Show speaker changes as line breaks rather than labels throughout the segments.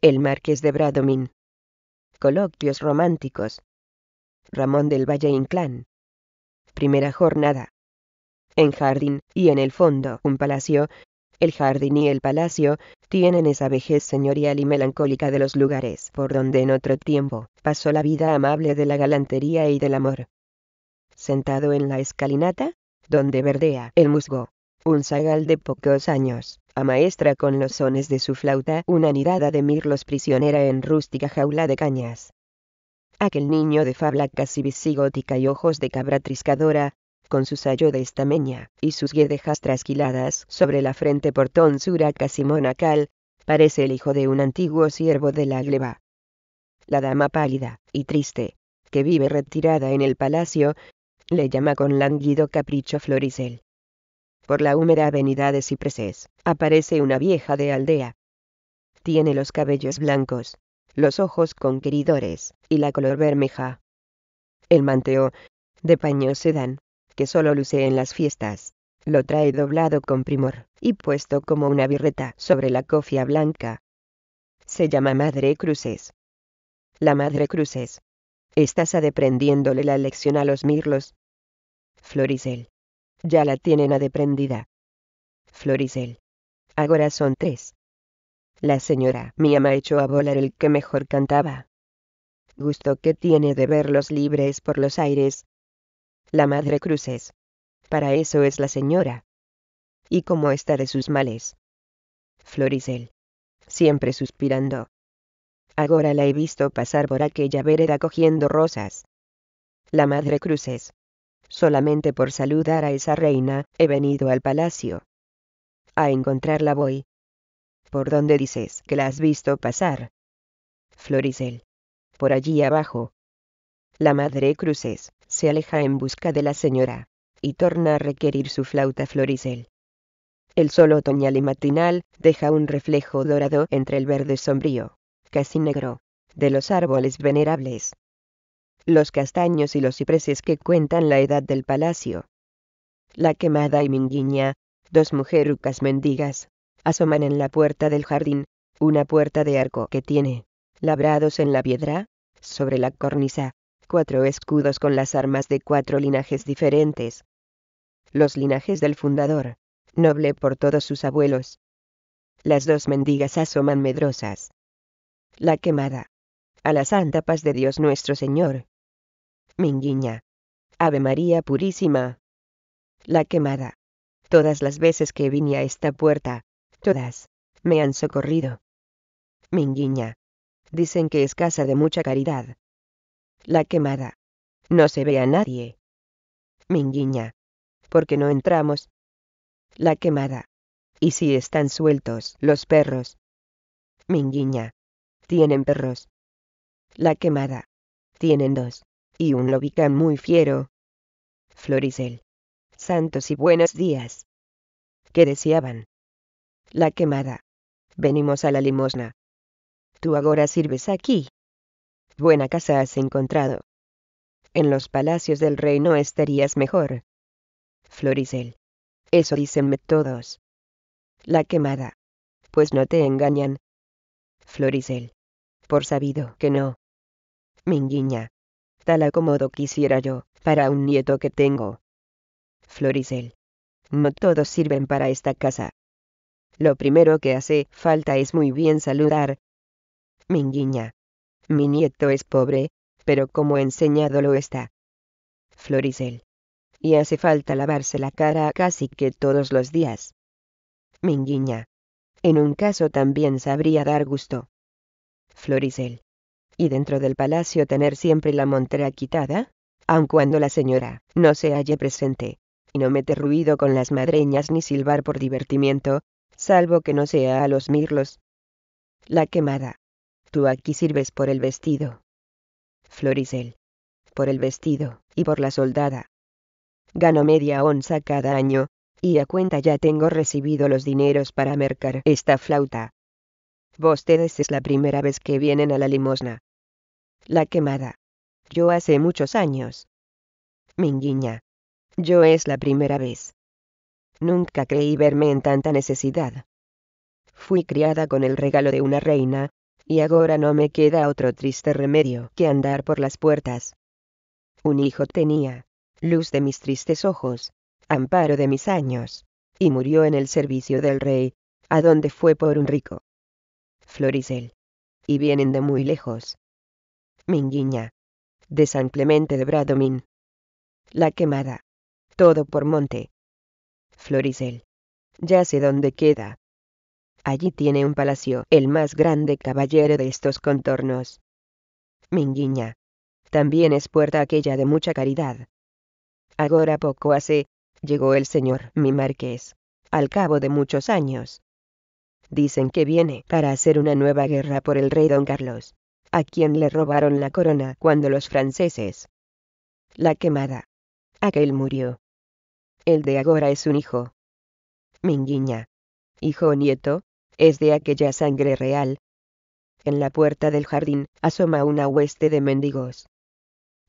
el marqués de Bradomín, coloquios románticos, Ramón del Valle Inclán, primera jornada, en jardín y en el fondo, un palacio, el jardín y el palacio tienen esa vejez señorial y melancólica de los lugares por donde en otro tiempo pasó la vida amable de la galantería y del amor. Sentado en la escalinata, donde verdea el musgo, un zagal de pocos años, amaestra con los sones de su flauta una nidada de mirlos prisionera en rústica jaula de cañas. Aquel niño de fabla casi visigótica y ojos de cabra triscadora, con su sayo de estameña, y sus guedejas trasquiladas sobre la frente por tonsura casi monacal, parece el hijo de un antiguo siervo de la gleba. La dama pálida, y triste, que vive retirada en el palacio, le llama con lánguido capricho Florisel por la húmeda avenida de cipreses, aparece una vieja de aldea. Tiene los cabellos blancos, los ojos conqueridores, y la color bermeja. El manteo, de paño sedán, que solo luce en las fiestas, lo trae doblado con primor, y puesto como una birreta sobre la cofia blanca. Se llama Madre Cruces. La Madre Cruces. Estás adeprendiéndole la lección a los mirlos. Florizel. Ya la tienen adeprendida. Floricel. Ahora son tres. La señora, mi ama, echó a volar el que mejor cantaba. Gusto que tiene de verlos libres por los aires. La madre Cruces. Para eso es la señora. ¿Y cómo está de sus males? Floricel. Siempre suspirando. Ahora la he visto pasar por aquella vereda cogiendo rosas. La madre Cruces. Solamente por saludar a esa reina he venido al palacio. A encontrarla voy. ¿Por dónde dices que la has visto pasar? Floricel. Por allí abajo. La madre Cruces se aleja en busca de la señora, y torna a requerir su flauta Floricel. El sol otoñal y matinal deja un reflejo dorado entre el verde sombrío, casi negro, de los árboles venerables, los castaños y los cipreses que cuentan la edad del palacio. La quemada y Minguiña, dos mujerucas mendigas, asoman en la puerta del jardín, una puerta de arco que tiene, labrados en la piedra, sobre la cornisa, cuatro escudos con las armas de cuatro linajes diferentes. Los linajes del fundador, noble por todos sus abuelos. Las dos mendigas asoman medrosas. La quemada. A santa paz de Dios nuestro Señor, Minguiña. Ave María Purísima. La quemada. Todas las veces que vine a esta puerta, todas, me han socorrido. Minguiña. Dicen que es casa de mucha caridad. La quemada. No se ve a nadie. Minguiña. Porque no entramos? La quemada. ¿Y si están sueltos los perros? Minguiña. Tienen perros. La quemada. Tienen dos y un lobicán muy fiero. Floricel. Santos y buenos días. ¿Qué deseaban? La quemada. Venimos a la limosna. Tú ahora sirves aquí. Buena casa has encontrado. En los palacios del reino estarías mejor. Floricel. Eso dicenme todos. La quemada. Pues no te engañan. Floricel. Por sabido que no. Minguiña tal acomodo quisiera yo, para un nieto que tengo. Florisel, No todos sirven para esta casa. Lo primero que hace falta es muy bien saludar. Minguiña. Mi nieto es pobre, pero como enseñado lo está. Florisel Y hace falta lavarse la cara casi que todos los días. Minguiña. En un caso también sabría dar gusto. Florisel y dentro del palacio tener siempre la montera quitada, aun cuando la señora no se halle presente, y no mete ruido con las madreñas ni silbar por divertimiento, salvo que no sea a los mirlos. La quemada. Tú aquí sirves por el vestido. Florisel. Por el vestido, y por la soldada. Gano media onza cada año, y a cuenta ya tengo recibido los dineros para mercar esta flauta. Vos es la primera vez que vienen a la limosna la quemada. Yo hace muchos años. Minguiña. Yo es la primera vez. Nunca creí verme en tanta necesidad. Fui criada con el regalo de una reina, y ahora no me queda otro triste remedio que andar por las puertas. Un hijo tenía, luz de mis tristes ojos, amparo de mis años, y murió en el servicio del rey, a donde fue por un rico. Floricel. Y vienen de muy lejos. Minguiña, de San Clemente de Bradomín, La Quemada, todo por monte. Floricel, ya sé dónde queda. Allí tiene un palacio, el más grande caballero de estos contornos. Minguiña, también es puerta aquella de mucha caridad. Ahora poco hace, llegó el señor, mi marqués, al cabo de muchos años. Dicen que viene para hacer una nueva guerra por el rey don Carlos a quien le robaron la corona cuando los franceses la quemada. Aquel murió. El de agora es un hijo. Minguiña. Hijo o nieto, es de aquella sangre real. En la puerta del jardín asoma una hueste de mendigos.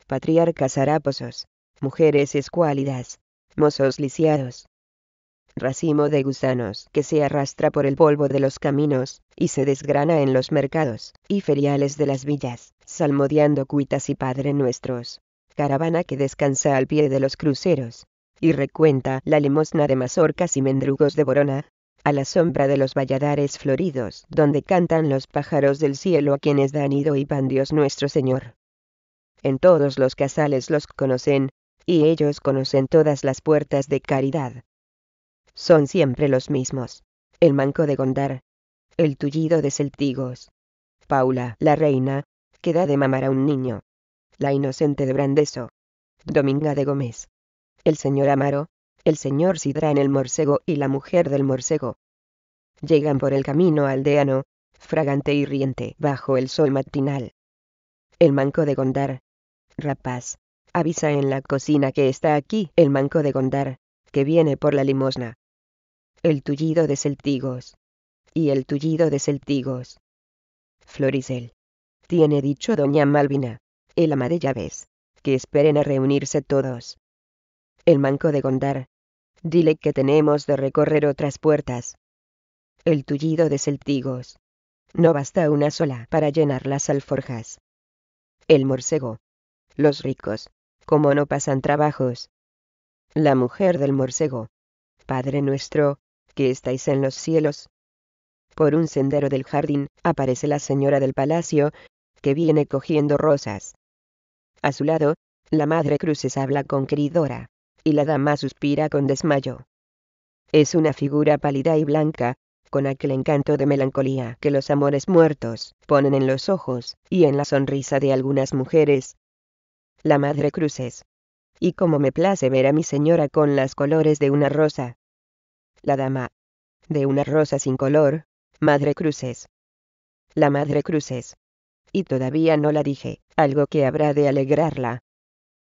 Patriarcas haraposos, mujeres escuálidas, mozos lisiados, racimo de gusanos que se arrastra por el polvo de los caminos, y se desgrana en los mercados, y feriales de las villas, salmodiando cuitas y Padre Nuestros. Caravana que descansa al pie de los cruceros, y recuenta la limosna de mazorcas y mendrugos de Borona, a la sombra de los valladares floridos, donde cantan los pájaros del cielo a quienes dan ido y pan Dios nuestro Señor. En todos los casales los conocen, y ellos conocen todas las puertas de caridad son siempre los mismos. El manco de Gondar. El tullido de Celtigos. Paula, la reina, que da de mamar a un niño. La inocente de Brandeso. Dominga de Gómez. El señor Amaro, el señor en el morcego y la mujer del morcego. Llegan por el camino aldeano, fragante y riente bajo el sol matinal. El manco de Gondar. Rapaz, avisa en la cocina que está aquí el manco de Gondar, que viene por la limosna el tullido de celtigos, y el tullido de celtigos. Florisel. Tiene dicho doña Malvina, el ama de llaves, que esperen a reunirse todos. El manco de Gondar. Dile que tenemos de recorrer otras puertas. El tullido de celtigos. No basta una sola para llenar las alforjas. El morcego. Los ricos, como no pasan trabajos. La mujer del morcego. Padre nuestro, que estáis en los cielos. Por un sendero del jardín aparece la señora del palacio, que viene cogiendo rosas. A su lado, la madre Cruces habla con queridora, y la dama suspira con desmayo. Es una figura pálida y blanca, con aquel encanto de melancolía que los amores muertos ponen en los ojos y en la sonrisa de algunas mujeres. La madre Cruces. Y como me place ver a mi señora con las colores de una rosa, la dama. De una rosa sin color, Madre Cruces. La Madre Cruces. Y todavía no la dije, algo que habrá de alegrarla.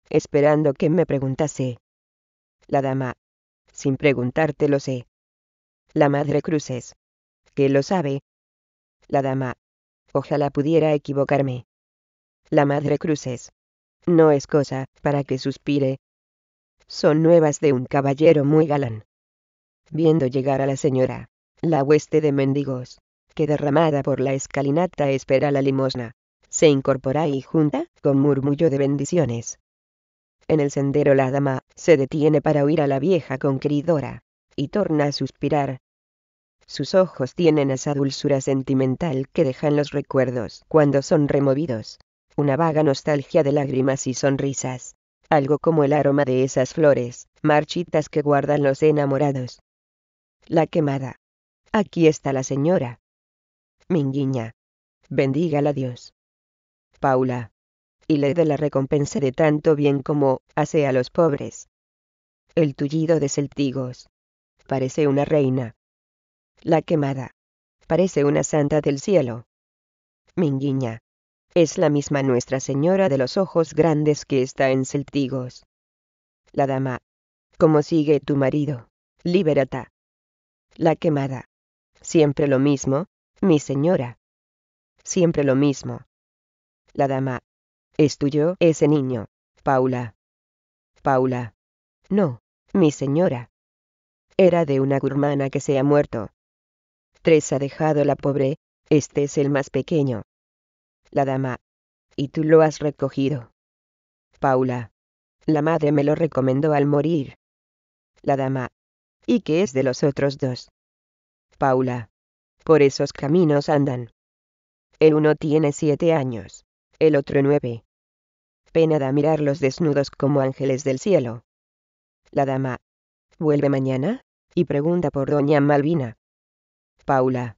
Esperando que me preguntase. La dama. Sin preguntarte lo sé. La Madre Cruces. ¿Qué lo sabe. La dama. Ojalá pudiera equivocarme. La Madre Cruces. No es cosa, para que suspire. Son nuevas de un caballero muy galán viendo llegar a la señora, la hueste de mendigos, que derramada por la escalinata espera la limosna, se incorpora y junta, con murmullo de bendiciones. En el sendero la dama, se detiene para oír a la vieja conqueridora, y torna a suspirar. Sus ojos tienen esa dulzura sentimental que dejan los recuerdos cuando son removidos, una vaga nostalgia de lágrimas y sonrisas, algo como el aroma de esas flores, marchitas que guardan los enamorados, la quemada. Aquí está la señora. Minguiña. Bendígala Dios. Paula. Y le dé la recompensa de tanto bien como hace a los pobres. El tullido de celtigos. Parece una reina. La quemada. Parece una santa del cielo. Minguiña. Es la misma Nuestra Señora de los Ojos Grandes que está en Celtigos. La dama. ¿Cómo sigue tu marido? Libérata. La quemada. Siempre lo mismo, mi señora. Siempre lo mismo. La dama. Es tuyo ese niño, Paula. Paula. No, mi señora. Era de una gurmana que se ha muerto. Tres ha dejado la pobre, este es el más pequeño. La dama. Y tú lo has recogido. Paula. La madre me lo recomendó al morir. La dama y qué es de los otros dos. Paula. Por esos caminos andan. El uno tiene siete años, el otro nueve. Pena da mirarlos desnudos como ángeles del cielo. La dama. ¿Vuelve mañana? y pregunta por doña Malvina. Paula.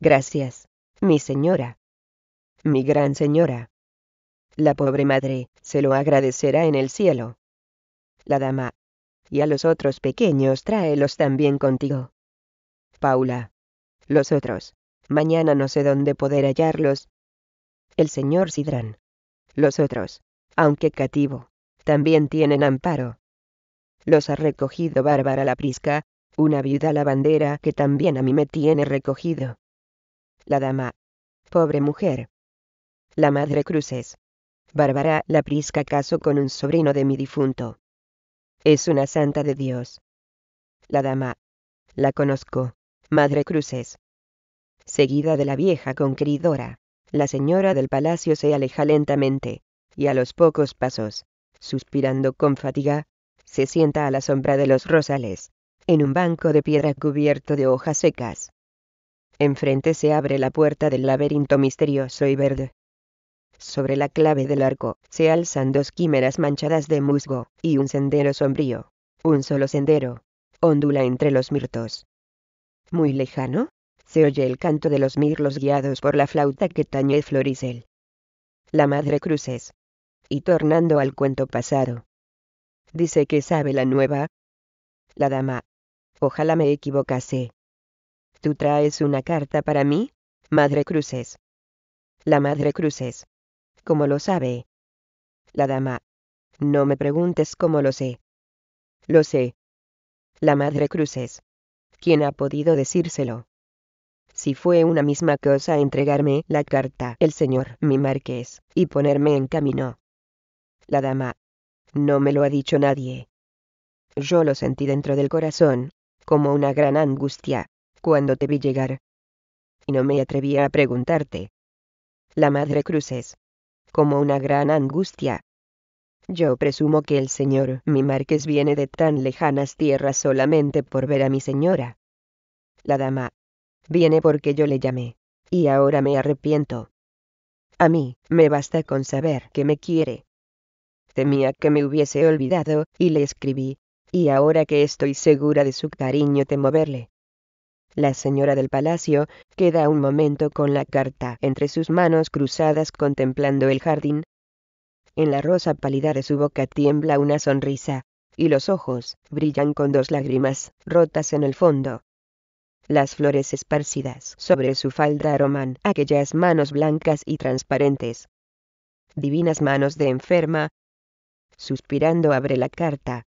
Gracias, mi señora. Mi gran señora. La pobre madre, se lo agradecerá en el cielo. La dama y a los otros pequeños tráelos también contigo. Paula. Los otros. Mañana no sé dónde poder hallarlos. El señor Sidrán. Los otros, aunque cativo, también tienen amparo. Los ha recogido Bárbara la Prisca, una viuda lavandera que también a mí me tiene recogido. La dama. Pobre mujer. La madre Cruces. Bárbara la Prisca casó con un sobrino de mi difunto. Es una santa de Dios. La dama. La conozco. Madre Cruces. Seguida de la vieja conqueridora, la señora del palacio se aleja lentamente, y a los pocos pasos, suspirando con fatiga, se sienta a la sombra de los rosales, en un banco de piedra cubierto de hojas secas. Enfrente se abre la puerta del laberinto misterioso y verde, sobre la clave del arco, se alzan dos quimeras manchadas de musgo, y un sendero sombrío. Un solo sendero. Ondula entre los mirtos. Muy lejano, se oye el canto de los mirlos guiados por la flauta que tañe Florisel. La madre cruces. Y tornando al cuento pasado. Dice que sabe la nueva. La dama. Ojalá me equivocase. ¿Tú traes una carta para mí, madre cruces? La madre cruces. ¿Cómo lo sabe? La dama. No me preguntes cómo lo sé. Lo sé. La madre Cruces. ¿Quién ha podido decírselo? Si fue una misma cosa entregarme la carta el señor mi marqués y ponerme en camino. La dama. No me lo ha dicho nadie. Yo lo sentí dentro del corazón, como una gran angustia, cuando te vi llegar. Y no me atrevía a preguntarte. La madre Cruces como una gran angustia. Yo presumo que el señor, mi marqués, viene de tan lejanas tierras solamente por ver a mi señora. La dama. Viene porque yo le llamé. Y ahora me arrepiento. A mí, me basta con saber que me quiere. Temía que me hubiese olvidado, y le escribí. Y ahora que estoy segura de su cariño, moverle. La señora del palacio queda un momento con la carta entre sus manos cruzadas contemplando el jardín. En la rosa pálida de su boca tiembla una sonrisa, y los ojos brillan con dos lágrimas rotas en el fondo. Las flores esparcidas sobre su falda aroman aquellas manos blancas y transparentes. Divinas manos de enferma. Suspirando abre la carta,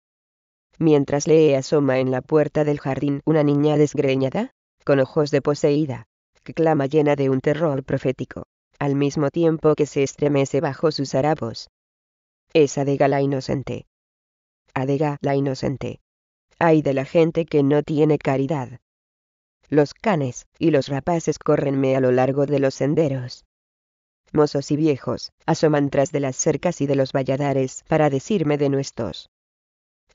mientras lee asoma en la puerta del jardín una niña desgreñada, con ojos de poseída, que clama llena de un terror profético, al mismo tiempo que se estremece bajo sus harapos. Es Adega la inocente. Adega la inocente. Ay de la gente que no tiene caridad. Los canes y los rapaces correnme a lo largo de los senderos. Mozos y viejos asoman tras de las cercas y de los valladares para decirme de nuestros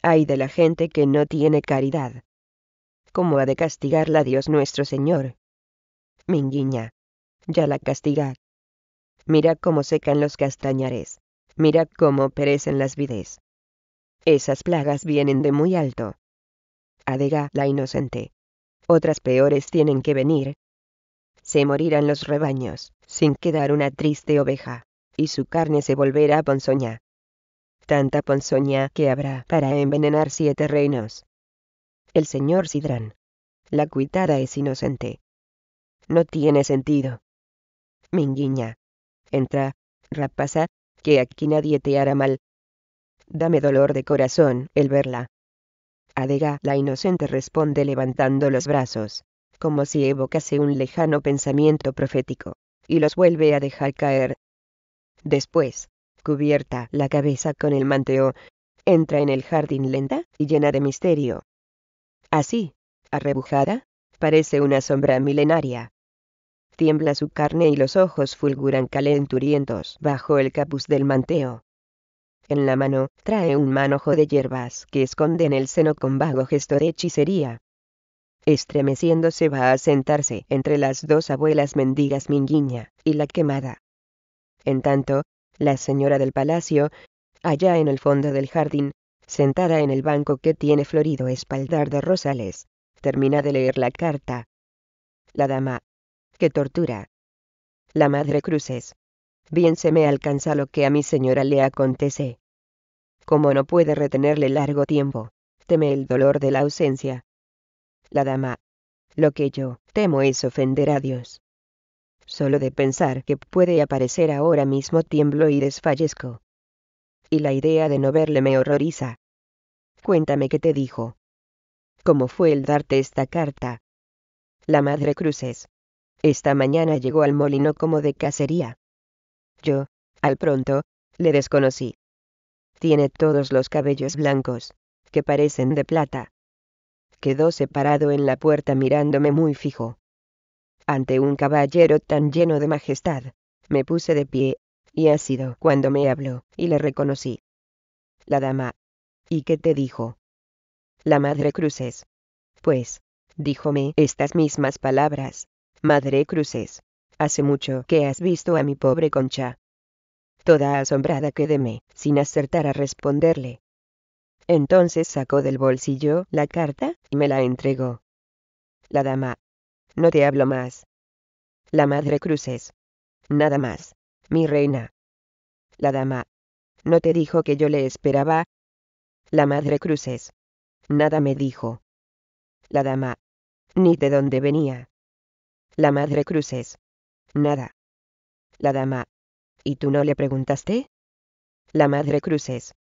Ay de la gente que no tiene caridad. ¿Cómo ha de castigarla Dios nuestro Señor? Minguiña, ya la castigad. Mira cómo secan los castañares, mira cómo perecen las vides. Esas plagas vienen de muy alto. Adega la inocente. Otras peores tienen que venir. Se morirán los rebaños, sin quedar una triste oveja, y su carne se volverá ponzoña tanta ponzoña que habrá para envenenar siete reinos. El señor Sidrán. La cuitada es inocente. No tiene sentido. Minguiña. Entra, rapaza, que aquí nadie te hará mal. Dame dolor de corazón el verla. Adega, la inocente responde levantando los brazos, como si evocase un lejano pensamiento profético, y los vuelve a dejar caer. Después, cubierta la cabeza con el manteo, entra en el jardín lenta y llena de misterio. Así, arrebujada, parece una sombra milenaria. Tiembla su carne y los ojos fulguran calenturientos bajo el capuz del manteo. En la mano, trae un manojo de hierbas que esconde en el seno con vago gesto de hechicería. Estremeciéndose va a sentarse entre las dos abuelas mendigas Minguiña y la quemada. En tanto, la señora del palacio, allá en el fondo del jardín, sentada en el banco que tiene florido espaldar de rosales, termina de leer la carta. La dama. ¡Qué tortura! La madre Cruces. Bien se me alcanza lo que a mi señora le acontece. Como no puede retenerle largo tiempo, teme el dolor de la ausencia. La dama. Lo que yo temo es ofender a Dios. Solo de pensar que puede aparecer ahora mismo tiemblo y desfallezco. Y la idea de no verle me horroriza. Cuéntame qué te dijo. ¿Cómo fue el darte esta carta? La madre Cruces. Esta mañana llegó al molino como de cacería. Yo, al pronto, le desconocí. Tiene todos los cabellos blancos, que parecen de plata. Quedó separado en la puerta mirándome muy fijo. Ante un caballero tan lleno de majestad, me puse de pie, y ha sido cuando me habló, y le reconocí. La dama. ¿Y qué te dijo? La madre Cruces. Pues, díjome estas mismas palabras. Madre Cruces, hace mucho que has visto a mi pobre concha. Toda asombrada quedéme, sin acertar a responderle. Entonces sacó del bolsillo la carta y me la entregó. La dama. No te hablo más. La madre Cruces. Nada más, mi reina. La dama. ¿No te dijo que yo le esperaba? La madre Cruces. Nada me dijo. La dama. Ni de dónde venía. La madre Cruces. Nada. La dama. ¿Y tú no le preguntaste? La madre Cruces.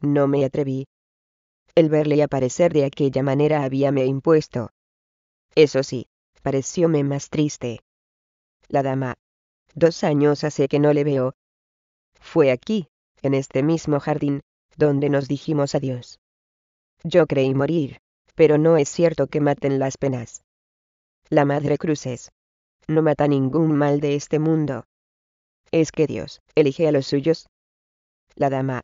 No me atreví. El verle aparecer de aquella manera habíame impuesto. Eso sí, parecióme más triste. La dama. Dos años hace que no le veo. Fue aquí, en este mismo jardín, donde nos dijimos adiós. Yo creí morir, pero no es cierto que maten las penas. La Madre Cruces. No mata ningún mal de este mundo. Es que Dios elige a los suyos. La dama.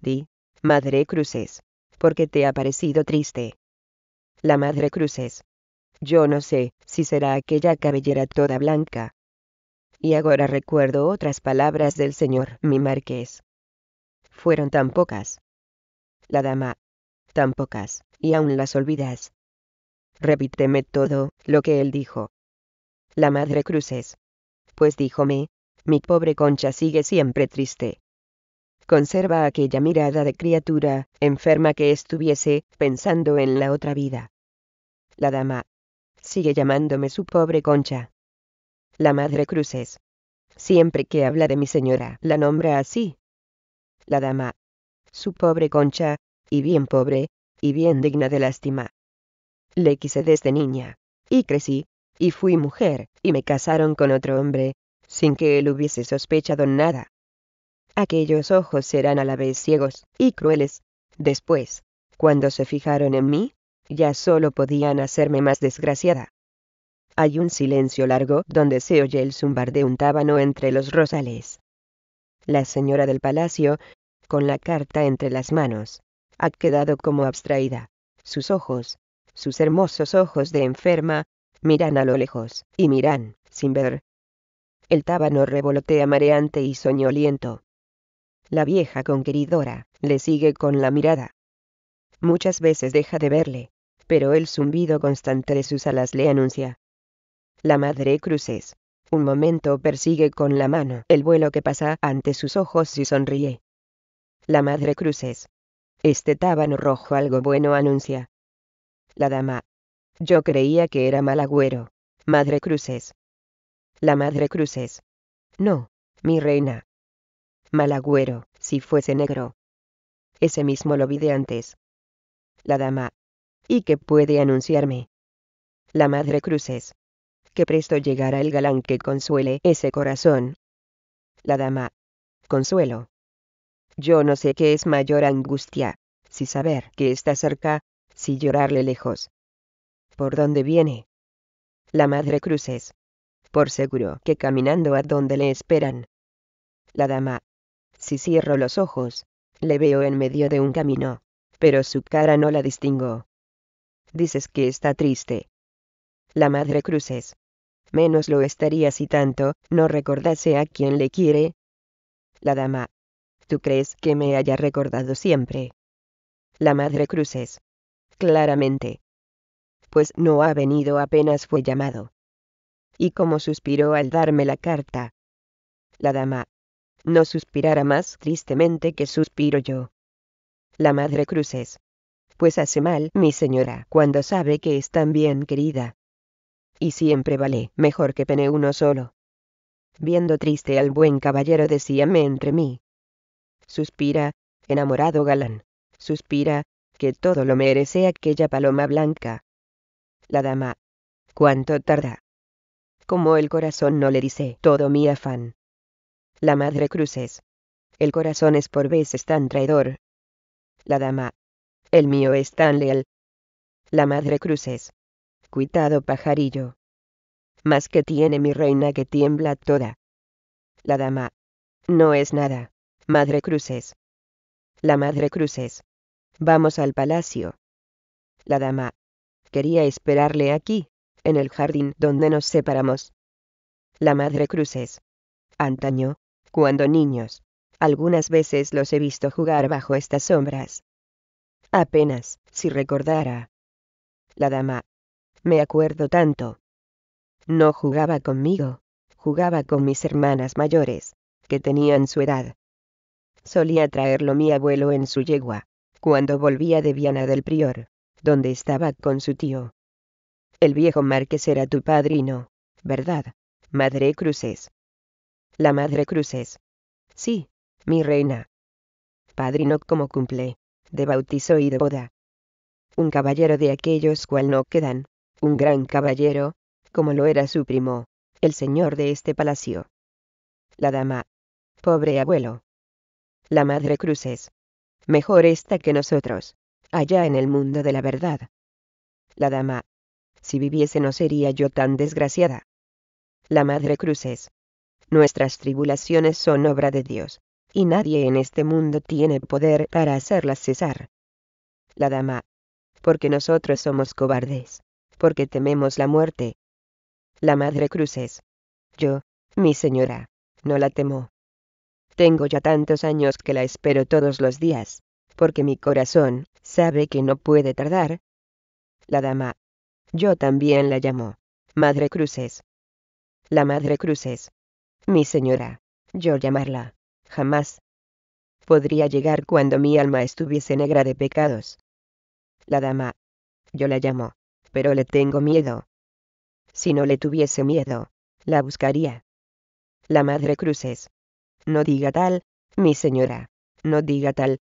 Di, Madre Cruces, porque te ha parecido triste. La Madre Cruces. Yo no sé si será aquella cabellera toda blanca. Y ahora recuerdo otras palabras del señor, mi marqués. Fueron tan pocas. La dama. Tan pocas, y aún las olvidas. Repíteme todo lo que él dijo. La madre Cruces. Pues díjome, mi pobre concha sigue siempre triste. Conserva aquella mirada de criatura enferma que estuviese pensando en la otra vida. La dama sigue llamándome su pobre concha. La madre Cruces. Siempre que habla de mi señora, la nombra así. La dama. Su pobre concha, y bien pobre, y bien digna de lástima. Le quise desde niña, y crecí, y fui mujer, y me casaron con otro hombre, sin que él hubiese sospechado nada. Aquellos ojos eran a la vez ciegos y crueles. Después, cuando se fijaron en mí, ya solo podían hacerme más desgraciada. Hay un silencio largo donde se oye el zumbar de un tábano entre los rosales. La señora del palacio, con la carta entre las manos, ha quedado como abstraída. Sus ojos, sus hermosos ojos de enferma, miran a lo lejos, y miran, sin ver. El tábano revolotea mareante y soñoliento. La vieja conqueridora le sigue con la mirada. Muchas veces deja de verle, pero el zumbido constante de sus alas le anuncia. La madre cruces. Un momento persigue con la mano el vuelo que pasa ante sus ojos y sonríe. La madre cruces. Este tábano rojo algo bueno anuncia. La dama. Yo creía que era mal agüero. Madre cruces. La madre cruces. No, mi reina. Mal agüero, si fuese negro. Ese mismo lo vi de antes. La dama y que puede anunciarme. La madre cruces. Que presto llegará el galán que consuele ese corazón. La dama. Consuelo. Yo no sé qué es mayor angustia, si saber que está cerca, si llorarle lejos. ¿Por dónde viene? La madre cruces. Por seguro que caminando a donde le esperan. La dama. Si cierro los ojos, le veo en medio de un camino, pero su cara no la distingo dices que está triste. La madre Cruces. Menos lo estaría si tanto, no recordase a quien le quiere. La dama. ¿Tú crees que me haya recordado siempre? La madre Cruces. Claramente. Pues no ha venido apenas fue llamado. Y cómo suspiró al darme la carta. La dama. No suspirara más tristemente que suspiro yo. La madre Cruces pues hace mal, mi señora, cuando sabe que es tan bien querida. Y siempre vale, mejor que pene uno solo. Viendo triste al buen caballero decíame entre mí. Suspira, enamorado galán. Suspira, que todo lo merece aquella paloma blanca. La dama. ¿Cuánto tarda? Como el corazón no le dice todo mi afán. La madre cruces. El corazón es por veces tan traidor. La dama el mío es tan leal. La madre cruces. Cuidado pajarillo. Más que tiene mi reina que tiembla toda. La dama. No es nada, madre cruces. La madre cruces. Vamos al palacio. La dama. Quería esperarle aquí, en el jardín donde nos separamos. La madre cruces. Antaño, cuando niños, algunas veces los he visto jugar bajo estas sombras. Apenas, si recordara. La dama. Me acuerdo tanto. No jugaba conmigo, jugaba con mis hermanas mayores, que tenían su edad. Solía traerlo mi abuelo en su yegua, cuando volvía de Viana del Prior, donde estaba con su tío. El viejo marqués era tu padrino, ¿verdad? Madre Cruces. La Madre Cruces. Sí, mi reina. Padrino como cumple de bautizo y de boda. Un caballero de aquellos cual no quedan, un gran caballero, como lo era su primo, el señor de este palacio. La dama. Pobre abuelo. La madre Cruces. Mejor está que nosotros, allá en el mundo de la verdad. La dama. Si viviese no sería yo tan desgraciada. La madre Cruces. Nuestras tribulaciones son obra de Dios, y nadie en este mundo tiene poder para hacerlas cesar. La dama. Porque nosotros somos cobardes. Porque tememos la muerte. La madre Cruces. Yo, mi señora, no la temo. Tengo ya tantos años que la espero todos los días, porque mi corazón sabe que no puede tardar. La dama. Yo también la llamo. Madre Cruces. La Madre Cruces. Mi señora. Yo llamarla jamás podría llegar cuando mi alma estuviese negra de pecados. La dama, yo la llamo, pero le tengo miedo. Si no le tuviese miedo, la buscaría. La madre Cruces. No diga tal, mi señora, no diga tal.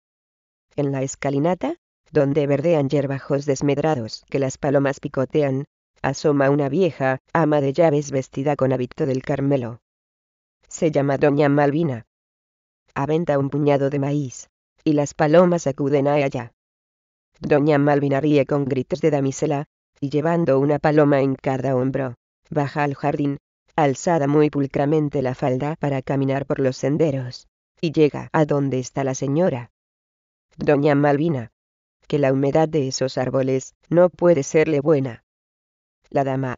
En la escalinata, donde verdean yerbajos desmedrados que las palomas picotean, asoma una vieja ama de llaves vestida con hábito del Carmelo. Se llama Doña Malvina aventa un puñado de maíz, y las palomas acuden a allá. Doña Malvina ríe con gritos de damisela, y llevando una paloma en cada hombro, baja al jardín, alzada muy pulcramente la falda para caminar por los senderos, y llega a donde está la señora. Doña Malvina, que la humedad de esos árboles no puede serle buena. La dama.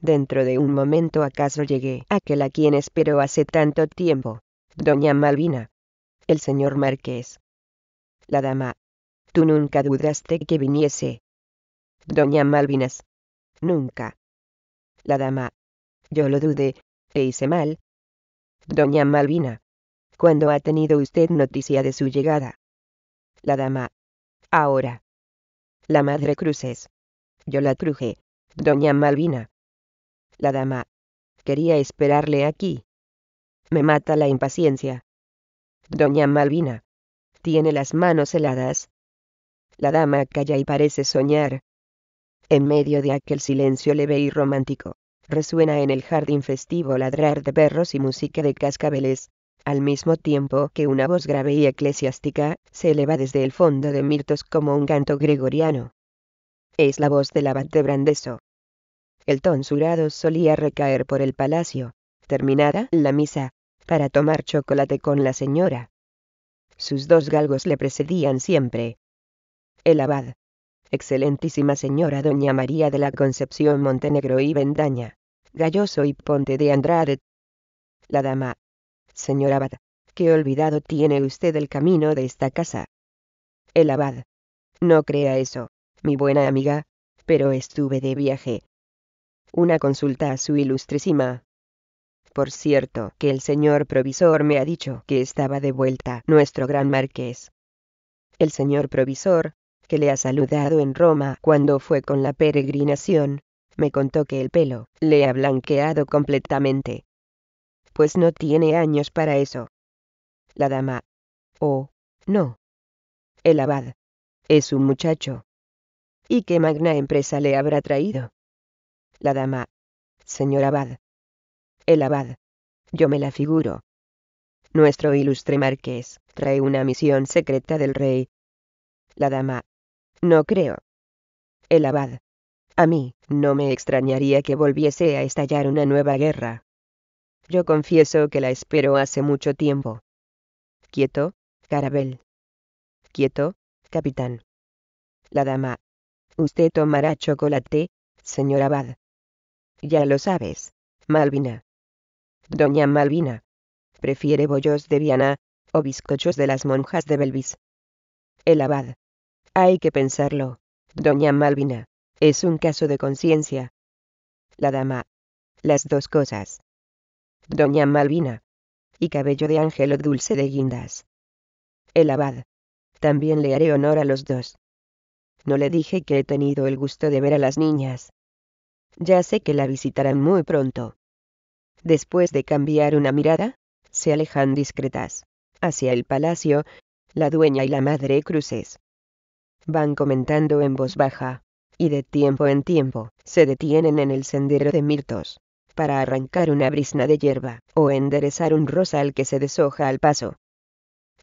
Dentro de un momento acaso llegué aquel a quien esperó hace tanto tiempo. Doña Malvina. El señor Marqués. La dama. Tú nunca dudaste que viniese. Doña Malvinas. Nunca. La dama. Yo lo dudé, e hice mal. Doña Malvina. ¿Cuándo ha tenido usted noticia de su llegada? La dama. Ahora. La madre Cruces. Yo la truje. Doña Malvina. La dama. Quería esperarle aquí. Me mata la impaciencia. Doña Malvina. Tiene las manos heladas. La dama calla y parece soñar. En medio de aquel silencio leve y romántico, resuena en el jardín festivo ladrar de perros y música de cascabeles, al mismo tiempo que una voz grave y eclesiástica se eleva desde el fondo de Mirtos como un canto gregoriano. Es la voz del abad de Brandeso. El tonsurado solía recaer por el palacio, terminada la misa, para tomar chocolate con la señora. Sus dos galgos le precedían siempre. El abad, excelentísima señora doña María de la Concepción Montenegro y Bendaña, Galloso y Ponte de Andrade. La dama, señor abad, qué olvidado tiene usted el camino de esta casa. El abad, no crea eso, mi buena amiga, pero estuve de viaje. Una consulta a su ilustrísima por cierto, que el señor provisor me ha dicho que estaba de vuelta nuestro gran marqués. El señor provisor, que le ha saludado en Roma cuando fue con la peregrinación, me contó que el pelo le ha blanqueado completamente. Pues no tiene años para eso. La dama. Oh, no. El abad. Es un muchacho. ¿Y qué magna empresa le habrá traído? La dama. Señor abad, el abad. Yo me la figuro. Nuestro ilustre marqués trae una misión secreta del rey. La dama. No creo. El abad. A mí, no me extrañaría que volviese a estallar una nueva guerra. Yo confieso que la espero hace mucho tiempo. Quieto, Carabel. Quieto, capitán. La dama. Usted tomará chocolate, señor Abad. Ya lo sabes, Malvina. Doña Malvina. Prefiere bollos de Viana, o bizcochos de las monjas de Belvis. El abad. Hay que pensarlo. Doña Malvina. Es un caso de conciencia. La dama. Las dos cosas. Doña Malvina. Y cabello de ángel o dulce de guindas. El abad. También le haré honor a los dos. No le dije que he tenido el gusto de ver a las niñas. Ya sé que la visitarán muy pronto. Después de cambiar una mirada, se alejan discretas. Hacia el palacio, la dueña y la madre cruces. Van comentando en voz baja, y de tiempo en tiempo, se detienen en el sendero de mirtos, para arrancar una brisna de hierba, o enderezar un rosal que se deshoja al paso.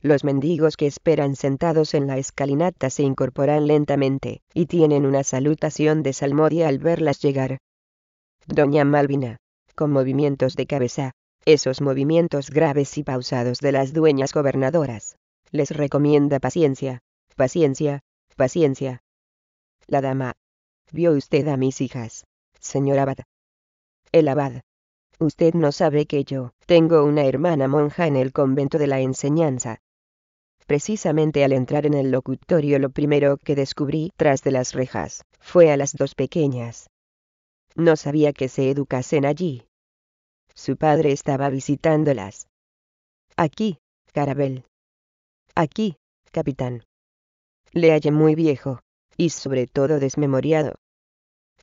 Los mendigos que esperan sentados en la escalinata se incorporan lentamente, y tienen una salutación de salmodia al verlas llegar. Doña Malvina, con movimientos de cabeza, esos movimientos graves y pausados de las dueñas gobernadoras. Les recomienda paciencia, paciencia, paciencia. La dama. Vio usted a mis hijas, señor abad. El abad. Usted no sabe que yo tengo una hermana monja en el convento de la enseñanza. Precisamente al entrar en el locutorio lo primero que descubrí tras de las rejas fue a las dos pequeñas. No sabía que se educasen allí. Su padre estaba visitándolas. Aquí, Carabel. Aquí, capitán. Le hallé muy viejo, y sobre todo desmemoriado.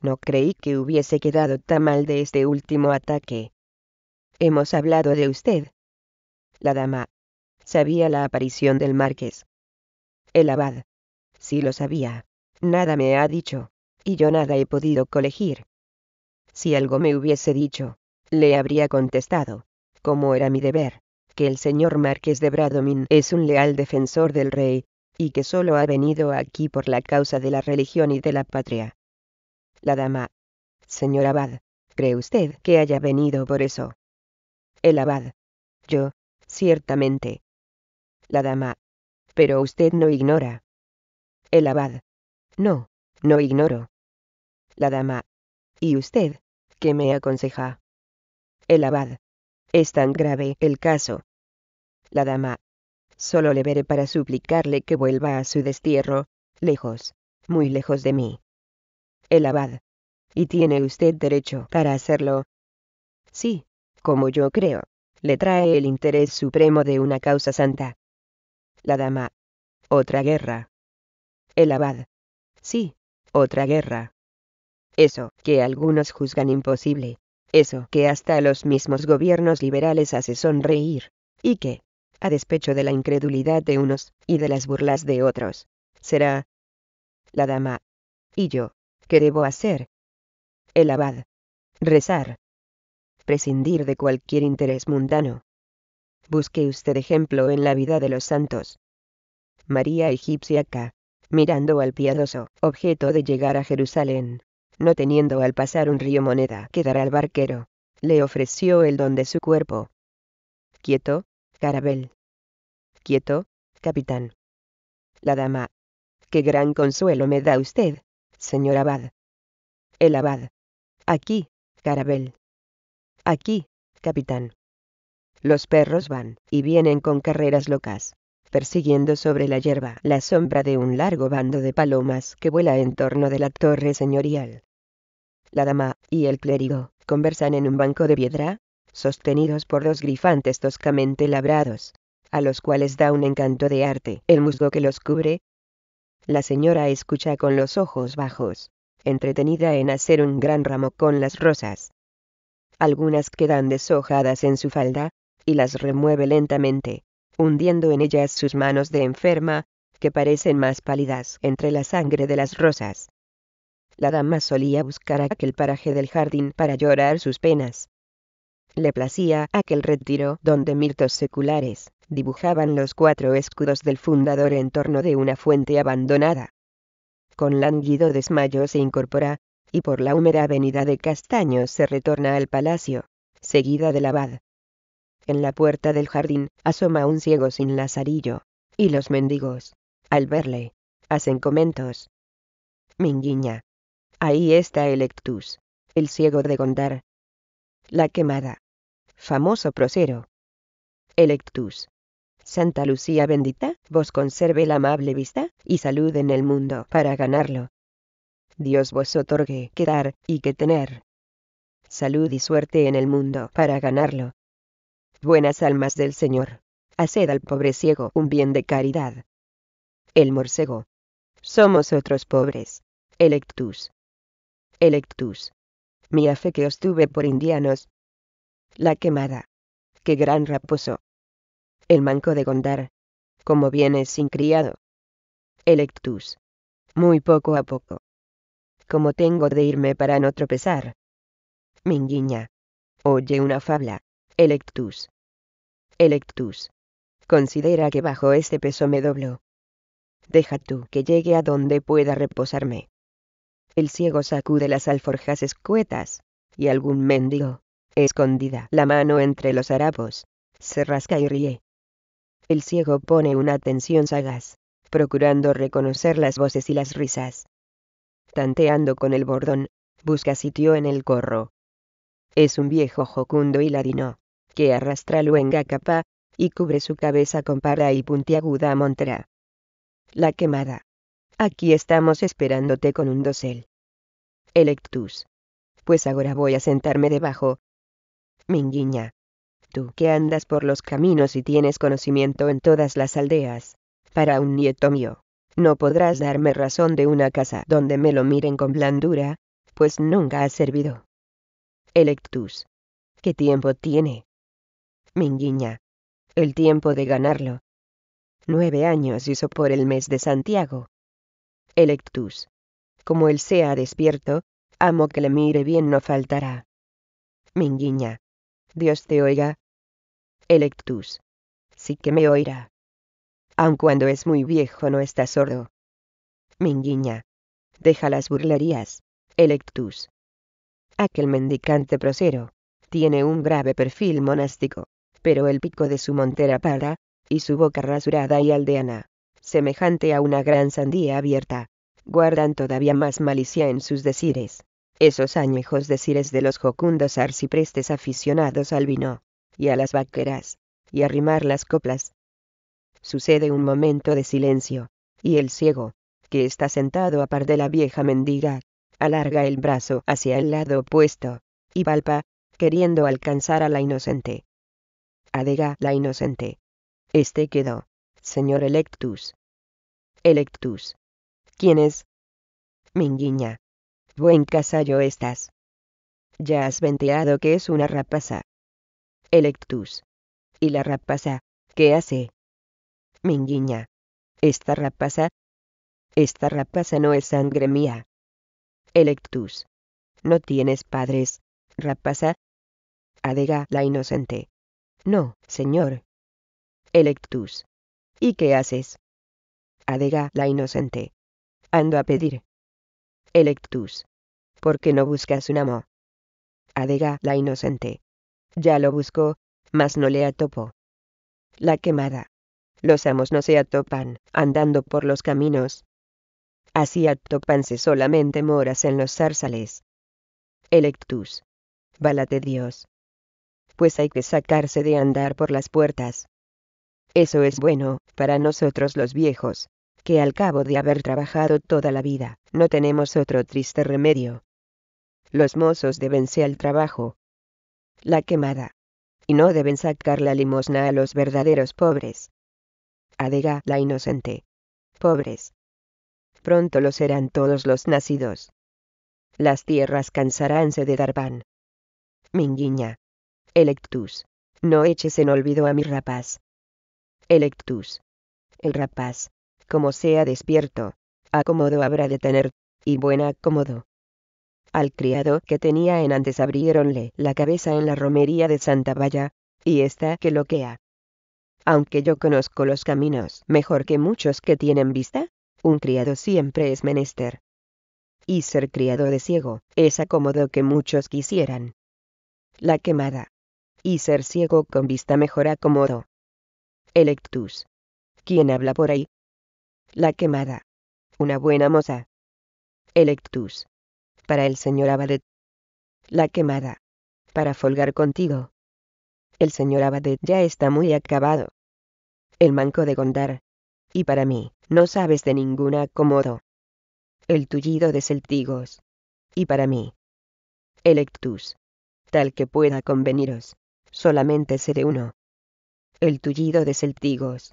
No creí que hubiese quedado tan mal de este último ataque. Hemos hablado de usted. La dama. Sabía la aparición del marqués. El abad. Sí lo sabía. Nada me ha dicho, y yo nada he podido colegir. Si algo me hubiese dicho, le habría contestado, como era mi deber, que el señor Marqués de Bradomín es un leal defensor del rey, y que solo ha venido aquí por la causa de la religión y de la patria. La dama. Señor abad, ¿cree usted que haya venido por eso? El abad. Yo, ciertamente. La dama. Pero usted no ignora. El abad. No, no ignoro. La dama. ¿Y usted? ¿Qué me aconseja? El abad. Es tan grave el caso. La dama. Solo le veré para suplicarle que vuelva a su destierro, lejos, muy lejos de mí. El abad. Y tiene usted derecho para hacerlo. Sí, como yo creo, le trae el interés supremo de una causa santa. La dama. Otra guerra. El abad. Sí, otra guerra. Eso que algunos juzgan imposible. Eso que hasta los mismos gobiernos liberales hace sonreír. Y que, a despecho de la incredulidad de unos, y de las burlas de otros, será la dama. ¿Y yo? ¿Qué debo hacer? El abad. Rezar. Prescindir de cualquier interés mundano. Busque usted ejemplo en la vida de los santos. María egipcia mirando al piadoso objeto de llegar a Jerusalén, no teniendo al pasar un río moneda que dar al barquero, le ofreció el don de su cuerpo. Quieto, Carabel. Quieto, capitán. La dama. Qué gran consuelo me da usted, señor abad. El abad. Aquí, Carabel. Aquí, capitán. Los perros van y vienen con carreras locas persiguiendo sobre la hierba la sombra de un largo bando de palomas que vuela en torno de la torre señorial. La dama y el clérigo conversan en un banco de piedra, sostenidos por dos grifantes toscamente labrados, a los cuales da un encanto de arte el musgo que los cubre. La señora escucha con los ojos bajos, entretenida en hacer un gran ramo con las rosas. Algunas quedan deshojadas en su falda, y las remueve lentamente, hundiendo en ellas sus manos de enferma, que parecen más pálidas entre la sangre de las rosas. La dama solía buscar aquel paraje del jardín para llorar sus penas. Le placía aquel retiro donde mirtos seculares dibujaban los cuatro escudos del fundador en torno de una fuente abandonada. Con lánguido desmayo se incorpora, y por la húmeda avenida de castaños se retorna al palacio, seguida del abad, en la puerta del jardín asoma un ciego sin lazarillo, y los mendigos, al verle, hacen comentos. Minguiña. Ahí está Electus, el ciego de Gondar. La quemada. Famoso prosero. Electus. Santa Lucía bendita, vos conserve la amable vista y salud en el mundo para ganarlo. Dios vos otorgue que dar y que tener. Salud y suerte en el mundo para ganarlo buenas almas del Señor, haced al pobre ciego un bien de caridad. El morcego. Somos otros pobres. Electus. Electus. Mi fe que os tuve por indianos. La quemada. Qué gran raposo. El manco de Gondar. Como vienes sin criado. Electus. Muy poco a poco. Como tengo de irme para no tropezar. Minguiña. Oye una fabla. Electus. Electus. Considera que bajo este peso me doblo. Deja tú que llegue a donde pueda reposarme. El ciego sacude las alforjas escuetas, y algún mendigo, escondida la mano entre los harapos, se rasca y ríe. El ciego pone una atención sagaz, procurando reconocer las voces y las risas. Tanteando con el bordón, busca sitio en el corro. Es un viejo jocundo y ladino, que arrastra luenga capa, y cubre su cabeza con parda y puntiaguda montera. La quemada. Aquí estamos esperándote con un dosel. Electus. Pues ahora voy a sentarme debajo. Minguiña. Tú que andas por los caminos y tienes conocimiento en todas las aldeas, para un nieto mío, no podrás darme razón de una casa donde me lo miren con blandura, pues nunca ha servido. Electus. ¿Qué tiempo tiene? Minguiña. El tiempo de ganarlo. Nueve años hizo por el mes de Santiago. Electus. Como él sea despierto, amo que le mire bien no faltará. Minguiña. Dios te oiga. Electus. Sí que me oirá. Aun cuando es muy viejo no está sordo. Minguiña. Deja las burlerías. Electus. Aquel mendicante prosero tiene un grave perfil monástico pero el pico de su montera parda, y su boca rasurada y aldeana, semejante a una gran sandía abierta, guardan todavía más malicia en sus decires. Esos añejos decires de los jocundos arciprestes aficionados al vino, y a las vaqueras, y a rimar las coplas. Sucede un momento de silencio, y el ciego, que está sentado a par de la vieja mendiga, alarga el brazo hacia el lado opuesto, y palpa, queriendo alcanzar a la inocente, Adega la inocente. Este quedó, señor Electus. Electus. ¿Quién es? Minguiña. Buen casallo estás. Ya has venteado que es una rapaza. Electus. ¿Y la rapaza, qué hace? Minguiña. Esta rapaza. Esta rapaza no es sangre mía. Electus. No tienes padres, rapaza. Adega la inocente. No, señor. Electus. ¿Y qué haces? Adega la inocente. Ando a pedir. Electus. ¿Por qué no buscas un amo? Adega la inocente. Ya lo buscó, mas no le atopó. La quemada. Los amos no se atopan, andando por los caminos. Así atópanse solamente moras en los zarzales. Electus. Válate Dios pues hay que sacarse de andar por las puertas. Eso es bueno, para nosotros los viejos, que al cabo de haber trabajado toda la vida, no tenemos otro triste remedio. Los mozos deben ser al trabajo. La quemada. Y no deben sacar la limosna a los verdaderos pobres. Adega la inocente. Pobres. Pronto lo serán todos los nacidos. Las tierras cansaránse de dar pan. Minguiña. Electus. No eches en olvido a mi rapaz. Electus. El rapaz. Como sea despierto. Acomodo habrá de tener, y buena acomodo. Al criado que tenía en antes abriéronle la cabeza en la romería de Santa Valla, y esta que loquea. Aunque yo conozco los caminos mejor que muchos que tienen vista, un criado siempre es menester. Y ser criado de ciego es acomodo que muchos quisieran. La quemada y ser ciego con vista mejor acomodo. Electus. ¿Quién habla por ahí? La quemada. Una buena moza. Electus. Para el señor Abadet. La quemada. Para folgar contigo. El señor Abadet ya está muy acabado. El manco de Gondar. Y para mí, no sabes de ningún acomodo. El tullido de Celtigos. Y para mí. Electus. Tal que pueda conveniros solamente sé de uno. El tullido de Celtigos.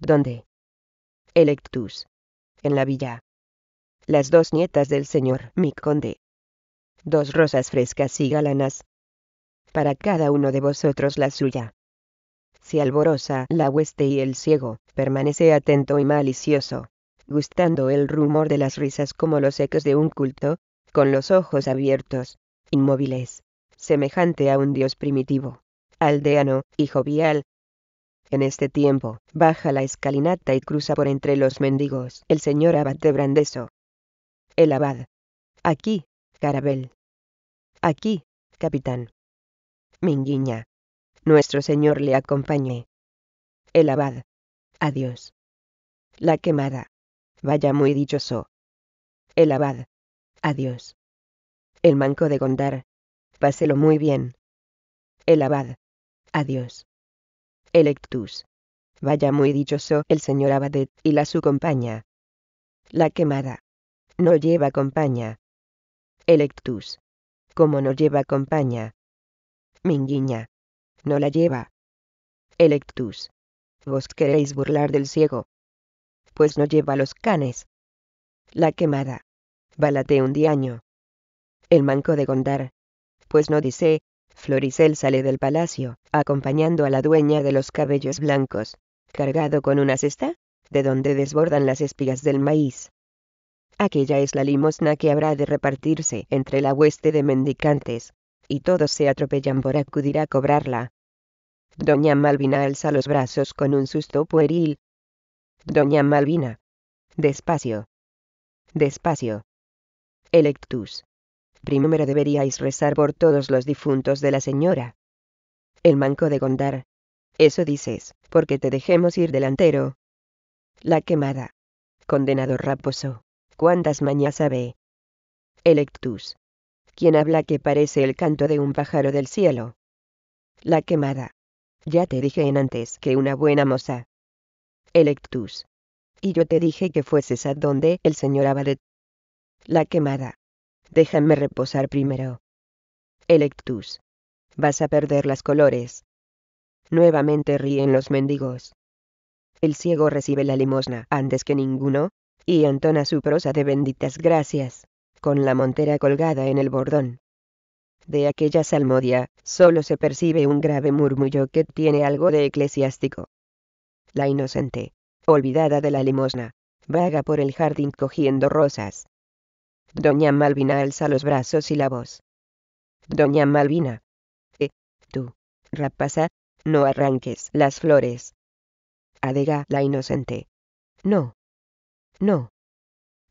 ¿Dónde? Electus. En la villa. Las dos nietas del señor, mi conde. Dos rosas frescas y galanas. Para cada uno de vosotros la suya. Si alborosa la hueste y el ciego, permanece atento y malicioso, gustando el rumor de las risas como los ecos de un culto, con los ojos abiertos, inmóviles, semejante a un dios primitivo aldeano hijo vial. En este tiempo, baja la escalinata y cruza por entre los mendigos el señor abad de Brandeso. El abad. Aquí, Carabel. Aquí, capitán. Minguiña. Nuestro señor le acompañe. El abad. Adiós. La quemada. Vaya muy dichoso. El abad. Adiós. El manco de Gondar. Páselo muy bien. El abad. Adiós. Electus. Vaya muy dichoso el señor Abadet y la su compañía. La quemada. No lleva compañía. Electus. cómo no lleva compañía. Minguiña. No la lleva. Electus. Vos queréis burlar del ciego. Pues no lleva los canes. La quemada. Bálate un díaño. El manco de Gondar. Pues no dice, Floricel sale del palacio, acompañando a la dueña de los cabellos blancos, cargado con una cesta, de donde desbordan las espigas del maíz. Aquella es la limosna que habrá de repartirse entre la hueste de mendicantes, y todos se atropellan por acudir a cobrarla. Doña Malvina alza los brazos con un susto pueril. Doña Malvina. Despacio. Despacio. Electus primero deberíais rezar por todos los difuntos de la señora. El manco de Gondar. Eso dices, porque te dejemos ir delantero. La quemada. Condenado raposo. ¿Cuántas mañas sabe? Electus. ¿Quién habla que parece el canto de un pájaro del cielo. La quemada. Ya te dije en antes que una buena moza. Electus. Y yo te dije que fueses a donde el señor Abadet. La quemada. Déjame reposar primero. Electus. Vas a perder las colores. Nuevamente ríen los mendigos. El ciego recibe la limosna antes que ninguno, y entona su prosa de benditas gracias, con la montera colgada en el bordón. De aquella salmodia, solo se percibe un grave murmullo que tiene algo de eclesiástico. La inocente, olvidada de la limosna, vaga por el jardín cogiendo rosas. Doña Malvina alza los brazos y la voz. Doña Malvina. Eh, tú, rapaza, no arranques las flores. Adega la inocente. No. No.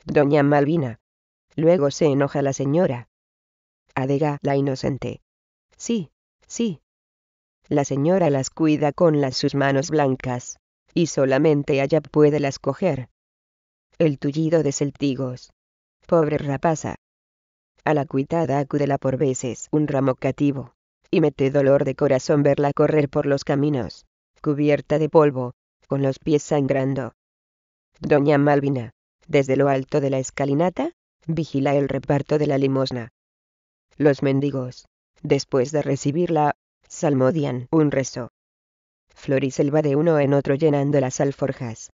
Doña Malvina. Luego se enoja la señora. Adega la inocente. Sí, sí. La señora las cuida con las sus manos blancas, y solamente allá puede las coger. El tullido de celtigos, Pobre rapaza. A la cuitada acudela por veces un ramo cativo. Y mete dolor de corazón verla correr por los caminos, cubierta de polvo, con los pies sangrando. Doña Malvina, desde lo alto de la escalinata, vigila el reparto de la limosna. Los mendigos, después de recibirla, salmodian un rezo. Florisel va de uno en otro llenando las alforjas.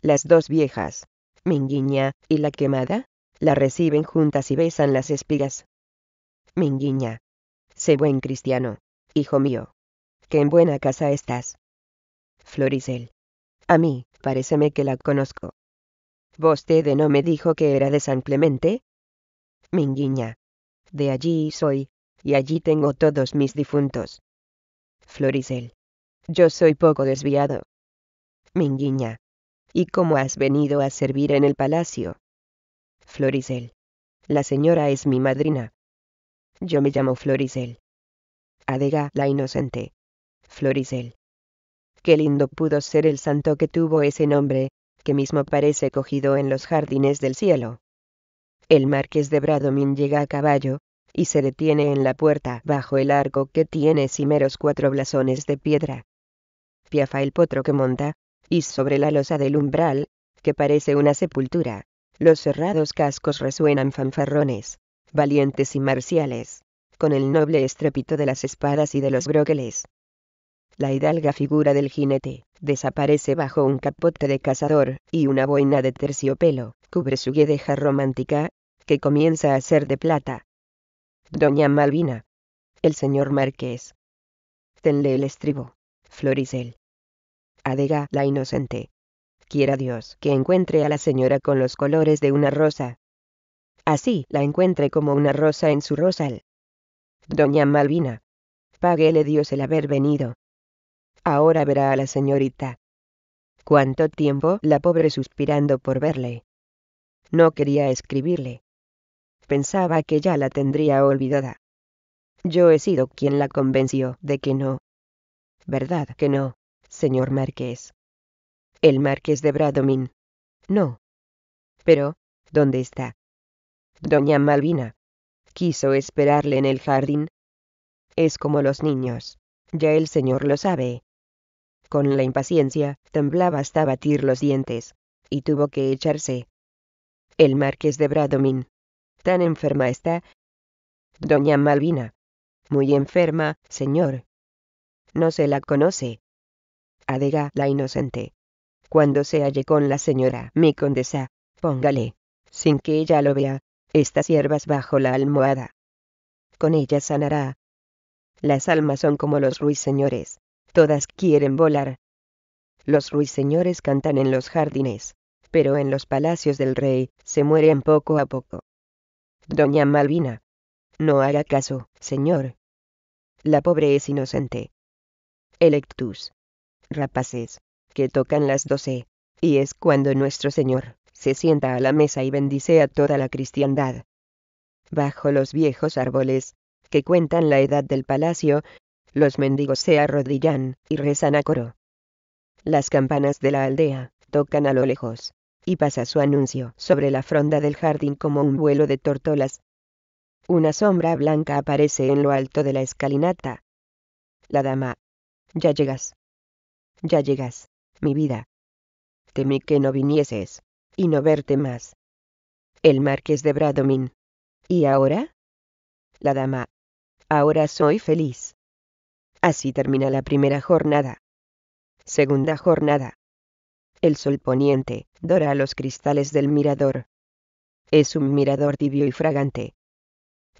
Las dos viejas, Minguiña y la quemada, la reciben juntas y besan las espigas. Minguiña. Sé buen cristiano, hijo mío. Que en buena casa estás. Floricel. A mí, paréceme que la conozco. Vos de no me dijo que era de San Clemente? Minguiña. De allí soy, y allí tengo todos mis difuntos. Floricel. Yo soy poco desviado. Minguiña. ¿Y cómo has venido a servir en el palacio? Florisel. La señora es mi madrina. Yo me llamo Florisel. Adega, la inocente. Florisel. Qué lindo pudo ser el santo que tuvo ese nombre, que mismo parece cogido en los jardines del cielo. El marqués de Bradomín llega a caballo, y se detiene en la puerta bajo el arco que tiene cimeros cuatro blasones de piedra. Piafa el potro que monta, y sobre la losa del umbral, que parece una sepultura, los cerrados cascos resuenan fanfarrones, valientes y marciales, con el noble estrépito de las espadas y de los broqueles. La hidalga figura del jinete, desaparece bajo un capote de cazador, y una boina de terciopelo, cubre su guedeja romántica, que comienza a ser de plata. Doña Malvina. El señor Marqués. Tenle el estribo. Florisel. Adega la inocente quiera Dios, que encuentre a la señora con los colores de una rosa. Así la encuentre como una rosa en su rosal. Doña Malvina. Páguele Dios el haber venido. Ahora verá a la señorita. Cuánto tiempo la pobre suspirando por verle. No quería escribirle. Pensaba que ya la tendría olvidada. Yo he sido quien la convenció de que no. ¿Verdad que no, señor Marqués? El marqués de Bradomín. No. Pero, ¿dónde está? Doña Malvina. Quiso esperarle en el jardín. Es como los niños. Ya el señor lo sabe. Con la impaciencia, temblaba hasta batir los dientes, y tuvo que echarse. El marqués de Bradomín. Tan enferma está. Doña Malvina. Muy enferma, señor. No se la conoce. Adega la inocente. Cuando se halle con la señora, mi condesa, póngale, sin que ella lo vea, estas hierbas bajo la almohada. Con ellas sanará. Las almas son como los ruiseñores, todas quieren volar. Los ruiseñores cantan en los jardines, pero en los palacios del rey se mueren poco a poco. Doña Malvina. No haga caso, señor. La pobre es inocente. Electus. Rapaces que tocan las doce, y es cuando nuestro Señor se sienta a la mesa y bendice a toda la cristiandad. Bajo los viejos árboles, que cuentan la edad del palacio, los mendigos se arrodillan y rezan a coro. Las campanas de la aldea tocan a lo lejos, y pasa su anuncio sobre la fronda del jardín como un vuelo de tortolas. Una sombra blanca aparece en lo alto de la escalinata. La dama. Ya llegas. Ya llegas mi vida. Temí que no vinieses y no verte más. El marqués de Bradomín. ¿Y ahora? La dama. Ahora soy feliz. Así termina la primera jornada. Segunda jornada. El sol poniente dora los cristales del mirador. Es un mirador tibio y fragante.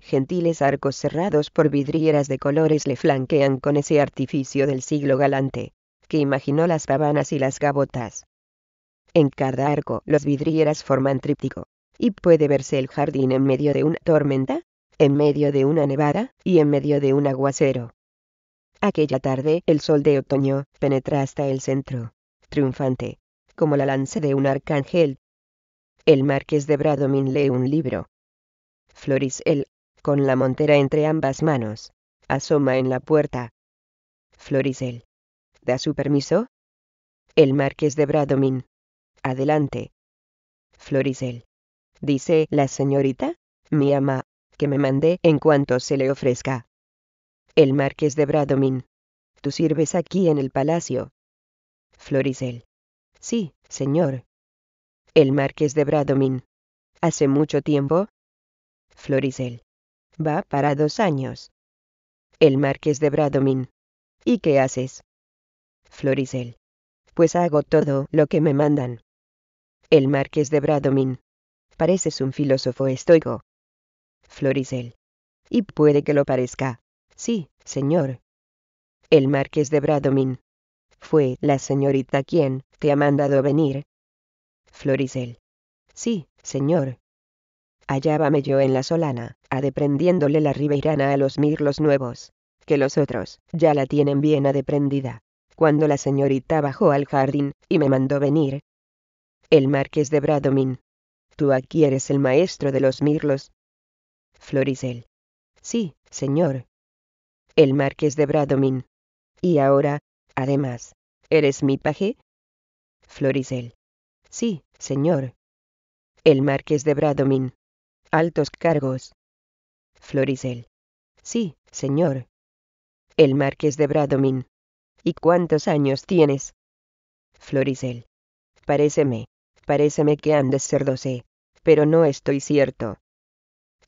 Gentiles arcos cerrados por vidrieras de colores le flanquean con ese artificio del siglo galante que imaginó las pavanas y las gavotas. En cada arco los vidrieras forman tríptico, y puede verse el jardín en medio de una tormenta, en medio de una nevada, y en medio de un aguacero. Aquella tarde el sol de otoño penetra hasta el centro, triunfante, como la lanza de un arcángel. El marqués de Bradomín lee un libro. florisel con la montera entre ambas manos, asoma en la puerta. Florisel, ¿Da su permiso? El marqués de Bradomín. Adelante. Florisel Dice la señorita, mi ama, que me mande en cuanto se le ofrezca. El marqués de Bradomín. Tú sirves aquí en el palacio. Florisel Sí, señor. El marqués de Bradomín. ¿Hace mucho tiempo? Florisel Va para dos años. El marqués de Bradomín ¿Y qué haces? Floricel. Pues hago todo lo que me mandan. El marqués de Bradomín. Pareces un filósofo estoico. Florizel. Y puede que lo parezca. Sí, señor. El marqués de Bradomín. Fue la señorita quien te ha mandado venir. Florizel. Sí, señor. Hallábame yo en la solana, adeprendiéndole ah, la ribeirana a los mirlos nuevos, que los otros ya la tienen bien adeprendida cuando la señorita bajó al jardín, y me mandó venir. El marqués de Bradomín. Tú aquí eres el maestro de los mirlos. Florizel, Sí, señor. El marqués de Bradomín. Y ahora, además, ¿eres mi paje? Florizel, Sí, señor. El marqués de Bradomín. Altos cargos. Florizel, Sí, señor. El marqués de Bradomín. ¿Y cuántos años tienes? Floricel. Paréceme, paréceme que han de ser doce, pero no estoy cierto.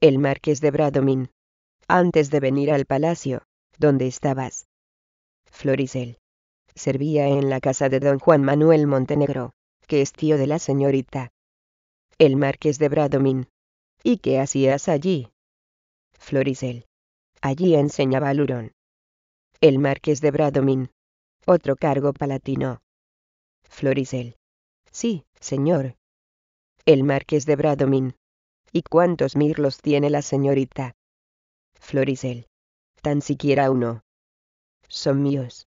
El marqués de Bradomín. Antes de venir al palacio, ¿dónde estabas? Floricel. Servía en la casa de don Juan Manuel Montenegro, que es tío de la señorita. El marqués de Bradomín. ¿Y qué hacías allí? Floricel. Allí enseñaba al Lurón. El marqués de Bradomín. Otro cargo palatino. Florizel. Sí, señor. El marqués de Bradomín. ¿Y cuántos mirlos tiene la señorita? Florizel. Tan siquiera uno. Son míos.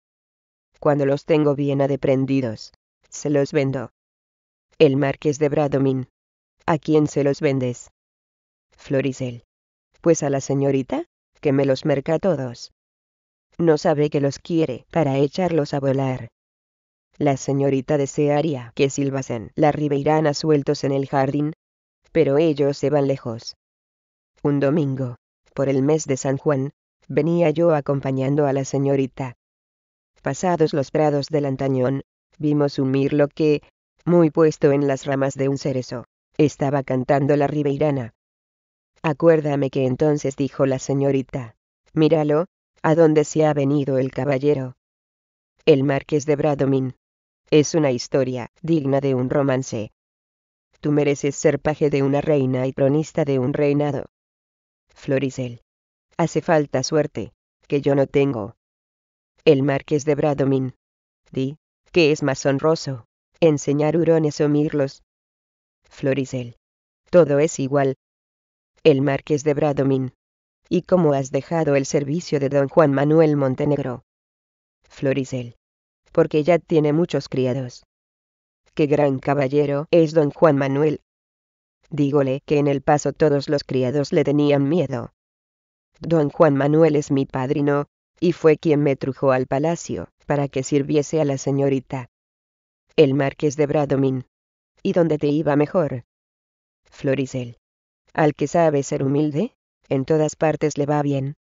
Cuando los tengo bien adeprendidos, se los vendo. El marqués de Bradomín. ¿A quién se los vendes? Florizel. Pues a la señorita, que me los merca todos no sabe que los quiere para echarlos a volar. La señorita desearía que silbasen la ribeirana sueltos en el jardín, pero ellos se van lejos. Un domingo, por el mes de San Juan, venía yo acompañando a la señorita. Pasados los prados del antañón, vimos un mirlo que, muy puesto en las ramas de un cerezo, estaba cantando la ribeirana. Acuérdame que entonces dijo la señorita, míralo, ¿A dónde se ha venido el caballero? El marqués de Bradomín. Es una historia digna de un romance. Tú mereces ser paje de una reina y cronista de un reinado. Florisel. Hace falta suerte, que yo no tengo. El marqués de Bradomín. Di, ¿qué es más honroso, enseñar hurones o mirlos. Florisel. Todo es igual. El marqués de Bradomín y cómo has dejado el servicio de don Juan Manuel Montenegro. Floricel. Porque ya tiene muchos criados. Qué gran caballero es don Juan Manuel. Dígole que en el paso todos los criados le tenían miedo. Don Juan Manuel es mi padrino, y fue quien me trujó al palacio, para que sirviese a la señorita. El marqués de Bradomín. ¿Y dónde te iba mejor? Floricel. Al que sabe ser humilde, en todas partes le va bien.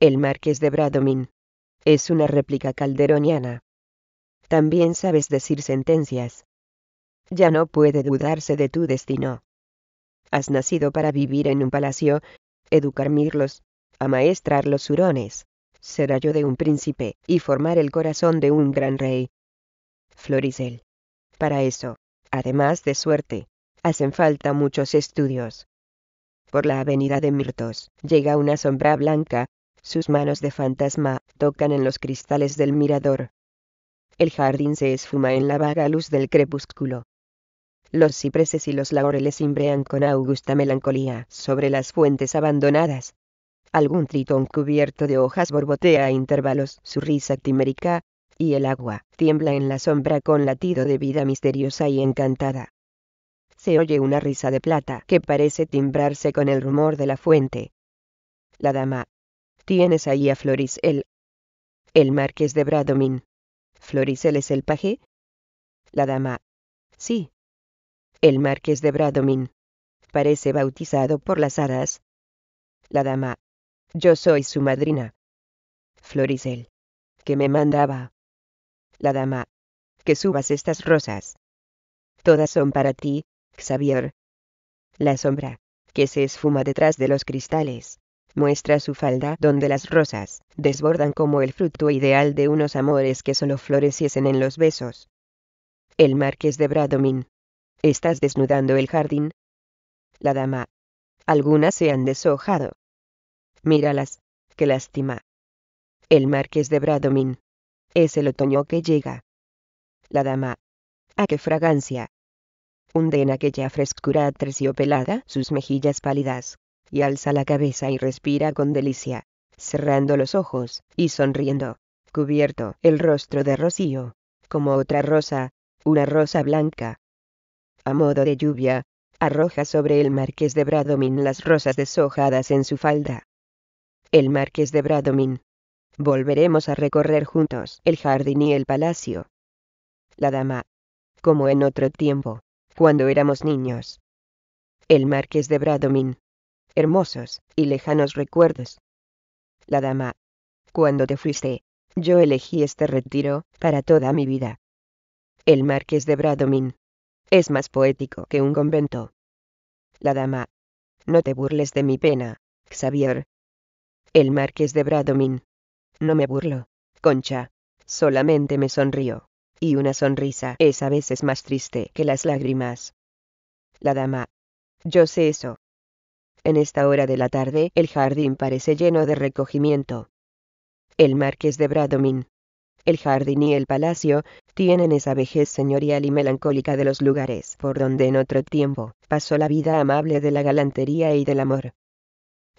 El marqués de Bradomín. Es una réplica calderoniana. También sabes decir sentencias. Ya no puede dudarse de tu destino. Has nacido para vivir en un palacio, educar mirlos, amaestrar los hurones, ser yo de un príncipe y formar el corazón de un gran rey. Floricel. Para eso, además de suerte, hacen falta muchos estudios por la avenida de Mirtos. Llega una sombra blanca, sus manos de fantasma tocan en los cristales del mirador. El jardín se esfuma en la vaga luz del crepúsculo. Los cipreses y los laureles imbrean con augusta melancolía sobre las fuentes abandonadas. Algún tritón cubierto de hojas borbotea a intervalos su risa timérica, y el agua tiembla en la sombra con latido de vida misteriosa y encantada se oye una risa de plata que parece timbrarse con el rumor de la fuente. La dama. Tienes ahí a Florisel. El marqués de Bradomín. ¿Florisel es el paje? La dama. Sí. El marqués de Bradomín. Parece bautizado por las hadas. La dama. Yo soy su madrina. Florisel. Que me mandaba. La dama. Que subas estas rosas. Todas son para ti, Xavier. La sombra, que se esfuma detrás de los cristales, muestra su falda donde las rosas desbordan como el fruto ideal de unos amores que solo floreciesen en los besos. El marqués de Bradomín. Estás desnudando el jardín. La dama. Algunas se han deshojado. Míralas, qué lástima. El marqués de Bradomín. Es el otoño que llega. La dama. ¿A ah, qué fragancia? hunde en aquella frescura terciopelada sus mejillas pálidas, y alza la cabeza y respira con delicia, cerrando los ojos, y sonriendo, cubierto el rostro de rocío, como otra rosa, una rosa blanca. A modo de lluvia, arroja sobre el marqués de Bradomín las rosas deshojadas en su falda. El marqués de Bradomín. Volveremos a recorrer juntos el jardín y el palacio. La dama. Como en otro tiempo, cuando éramos niños. El marqués de Bradomín. hermosos y lejanos recuerdos. La dama, cuando te fuiste, yo elegí este retiro para toda mi vida. El marqués de Bradomín. es más poético que un convento. La dama, no te burles de mi pena, Xavier. El marqués de Bradomín. no me burlo, Concha, solamente me sonrió y una sonrisa es a veces más triste que las lágrimas. La dama. Yo sé eso. En esta hora de la tarde el jardín parece lleno de recogimiento. El marqués de Bradomín. El jardín y el palacio tienen esa vejez señorial y melancólica de los lugares por donde en otro tiempo pasó la vida amable de la galantería y del amor.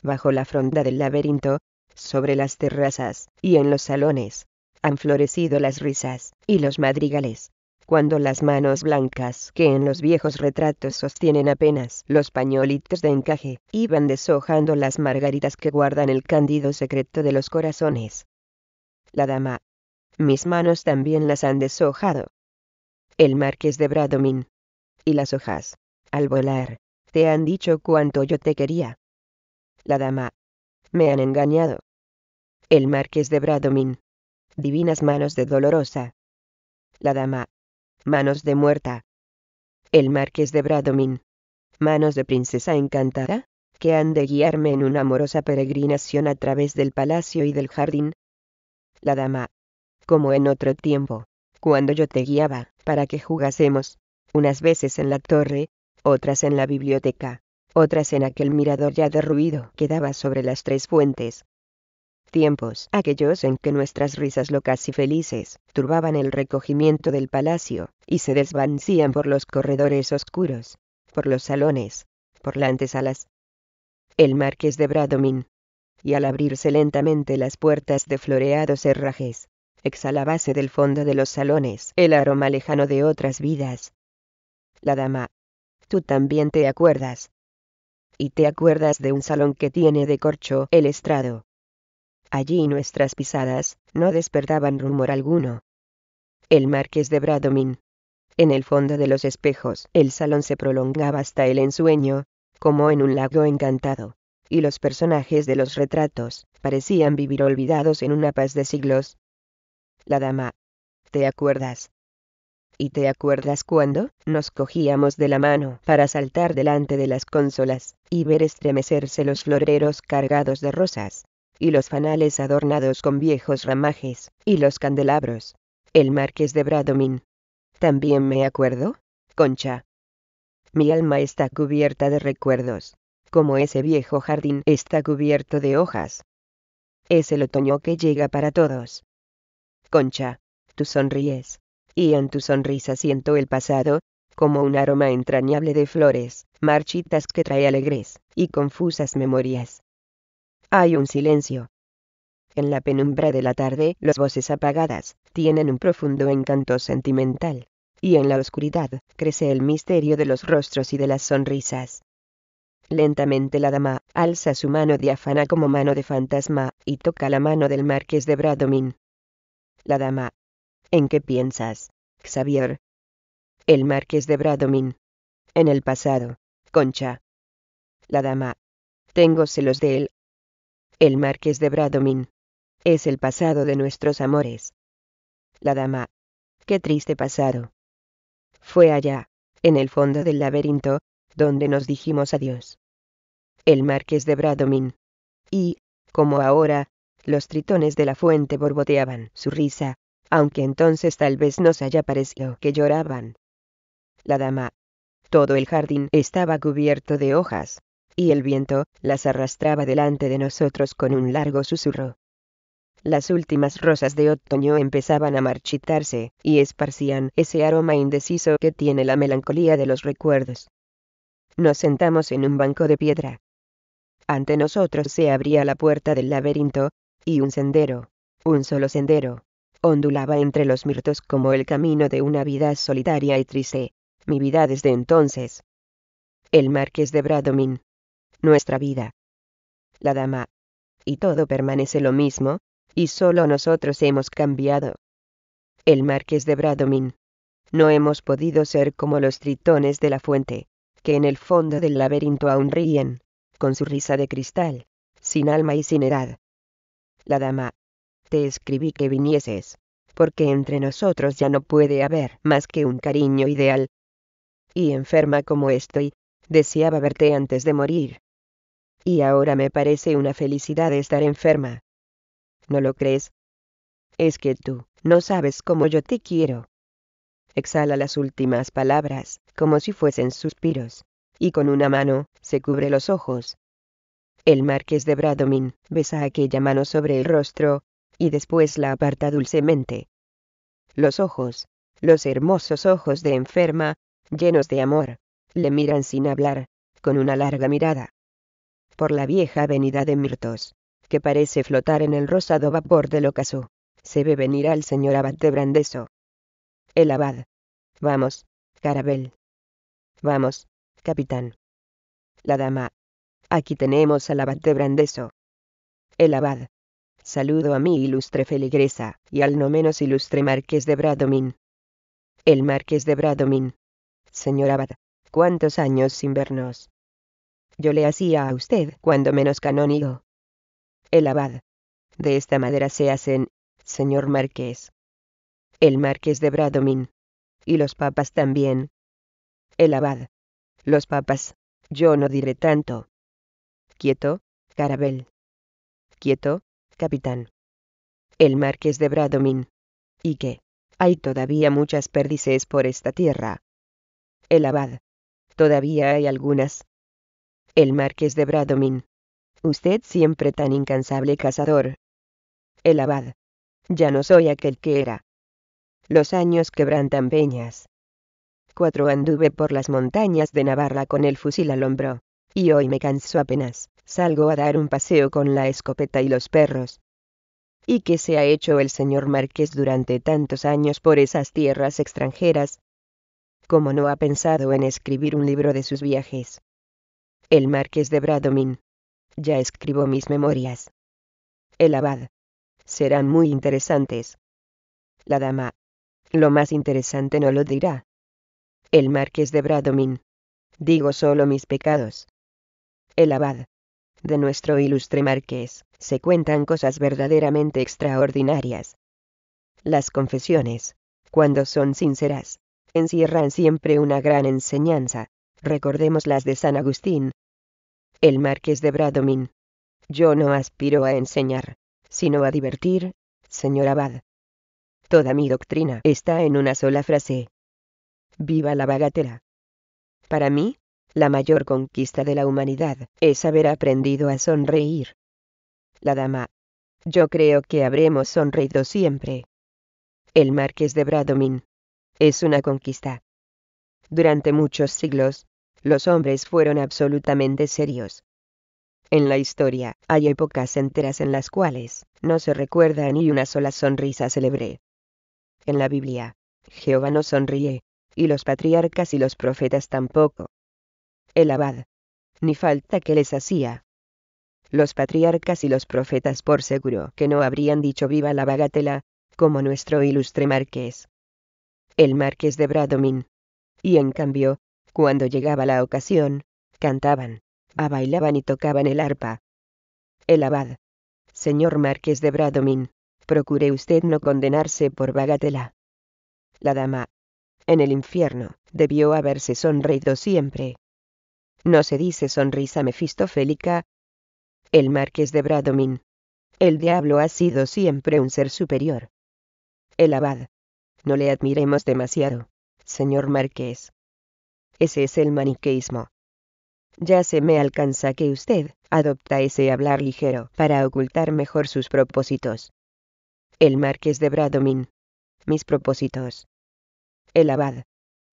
Bajo la fronda del laberinto, sobre las terrazas y en los salones, han florecido las risas, y los madrigales. Cuando las manos blancas que en los viejos retratos sostienen apenas los pañolitos de encaje, iban deshojando las margaritas que guardan el cándido secreto de los corazones. La dama. Mis manos también las han deshojado. El marqués de Bradomín. Y las hojas, al volar, te han dicho cuánto yo te quería. La dama. Me han engañado. El marqués de Bradomín. Divinas manos de Dolorosa. La dama. Manos de muerta. El marqués de Bradomín. Manos de princesa encantada, que han de guiarme en una amorosa peregrinación a través del palacio y del jardín. La dama. Como en otro tiempo, cuando yo te guiaba, para que jugásemos, unas veces en la torre, otras en la biblioteca, otras en aquel mirador ya derruido que daba sobre las tres fuentes tiempos, aquellos en que nuestras risas locas y felices, turbaban el recogimiento del palacio, y se desvancían por los corredores oscuros, por los salones, por las antesalas. El marqués de Bradomín. Y al abrirse lentamente las puertas de floreados herrajes, exhalabase del fondo de los salones el aroma lejano de otras vidas. La dama. Tú también te acuerdas. Y te acuerdas de un salón que tiene de corcho el estrado, allí nuestras pisadas, no despertaban rumor alguno. El marqués de Bradomín. En el fondo de los espejos, el salón se prolongaba hasta el ensueño, como en un lago encantado, y los personajes de los retratos parecían vivir olvidados en una paz de siglos. La dama. ¿Te acuerdas? ¿Y te acuerdas cuando nos cogíamos de la mano para saltar delante de las consolas y ver estremecerse los floreros cargados de rosas? y los fanales adornados con viejos ramajes, y los candelabros. El marqués de Bradomín. También me acuerdo, Concha. Mi alma está cubierta de recuerdos, como ese viejo jardín está cubierto de hojas. Es el otoño que llega para todos. Concha, tú sonríes, y en tu sonrisa siento el pasado, como un aroma entrañable de flores, marchitas que trae alegres y confusas memorias. Hay un silencio. En la penumbra de la tarde, las voces apagadas tienen un profundo encanto sentimental. Y en la oscuridad, crece el misterio de los rostros y de las sonrisas. Lentamente la dama alza su mano diáfana como mano de fantasma, y toca la mano del marqués de Bradomín. La dama. ¿En qué piensas, Xavier? El marqués de Bradomín. En el pasado, Concha. La dama. Tengo celos de él, el marqués de Bradomín, Es el pasado de nuestros amores. La dama. Qué triste pasado. Fue allá, en el fondo del laberinto, donde nos dijimos adiós. El marqués de Bradomín, Y, como ahora, los tritones de la fuente borboteaban su risa, aunque entonces tal vez nos haya parecido que lloraban. La dama. Todo el jardín estaba cubierto de hojas, y el viento las arrastraba delante de nosotros con un largo susurro. Las últimas rosas de otoño empezaban a marchitarse, y esparcían ese aroma indeciso que tiene la melancolía de los recuerdos. Nos sentamos en un banco de piedra. Ante nosotros se abría la puerta del laberinto, y un sendero, un solo sendero, ondulaba entre los mirtos como el camino de una vida solitaria y triste, mi vida desde entonces. El marqués de Bradomín, nuestra vida. La dama. Y todo permanece lo mismo, y solo nosotros hemos cambiado. El marqués de Bradomín. No hemos podido ser como los tritones de la fuente, que en el fondo del laberinto aún ríen, con su risa de cristal, sin alma y sin edad. La dama. Te escribí que vinieses, porque entre nosotros ya no puede haber más que un cariño ideal. Y enferma como estoy, deseaba verte antes de morir. Y ahora me parece una felicidad estar enferma. ¿No lo crees? Es que tú, no sabes cómo yo te quiero. Exhala las últimas palabras, como si fuesen suspiros, y con una mano, se cubre los ojos. El marqués de Bradomín besa aquella mano sobre el rostro, y después la aparta dulcemente. Los ojos, los hermosos ojos de enferma, llenos de amor, le miran sin hablar, con una larga mirada por la vieja avenida de Mirtos, que parece flotar en el rosado vapor del ocaso. Se ve venir al señor abad de Brandeso. El abad. Vamos, Carabel. Vamos, capitán. La dama. Aquí tenemos al abad de Brandeso. El abad. Saludo a mi ilustre feligresa, y al no menos ilustre marqués de Bradomín. El marqués de Bradomín. Señor abad, ¿cuántos años sin vernos? Yo le hacía a usted cuando menos canónigo. El abad. De esta manera se hacen, señor marqués. El marqués de Bradomín. Y los papas también. El abad. Los papas. Yo no diré tanto. Quieto, Carabel. Quieto, capitán. El marqués de Bradomín. Y qué? hay todavía muchas pérdices por esta tierra. El abad. Todavía hay algunas, el marqués de Bradomín. Usted siempre tan incansable cazador. El abad. Ya no soy aquel que era. Los años quebrantan peñas. Cuatro anduve por las montañas de Navarra con el fusil al hombro. Y hoy me canso apenas, salgo a dar un paseo con la escopeta y los perros. ¿Y qué se ha hecho el señor Marqués durante tantos años por esas tierras extranjeras? ¿Cómo no ha pensado en escribir un libro de sus viajes? el marqués de Bradomín. Ya escribo mis memorias. El abad. Serán muy interesantes. La dama. Lo más interesante no lo dirá. El marqués de Bradomín. Digo solo mis pecados. El abad. De nuestro ilustre marqués, se cuentan cosas verdaderamente extraordinarias. Las confesiones, cuando son sinceras, encierran siempre una gran enseñanza. Recordemos las de San Agustín, el marqués de Bradomín. Yo no aspiro a enseñar, sino a divertir, señor abad. Toda mi doctrina está en una sola frase. Viva la bagatela. Para mí, la mayor conquista de la humanidad es haber aprendido a sonreír. La dama. Yo creo que habremos sonreído siempre. El marqués de Bradomín. Es una conquista. Durante muchos siglos, los hombres fueron absolutamente serios. En la historia, hay épocas enteras en las cuales, no se recuerda ni una sola sonrisa célebre. En la Biblia, Jehová no sonríe, y los patriarcas y los profetas tampoco. El abad. Ni falta que les hacía. Los patriarcas y los profetas por seguro que no habrían dicho viva la bagatela, como nuestro ilustre marqués. El marqués de Bradomín. Y en cambio, cuando llegaba la ocasión, cantaban, bailaban y tocaban el arpa. El abad. Señor Marqués de Bradomín, procure usted no condenarse por bagatela. La dama. En el infierno, debió haberse sonreído siempre. No se dice sonrisa mefistofélica. El Marqués de Bradomín. El diablo ha sido siempre un ser superior. El abad. No le admiremos demasiado, señor Marqués. Ese es el maniqueísmo. Ya se me alcanza que usted adopta ese hablar ligero para ocultar mejor sus propósitos. El marqués de Bradomín. Mis propósitos. El abad.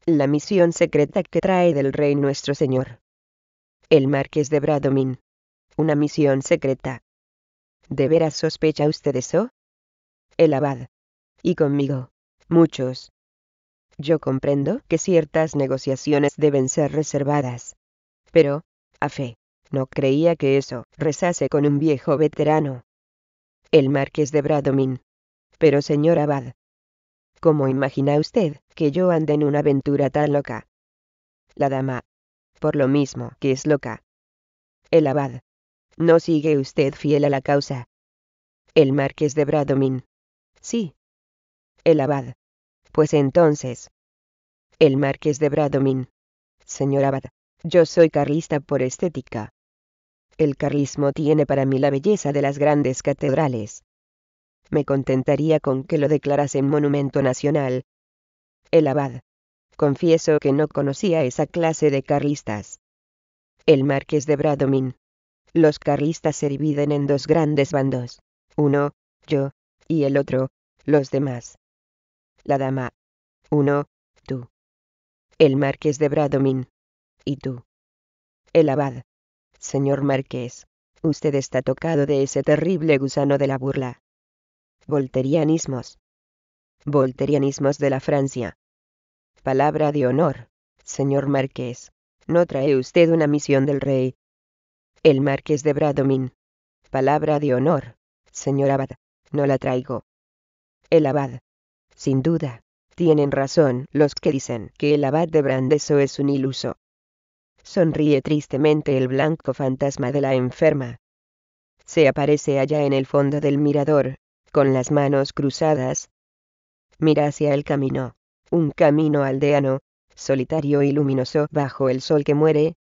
La misión secreta que trae del rey nuestro señor. El marqués de Bradomín. Una misión secreta. ¿De veras sospecha usted eso? El abad. Y conmigo. Muchos, yo comprendo que ciertas negociaciones deben ser reservadas. Pero, a fe, no creía que eso rezase con un viejo veterano. El marqués de Bradomín. Pero señor Abad. ¿Cómo imagina usted que yo ande en una aventura tan loca? La dama. Por lo mismo que es loca. El Abad. ¿No sigue usted fiel a la causa? El marqués de Bradomín. Sí. El Abad. Pues entonces. El marqués de Bradomín. Señor Abad, yo soy carlista por estética. El carlismo tiene para mí la belleza de las grandes catedrales. Me contentaría con que lo declarasen monumento nacional. El abad. Confieso que no conocía esa clase de carlistas. El marqués de Bradomín. Los carlistas se dividen en dos grandes bandos. Uno, yo, y el otro, los demás la dama. Uno, tú. El marqués de Bradomín. Y tú. El abad. Señor marqués, usted está tocado de ese terrible gusano de la burla. Volterianismos. Volterianismos de la Francia. Palabra de honor, señor marqués. No trae usted una misión del rey. El marqués de Bradomín. Palabra de honor, señor abad. No la traigo. El abad. Sin duda, tienen razón los que dicen que el abad de Brandeso es un iluso. Sonríe tristemente el blanco fantasma de la enferma. Se aparece allá en el fondo del mirador, con las manos cruzadas. Mira hacia el camino, un camino aldeano, solitario y luminoso bajo el sol que muere.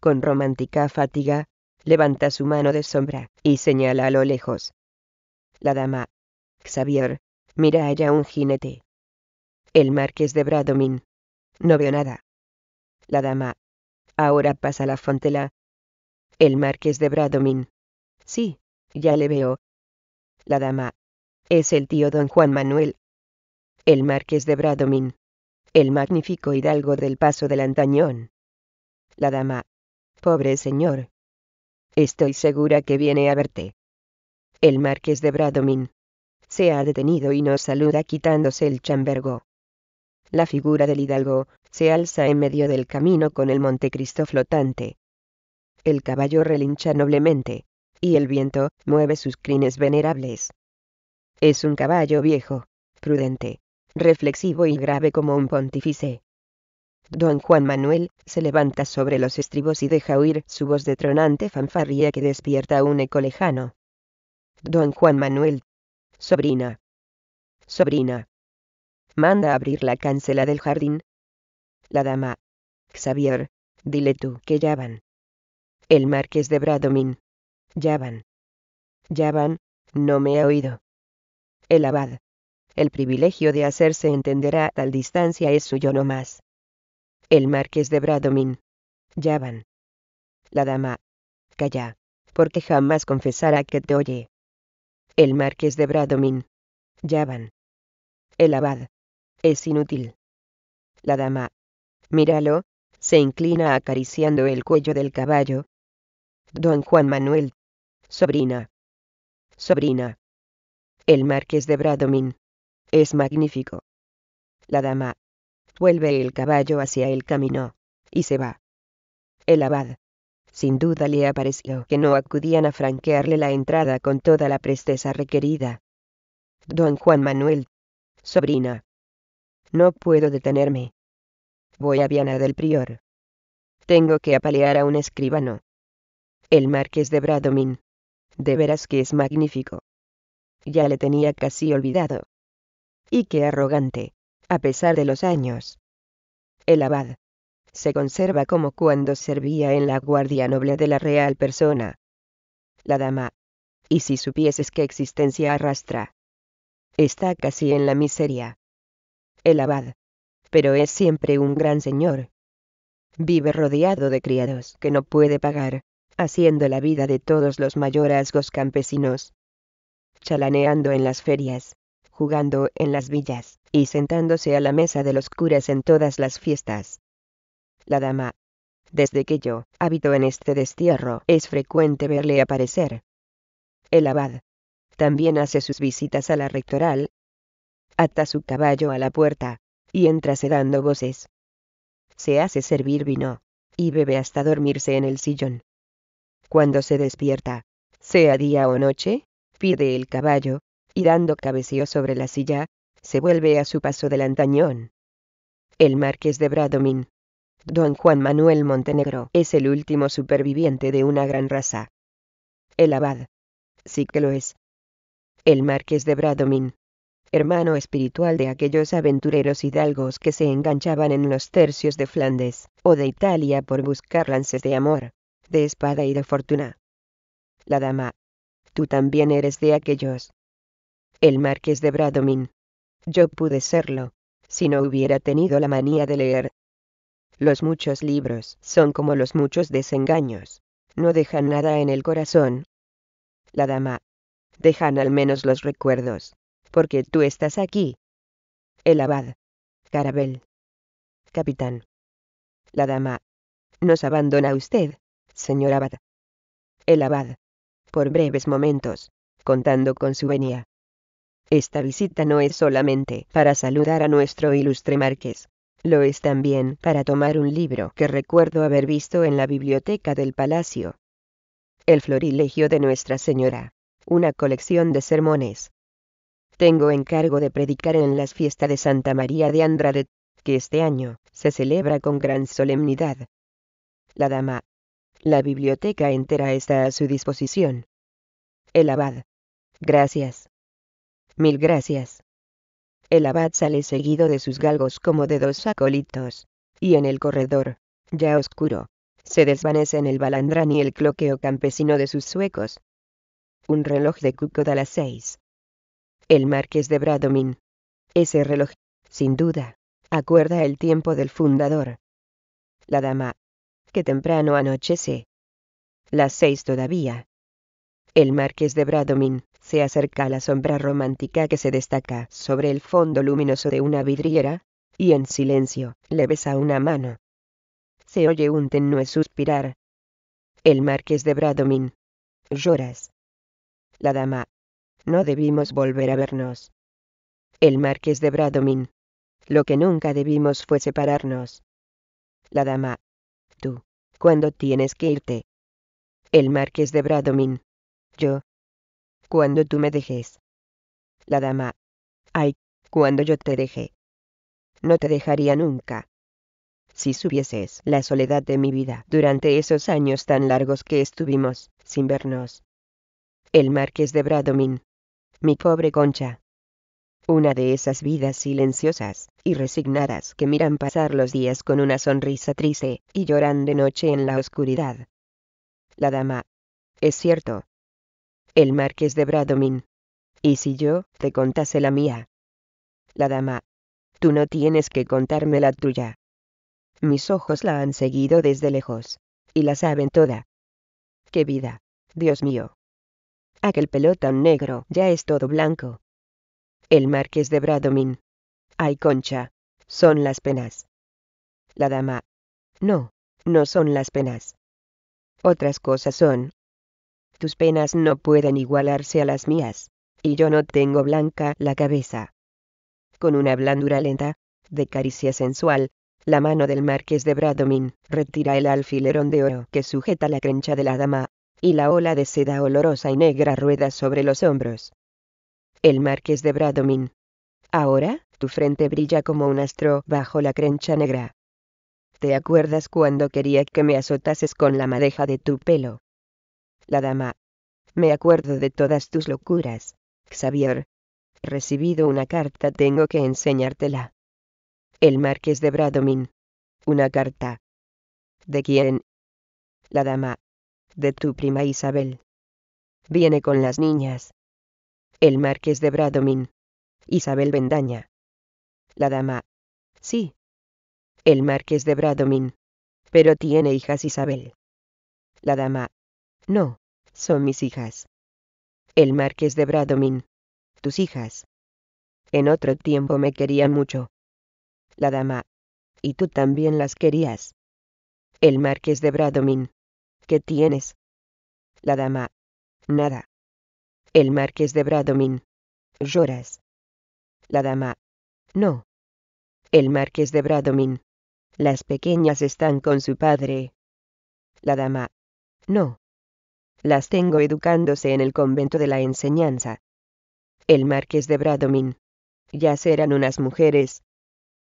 Con romántica fatiga, levanta su mano de sombra y señala a lo lejos. La dama, Xavier, Mira allá un jinete. El marqués de Bradomín». No veo nada. La dama. Ahora pasa la fontela. El marqués de Bradomín». Sí, ya le veo. La dama. Es el tío don Juan Manuel. El marqués de Bradomín». El magnífico hidalgo del paso del Antañón. La dama. Pobre señor. Estoy segura que viene a verte. El marqués de Bradomín» se ha detenido y nos saluda quitándose el chambergo. La figura del hidalgo, se alza en medio del camino con el Montecristo flotante. El caballo relincha noblemente, y el viento mueve sus crines venerables. Es un caballo viejo, prudente, reflexivo y grave como un pontífice. Don Juan Manuel se levanta sobre los estribos y deja oír su voz de tronante fanfarría que despierta un eco lejano. Don Juan Manuel Sobrina. Sobrina. Manda abrir la cancela del jardín. La dama. Xavier, dile tú que ya van. El marqués de Bradomín. Ya van. Ya van, no me ha oído. El abad. El privilegio de hacerse entender a tal distancia es suyo no más. El marqués de Bradomín. Ya van. La dama. Calla, porque jamás confesará que te oye el marqués de Bradomin. van. El abad. Es inútil. La dama. Míralo, se inclina acariciando el cuello del caballo. Don Juan Manuel. Sobrina. Sobrina. El marqués de Bradomín. Es magnífico. La dama. Vuelve el caballo hacia el camino. Y se va. El abad. Sin duda le apareció que no acudían a franquearle la entrada con toda la presteza requerida. Don Juan Manuel. Sobrina. No puedo detenerme. Voy a Viana del Prior. Tengo que apalear a un escribano. El marqués de Bradomín. De veras que es magnífico. Ya le tenía casi olvidado. Y qué arrogante, a pesar de los años. El abad se conserva como cuando servía en la guardia noble de la real persona. La dama. Y si supieses qué existencia arrastra. Está casi en la miseria. El abad. Pero es siempre un gran señor. Vive rodeado de criados que no puede pagar, haciendo la vida de todos los mayorazgos campesinos. Chalaneando en las ferias, jugando en las villas, y sentándose a la mesa de los curas en todas las fiestas la dama. Desde que yo habito en este destierro, es frecuente verle aparecer. El abad. También hace sus visitas a la rectoral. Ata su caballo a la puerta, y entrase dando voces. Se hace servir vino, y bebe hasta dormirse en el sillón. Cuando se despierta, sea día o noche, pide el caballo, y dando cabeceo sobre la silla, se vuelve a su paso del antañón. El marqués de Bradomín Don Juan Manuel Montenegro es el último superviviente de una gran raza. El abad. Sí que lo es. El marqués de Bradomín. Hermano espiritual de aquellos aventureros hidalgos que se enganchaban en los tercios de Flandes, o de Italia por buscar lances de amor, de espada y de fortuna. La dama. Tú también eres de aquellos. El marqués de Bradomín. Yo pude serlo, si no hubiera tenido la manía de leer, los muchos libros son como los muchos desengaños. No dejan nada en el corazón. La dama. Dejan al menos los recuerdos. Porque tú estás aquí. El abad. Carabel. Capitán. La dama. Nos abandona usted, señor abad. El abad. Por breves momentos, contando con su venia. Esta visita no es solamente para saludar a nuestro ilustre marqués, lo es también para tomar un libro que recuerdo haber visto en la biblioteca del palacio. El Florilegio de Nuestra Señora, una colección de sermones. Tengo encargo de predicar en las fiestas de Santa María de Andrade, que este año se celebra con gran solemnidad. La dama. La biblioteca entera está a su disposición. El abad. Gracias. Mil gracias. El abad sale seguido de sus galgos como de dos sacolitos, Y en el corredor, ya oscuro, se desvanecen el balandrán y el cloqueo campesino de sus suecos. Un reloj de cuco da las seis. El marqués de Bradomín. Ese reloj, sin duda, acuerda el tiempo del fundador. La dama. Que temprano anochece. Las seis todavía. El marqués de Bradomín se acerca a la sombra romántica que se destaca sobre el fondo luminoso de una vidriera, y en silencio, le besa una mano. Se oye un tenue suspirar. El marqués de Bradomín. Lloras. La dama. No debimos volver a vernos. El marqués de Bradomín. Lo que nunca debimos fue separarnos. La dama. Tú. ¿Cuándo tienes que irte? El marqués de Bradomín. Yo, cuando tú me dejes. La dama. Ay, cuando yo te dejé. No te dejaría nunca. Si subieses la soledad de mi vida durante esos años tan largos que estuvimos, sin vernos. El marqués de Bradomín. Mi pobre concha. Una de esas vidas silenciosas y resignadas que miran pasar los días con una sonrisa triste y lloran de noche en la oscuridad. La dama. Es cierto, el marqués de Bradomín. ¿Y si yo te contase la mía? La dama. Tú no tienes que contarme la tuya. Mis ojos la han seguido desde lejos, y la saben toda. ¡Qué vida! Dios mío. Aquel tan negro ya es todo blanco. El marqués de Bradomín. Ay, concha, son las penas. La dama. No, no son las penas. Otras cosas son, tus penas no pueden igualarse a las mías, y yo no tengo blanca la cabeza. Con una blandura lenta, de caricia sensual, la mano del marqués de Bradomín retira el alfilerón de oro que sujeta la crencha de la dama, y la ola de seda olorosa y negra rueda sobre los hombros. El marqués de Bradomín. Ahora, tu frente brilla como un astro bajo la crencha negra. ¿Te acuerdas cuando quería que me azotases con la madeja de tu pelo? La dama. Me acuerdo de todas tus locuras, Xavier. Recibido una carta, tengo que enseñártela. El marqués de Bradomín. Una carta. ¿De quién? La dama. De tu prima Isabel. Viene con las niñas. El marqués de Bradomín. Isabel Bendaña. La dama. Sí. El marqués de Bradomín. Pero tiene hijas Isabel. La dama. No son mis hijas. El marqués de Bradomín. Tus hijas. En otro tiempo me querían mucho. La dama. Y tú también las querías. El marqués de Bradomín. ¿Qué tienes? La dama. Nada. El marqués de Bradomín. Lloras. La dama. No. El marqués de Bradomín. Las pequeñas están con su padre. La dama. No las tengo educándose en el convento de la enseñanza. El marqués de Bradomín. Ya serán unas mujeres.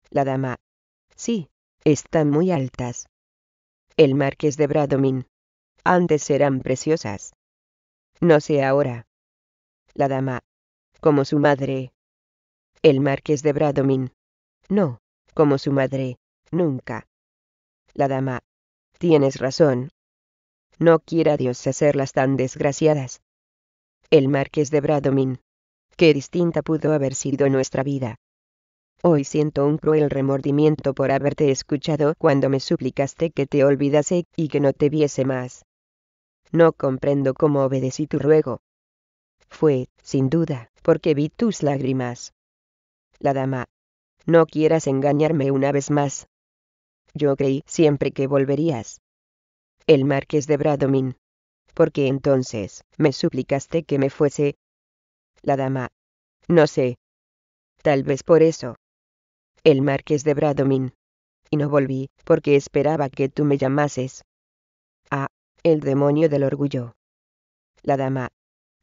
La dama. Sí, están muy altas. El marqués de Bradomín. Antes eran preciosas. No sé ahora. La dama. Como su madre. El marqués de Bradomín. No, como su madre, nunca. La dama. Tienes razón, no quiera Dios hacerlas tan desgraciadas. El marqués de Bradomín. Qué distinta pudo haber sido nuestra vida. Hoy siento un cruel remordimiento por haberte escuchado cuando me suplicaste que te olvidase y que no te viese más. No comprendo cómo obedecí tu ruego. Fue, sin duda, porque vi tus lágrimas. La dama. No quieras engañarme una vez más. Yo creí siempre que volverías el marqués de Bradomín. Porque entonces, me suplicaste que me fuese. La dama. No sé. Tal vez por eso. El marqués de Bradomín. Y no volví, porque esperaba que tú me llamases. Ah, el demonio del orgullo. La dama.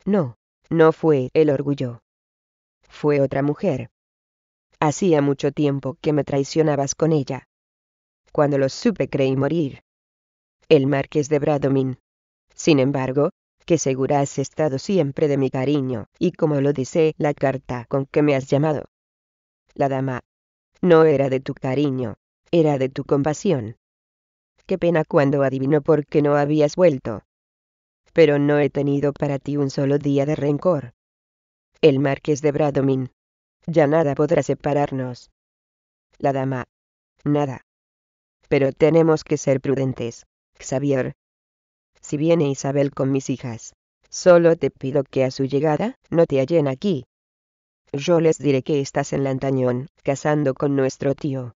No, no fue el orgullo. Fue otra mujer. Hacía mucho tiempo que me traicionabas con ella. Cuando lo supe creí morir el marqués de Bradomín. Sin embargo, que segura has estado siempre de mi cariño, y como lo dice la carta con que me has llamado. La dama. No era de tu cariño, era de tu compasión. Qué pena cuando adivinó por qué no habías vuelto. Pero no he tenido para ti un solo día de rencor. El marqués de Bradomín. Ya nada podrá separarnos. La dama. Nada. Pero tenemos que ser prudentes. Xavier. Si viene Isabel con mis hijas, solo te pido que a su llegada no te hallen aquí. Yo les diré que estás en Lantañón, casando con nuestro tío.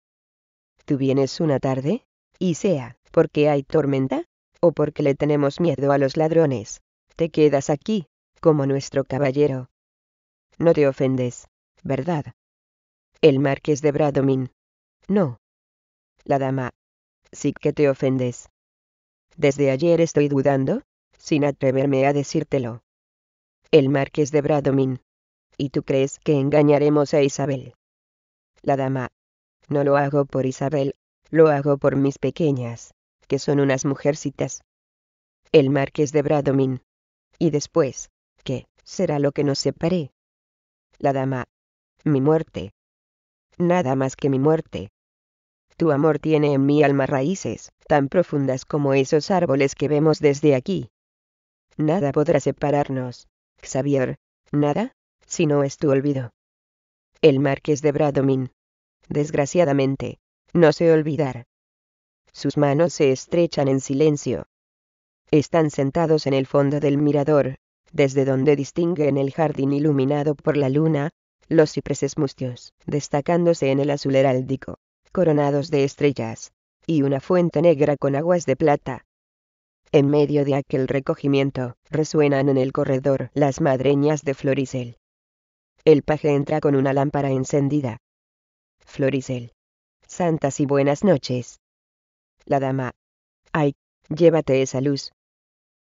Tú vienes una tarde, y sea, porque hay tormenta, o porque le tenemos miedo a los ladrones, te quedas aquí, como nuestro caballero. No te ofendes, ¿verdad? El marqués de Bradomín. No. La dama. Sí que te ofendes. Desde ayer estoy dudando, sin atreverme a decírtelo. El marqués de Bradomín. ¿Y tú crees que engañaremos a Isabel? La dama. No lo hago por Isabel, lo hago por mis pequeñas, que son unas mujercitas. El marqués de Bradomín. Y después, ¿qué será lo que nos separe? La dama. Mi muerte. Nada más que mi muerte. Tu amor tiene en mi alma raíces, tan profundas como esos árboles que vemos desde aquí. Nada podrá separarnos, Xavier, nada, si no es tu olvido. El marqués de Bradomín. Desgraciadamente, no sé olvidar. Sus manos se estrechan en silencio. Están sentados en el fondo del mirador, desde donde distinguen el jardín iluminado por la luna, los cipreses mustios, destacándose en el azul heráldico coronados de estrellas, y una fuente negra con aguas de plata. En medio de aquel recogimiento, resuenan en el corredor las madreñas de Florisel. El paje entra con una lámpara encendida. Florisel. Santas y buenas noches. La dama. Ay, llévate esa luz.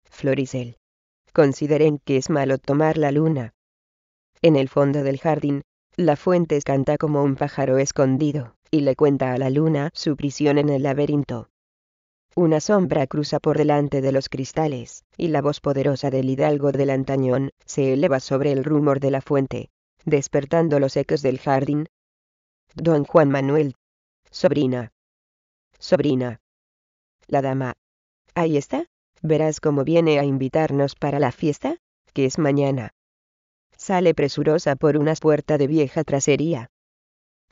Florisel. Consideren que es malo tomar la luna. En el fondo del jardín, la fuente canta como un pájaro escondido y le cuenta a la luna su prisión en el laberinto. Una sombra cruza por delante de los cristales, y la voz poderosa del hidalgo del antañón se eleva sobre el rumor de la fuente, despertando los ecos del jardín. Don Juan Manuel. Sobrina. Sobrina. La dama. Ahí está. Verás cómo viene a invitarnos para la fiesta, que es mañana. Sale presurosa por una puerta de vieja trasería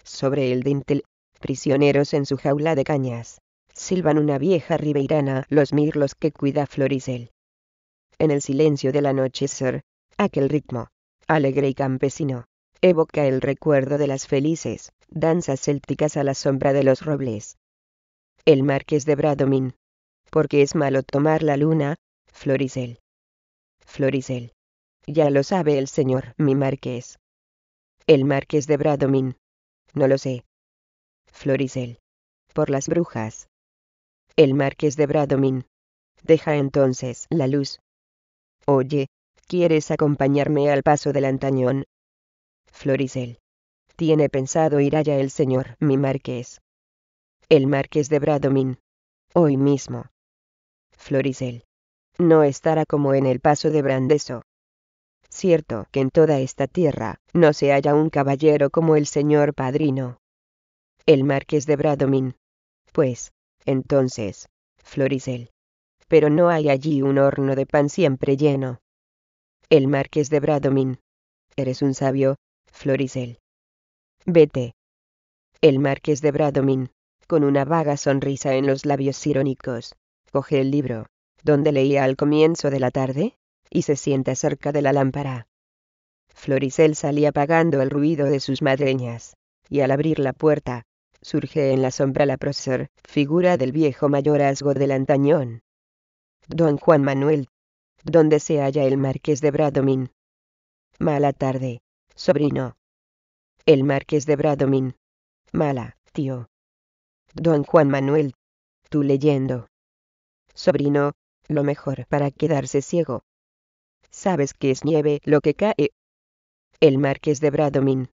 sobre el dintel, prisioneros en su jaula de cañas. silban una vieja ribeirana los mirlos que cuida Florizel. En el silencio del anochecer, aquel ritmo, alegre y campesino, evoca el recuerdo de las felices danzas célticas a la sombra de los robles. El marqués de Bradomín. Porque es malo tomar la luna, florisel Florisel Ya lo sabe el señor, mi marqués. El marqués de Bradomín. No lo sé. Floricel. Por las brujas. El marqués de Bradomín. Deja entonces la luz. Oye, ¿quieres acompañarme al paso del antañón? Floricel. Tiene pensado ir allá el señor, mi marqués. El marqués de Bradomín. Hoy mismo. Floricel. No estará como en el paso de Brandeso cierto que en toda esta tierra no se halla un caballero como el señor padrino. El marqués de Bradomín. Pues, entonces, Florizel. Pero no hay allí un horno de pan siempre lleno. El marqués de Bradomín. Eres un sabio, Florisel. Vete. El marqués de Bradomín, con una vaga sonrisa en los labios irónicos, coge el libro, donde leía al comienzo de la tarde, y se sienta cerca de la lámpara. Floricel salía apagando el ruido de sus madreñas, y al abrir la puerta, surge en la sombra la prócer, figura del viejo mayorazgo del antañón. Don Juan Manuel. ¿Dónde se halla el marqués de Bradomín? Mala tarde, sobrino. El marqués de Bradomín. Mala, tío. Don Juan Manuel. Tú leyendo. Sobrino, lo mejor para quedarse ciego sabes que es nieve lo que cae. El marqués de Bradomín.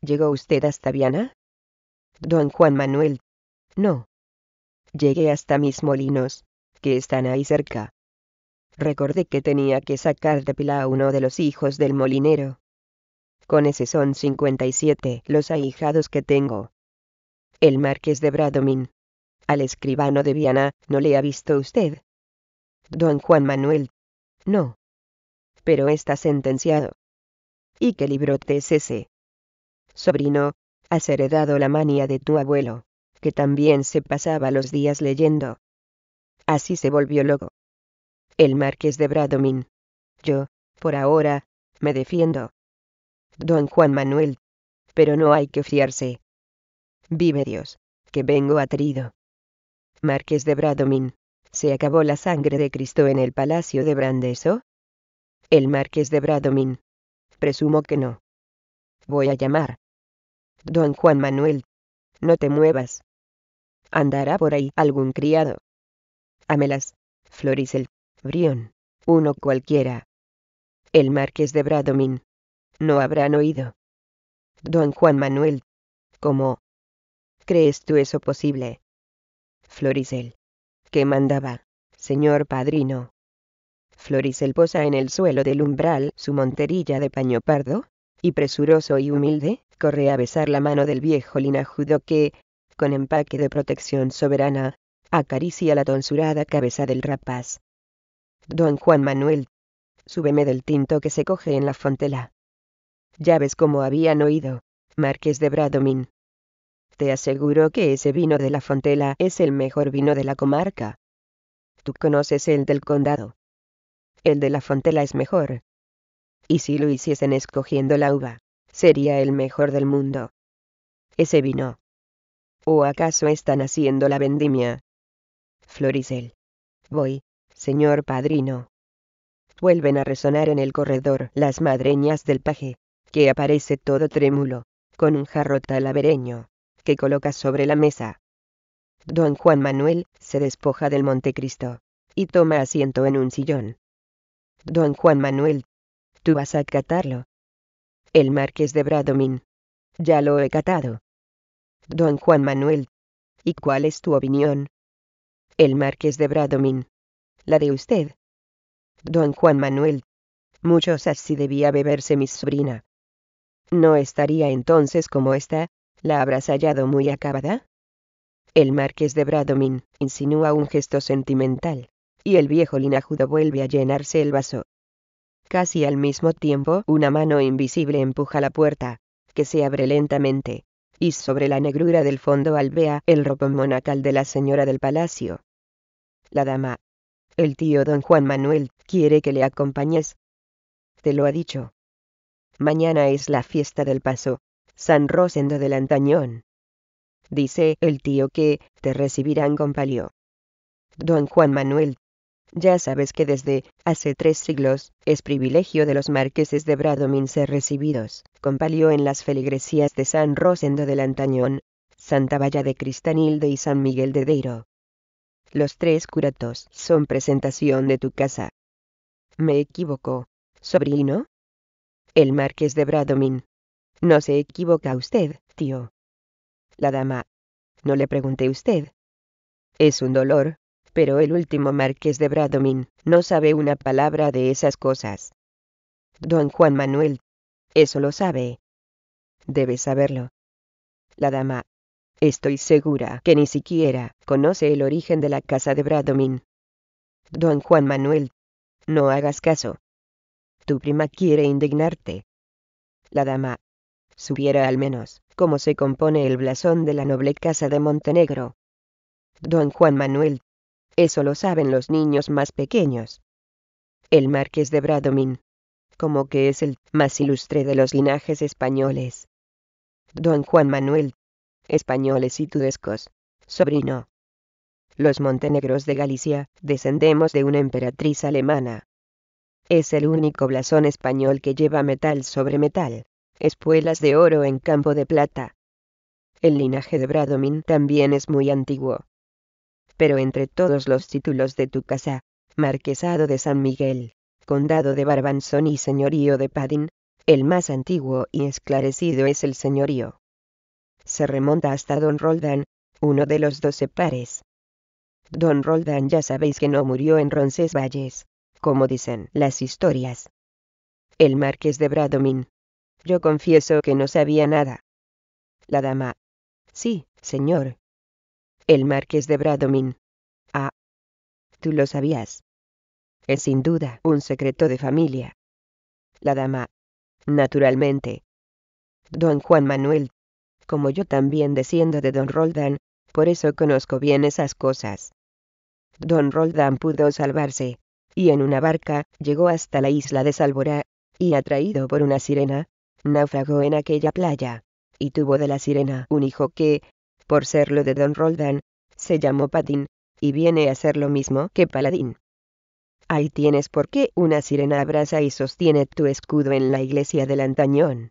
¿Llegó usted hasta Viana? Don Juan Manuel. No. Llegué hasta mis molinos, que están ahí cerca. Recordé que tenía que sacar de pila a uno de los hijos del molinero. Con ese son 57 los ahijados que tengo. El marqués de Bradomín. Al escribano de Viana, ¿no le ha visto usted? Don Juan Manuel. No pero está sentenciado. ¿Y qué librote es ese? Sobrino, has heredado la manía de tu abuelo, que también se pasaba los días leyendo. Así se volvió loco. El marqués de Bradomín. Yo, por ahora, me defiendo. Don Juan Manuel. Pero no hay que fiarse. Vive Dios, que vengo atrido. Marqués de Bradomín. ¿Se acabó la sangre de Cristo en el palacio de Brandeso? el marqués de Bradomín. Presumo que no. Voy a llamar. Don Juan Manuel. No te muevas. Andará por ahí algún criado. Amelas, Floricel, Brión, uno cualquiera. El marqués de Bradomín. No habrán oído. Don Juan Manuel. ¿Cómo? ¿Crees tú eso posible? Floricel. ¿Qué mandaba, señor padrino? Florisel posa en el suelo del umbral su monterilla de paño pardo, y presuroso y humilde, corre a besar la mano del viejo linajudo que, con empaque de protección soberana, acaricia la tonsurada cabeza del rapaz. Don Juan Manuel, súbeme del tinto que se coge en la fontela. Ya ves cómo habían oído, Marqués de Bradomín. Te aseguro que ese vino de la fontela es el mejor vino de la comarca. Tú conoces el del condado el de la fontela es mejor. Y si lo hiciesen escogiendo la uva, sería el mejor del mundo. Ese vino. ¿O acaso están haciendo la vendimia? Florisel. Voy, señor padrino. Vuelven a resonar en el corredor las madreñas del paje, que aparece todo trémulo, con un jarro talavereño, que coloca sobre la mesa. Don Juan Manuel se despoja del Montecristo y toma asiento en un sillón. Don Juan Manuel. Tú vas a catarlo. El marqués de Bradomín. Ya lo he catado. Don Juan Manuel. ¿Y cuál es tu opinión? El marqués de Bradomín. La de usted. Don Juan Manuel. Muchos así debía beberse mi sobrina. ¿No estaría entonces como está? ¿La habrás hallado muy acabada? El marqués de Bradomín insinúa un gesto sentimental y el viejo linajudo vuelve a llenarse el vaso. Casi al mismo tiempo, una mano invisible empuja la puerta, que se abre lentamente, y sobre la negrura del fondo alvea el ropón monacal de la señora del palacio. La dama. El tío don Juan Manuel, quiere que le acompañes. Te lo ha dicho. Mañana es la fiesta del paso, San Rosendo del Antañón. Dice el tío que te recibirán con palio. Don Juan Manuel ya sabes que desde hace tres siglos es privilegio de los marqueses de Bradomín ser recibidos con palio en las feligresías de San Rosendo de Lantañón, Santa Valla de Cristanilde y San Miguel de Deiro. Los tres curatos son presentación de tu casa. Me equivoco, sobrino. El marqués de Bradomín. No se equivoca usted, tío. La dama. No le pregunté usted. Es un dolor, pero el último marqués de Bradomín no sabe una palabra de esas cosas. Don Juan Manuel. Eso lo sabe. Debe saberlo. La dama. Estoy segura que ni siquiera conoce el origen de la casa de Bradomín. Don Juan Manuel. No hagas caso. Tu prima quiere indignarte. La dama. Supiera al menos cómo se compone el blasón de la noble casa de Montenegro. Don Juan Manuel. Eso lo saben los niños más pequeños. El marqués de Bradomín, como que es el más ilustre de los linajes españoles. Don Juan Manuel, españoles y tudescos, sobrino. Los montenegros de Galicia, descendemos de una emperatriz alemana. Es el único blasón español que lleva metal sobre metal, espuelas de oro en campo de plata. El linaje de Bradomín también es muy antiguo pero entre todos los títulos de tu casa, Marquesado de San Miguel, Condado de Barbanzón y Señorío de Padín, el más antiguo y esclarecido es el señorío. Se remonta hasta Don Roldán, uno de los doce pares. Don Roldán ya sabéis que no murió en Roncesvalles, como dicen las historias. El marqués de Bradomín. Yo confieso que no sabía nada. La dama. Sí, señor, el marqués de Bradomin. Ah, tú lo sabías. Es sin duda un secreto de familia. La dama. Naturalmente. Don Juan Manuel. Como yo también desciendo de don Roldán, por eso conozco bien esas cosas. Don Roldán pudo salvarse, y en una barca llegó hasta la isla de Salvorá, y atraído por una sirena, naufragó en aquella playa, y tuvo de la sirena un hijo que, por ser lo de Don Roldán, se llamó Padín, y viene a ser lo mismo que Paladín. Ahí tienes por qué una sirena abraza y sostiene tu escudo en la iglesia del Antañón.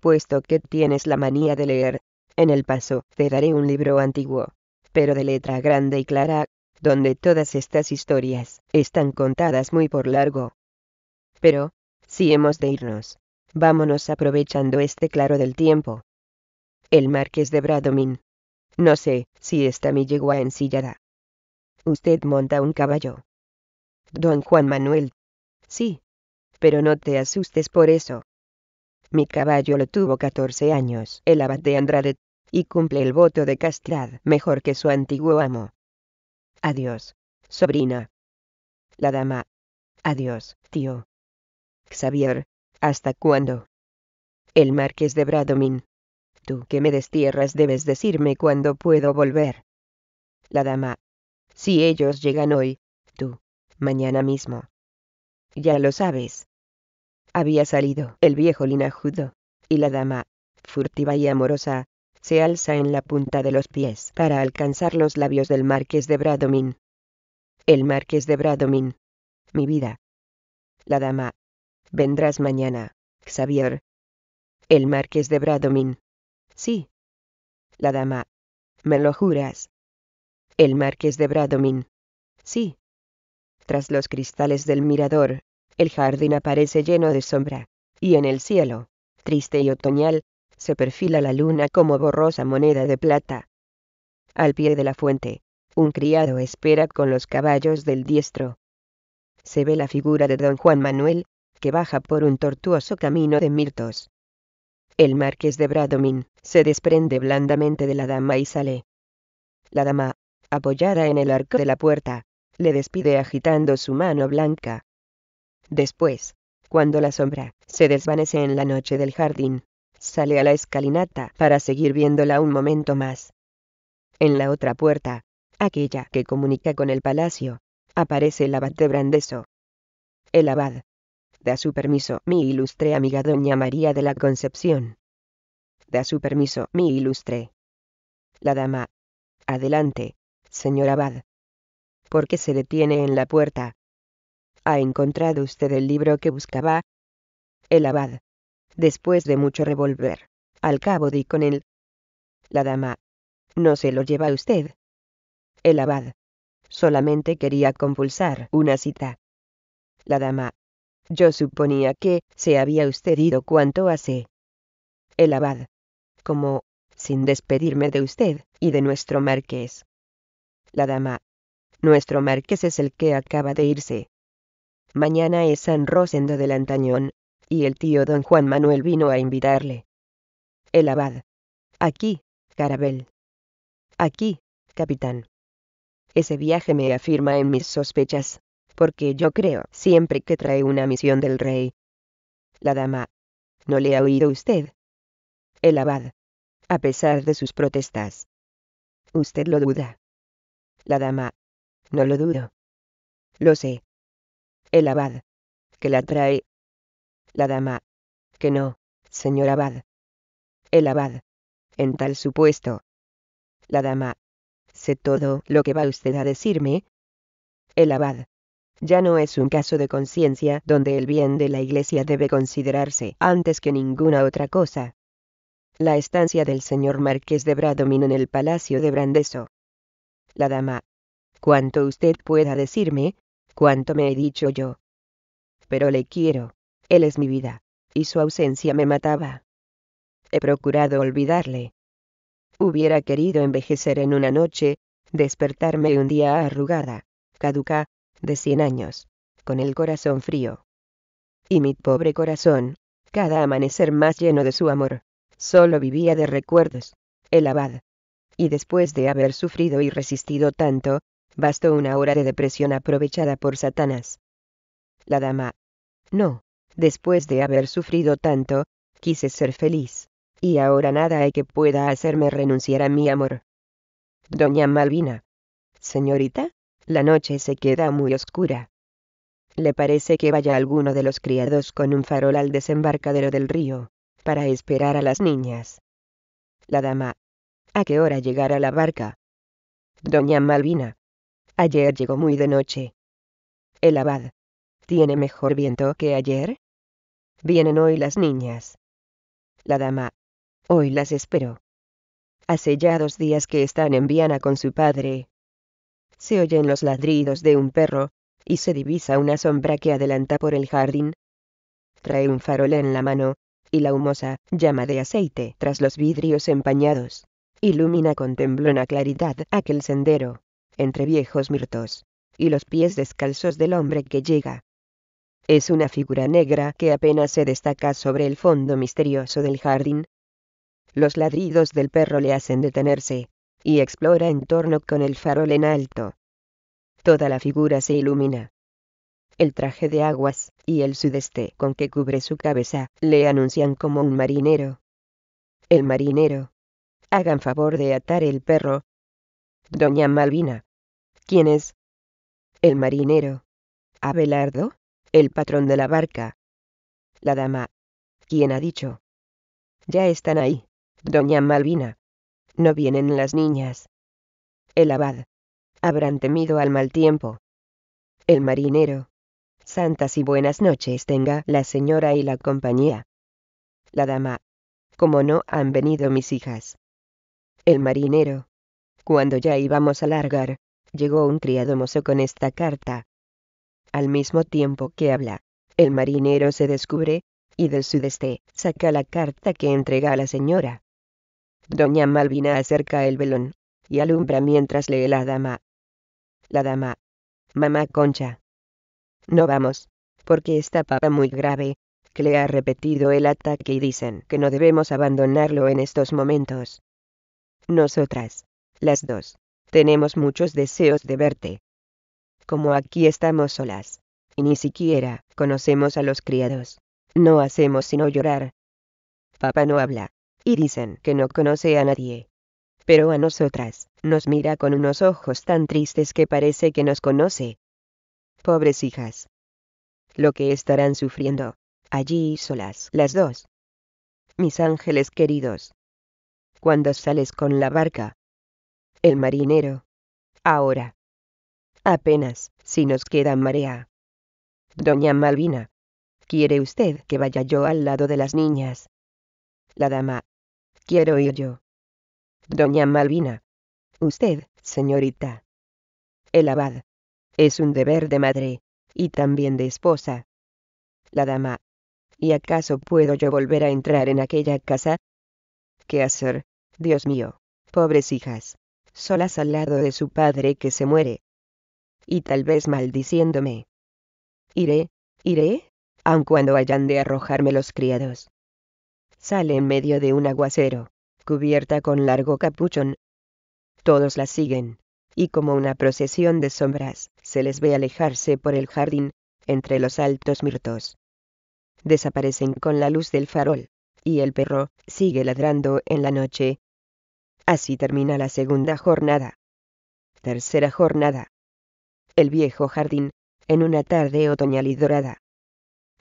Puesto que tienes la manía de leer, en el paso te daré un libro antiguo, pero de letra grande y clara, donde todas estas historias están contadas muy por largo. Pero, si hemos de irnos, vámonos aprovechando este claro del tiempo el marqués de Bradomín. No sé si esta me llegó a ensillada. Usted monta un caballo. Don Juan Manuel. Sí. Pero no te asustes por eso. Mi caballo lo tuvo 14 años, el abad de Andrade, y cumple el voto de castrad mejor que su antiguo amo. Adiós, sobrina. La dama. Adiós, tío. Xavier, ¿hasta cuándo? El marqués de Bradomín. Tú que me destierras debes decirme cuándo puedo volver. La dama. Si ellos llegan hoy, tú, mañana mismo. Ya lo sabes. Había salido el viejo linajudo, y la dama, furtiva y amorosa, se alza en la punta de los pies para alcanzar los labios del marqués de Bradomín. El marqués de Bradomín. Mi vida. La dama. Vendrás mañana, Xavier. El marqués de Bradomín. Sí. La dama. ¿Me lo juras? El marqués de Bradomín. Sí. Tras los cristales del mirador, el jardín aparece lleno de sombra, y en el cielo, triste y otoñal, se perfila la luna como borrosa moneda de plata. Al pie de la fuente, un criado espera con los caballos del diestro. Se ve la figura de don Juan Manuel, que baja por un tortuoso camino de mirtos. El marqués de Bradomín se desprende blandamente de la dama y sale. La dama, apoyada en el arco de la puerta, le despide agitando su mano blanca. Después, cuando la sombra se desvanece en la noche del jardín, sale a la escalinata para seguir viéndola un momento más. En la otra puerta, aquella que comunica con el palacio, aparece el abad de Brandeso. El abad, Da su permiso, mi ilustre amiga doña María de la Concepción. Da su permiso, mi ilustre. La dama. Adelante, señor abad. ¿Por qué se detiene en la puerta? ¿Ha encontrado usted el libro que buscaba? El abad. Después de mucho revolver, al cabo di con él. La dama. No se lo lleva usted. El abad. Solamente quería compulsar una cita. La dama. Yo suponía que se había usted ido cuanto hace. El abad. Como, sin despedirme de usted y de nuestro marqués. La dama. Nuestro marqués es el que acaba de irse. Mañana es San Rosendo del Antañón, y el tío don Juan Manuel vino a invitarle. El abad. Aquí, Carabel. Aquí, capitán. Ese viaje me afirma en mis sospechas porque yo creo siempre que trae una misión del rey. La dama. ¿No le ha oído usted? El abad. A pesar de sus protestas. Usted lo duda. La dama. No lo dudo. Lo sé. El abad. Que la trae. La dama. Que no, señor abad. El abad. En tal supuesto. La dama. Sé todo lo que va usted a decirme. El abad. Ya no es un caso de conciencia donde el bien de la Iglesia debe considerarse antes que ninguna otra cosa. La estancia del señor Marqués de Bradomín en el Palacio de Brandeso. La dama. Cuanto usted pueda decirme, cuanto me he dicho yo. Pero le quiero. Él es mi vida, y su ausencia me mataba. He procurado olvidarle. Hubiera querido envejecer en una noche, despertarme un día arrugada, caduca, de cien años, con el corazón frío. Y mi pobre corazón, cada amanecer más lleno de su amor, solo vivía de recuerdos, el abad. Y después de haber sufrido y resistido tanto, bastó una hora de depresión aprovechada por Satanás. La dama. No, después de haber sufrido tanto, quise ser feliz, y ahora nada hay que pueda hacerme renunciar a mi amor. Doña Malvina. Señorita. La noche se queda muy oscura. Le parece que vaya alguno de los criados con un farol al desembarcadero del río, para esperar a las niñas. La dama. ¿A qué hora llegará la barca? Doña Malvina. Ayer llegó muy de noche. El abad. ¿Tiene mejor viento que ayer? Vienen hoy las niñas. La dama. Hoy las espero. Hace ya dos días que están en Viana con su padre, se oyen los ladridos de un perro, y se divisa una sombra que adelanta por el jardín. Trae un farol en la mano, y la humosa llama de aceite tras los vidrios empañados. Ilumina con temblona claridad aquel sendero, entre viejos mirtos, y los pies descalzos del hombre que llega. Es una figura negra que apenas se destaca sobre el fondo misterioso del jardín. Los ladridos del perro le hacen detenerse, y explora en torno con el farol en alto. Toda la figura se ilumina. El traje de aguas, y el sudeste con que cubre su cabeza, le anuncian como un marinero. El marinero. Hagan favor de atar el perro. Doña Malvina. ¿Quién es? El marinero. Abelardo, el patrón de la barca. La dama. ¿Quién ha dicho? Ya están ahí, doña Malvina no vienen las niñas. El abad. Habrán temido al mal tiempo. El marinero. Santas y buenas noches tenga la señora y la compañía. La dama. Como no han venido mis hijas. El marinero. Cuando ya íbamos a largar, llegó un criado mozo con esta carta. Al mismo tiempo que habla, el marinero se descubre, y del sudeste saca la carta que entrega a la señora. Doña Malvina acerca el velón, y alumbra mientras lee la dama. La dama. Mamá Concha. No vamos, porque está papá muy grave, que le ha repetido el ataque y dicen que no debemos abandonarlo en estos momentos. Nosotras, las dos, tenemos muchos deseos de verte. Como aquí estamos solas, y ni siquiera conocemos a los criados, no hacemos sino llorar. Papá no habla, y dicen que no conoce a nadie. Pero a nosotras, nos mira con unos ojos tan tristes que parece que nos conoce. Pobres hijas. Lo que estarán sufriendo, allí solas, las dos. Mis ángeles queridos. Cuando sales con la barca. El marinero. Ahora. Apenas, si nos queda marea. Doña Malvina. ¿Quiere usted que vaya yo al lado de las niñas? La dama, quiero ir yo. Doña Malvina. Usted, señorita. El abad. Es un deber de madre, y también de esposa. La dama. ¿Y acaso puedo yo volver a entrar en aquella casa? ¿Qué hacer? Dios mío, pobres hijas, solas al lado de su padre que se muere. Y tal vez maldiciéndome. Iré, iré, aun cuando hayan de arrojarme los criados. Sale en medio de un aguacero, cubierta con largo capuchón. Todos la siguen, y como una procesión de sombras, se les ve alejarse por el jardín, entre los altos mirtos. Desaparecen con la luz del farol, y el perro sigue ladrando en la noche. Así termina la segunda jornada. Tercera jornada. El viejo jardín, en una tarde otoñal y dorada,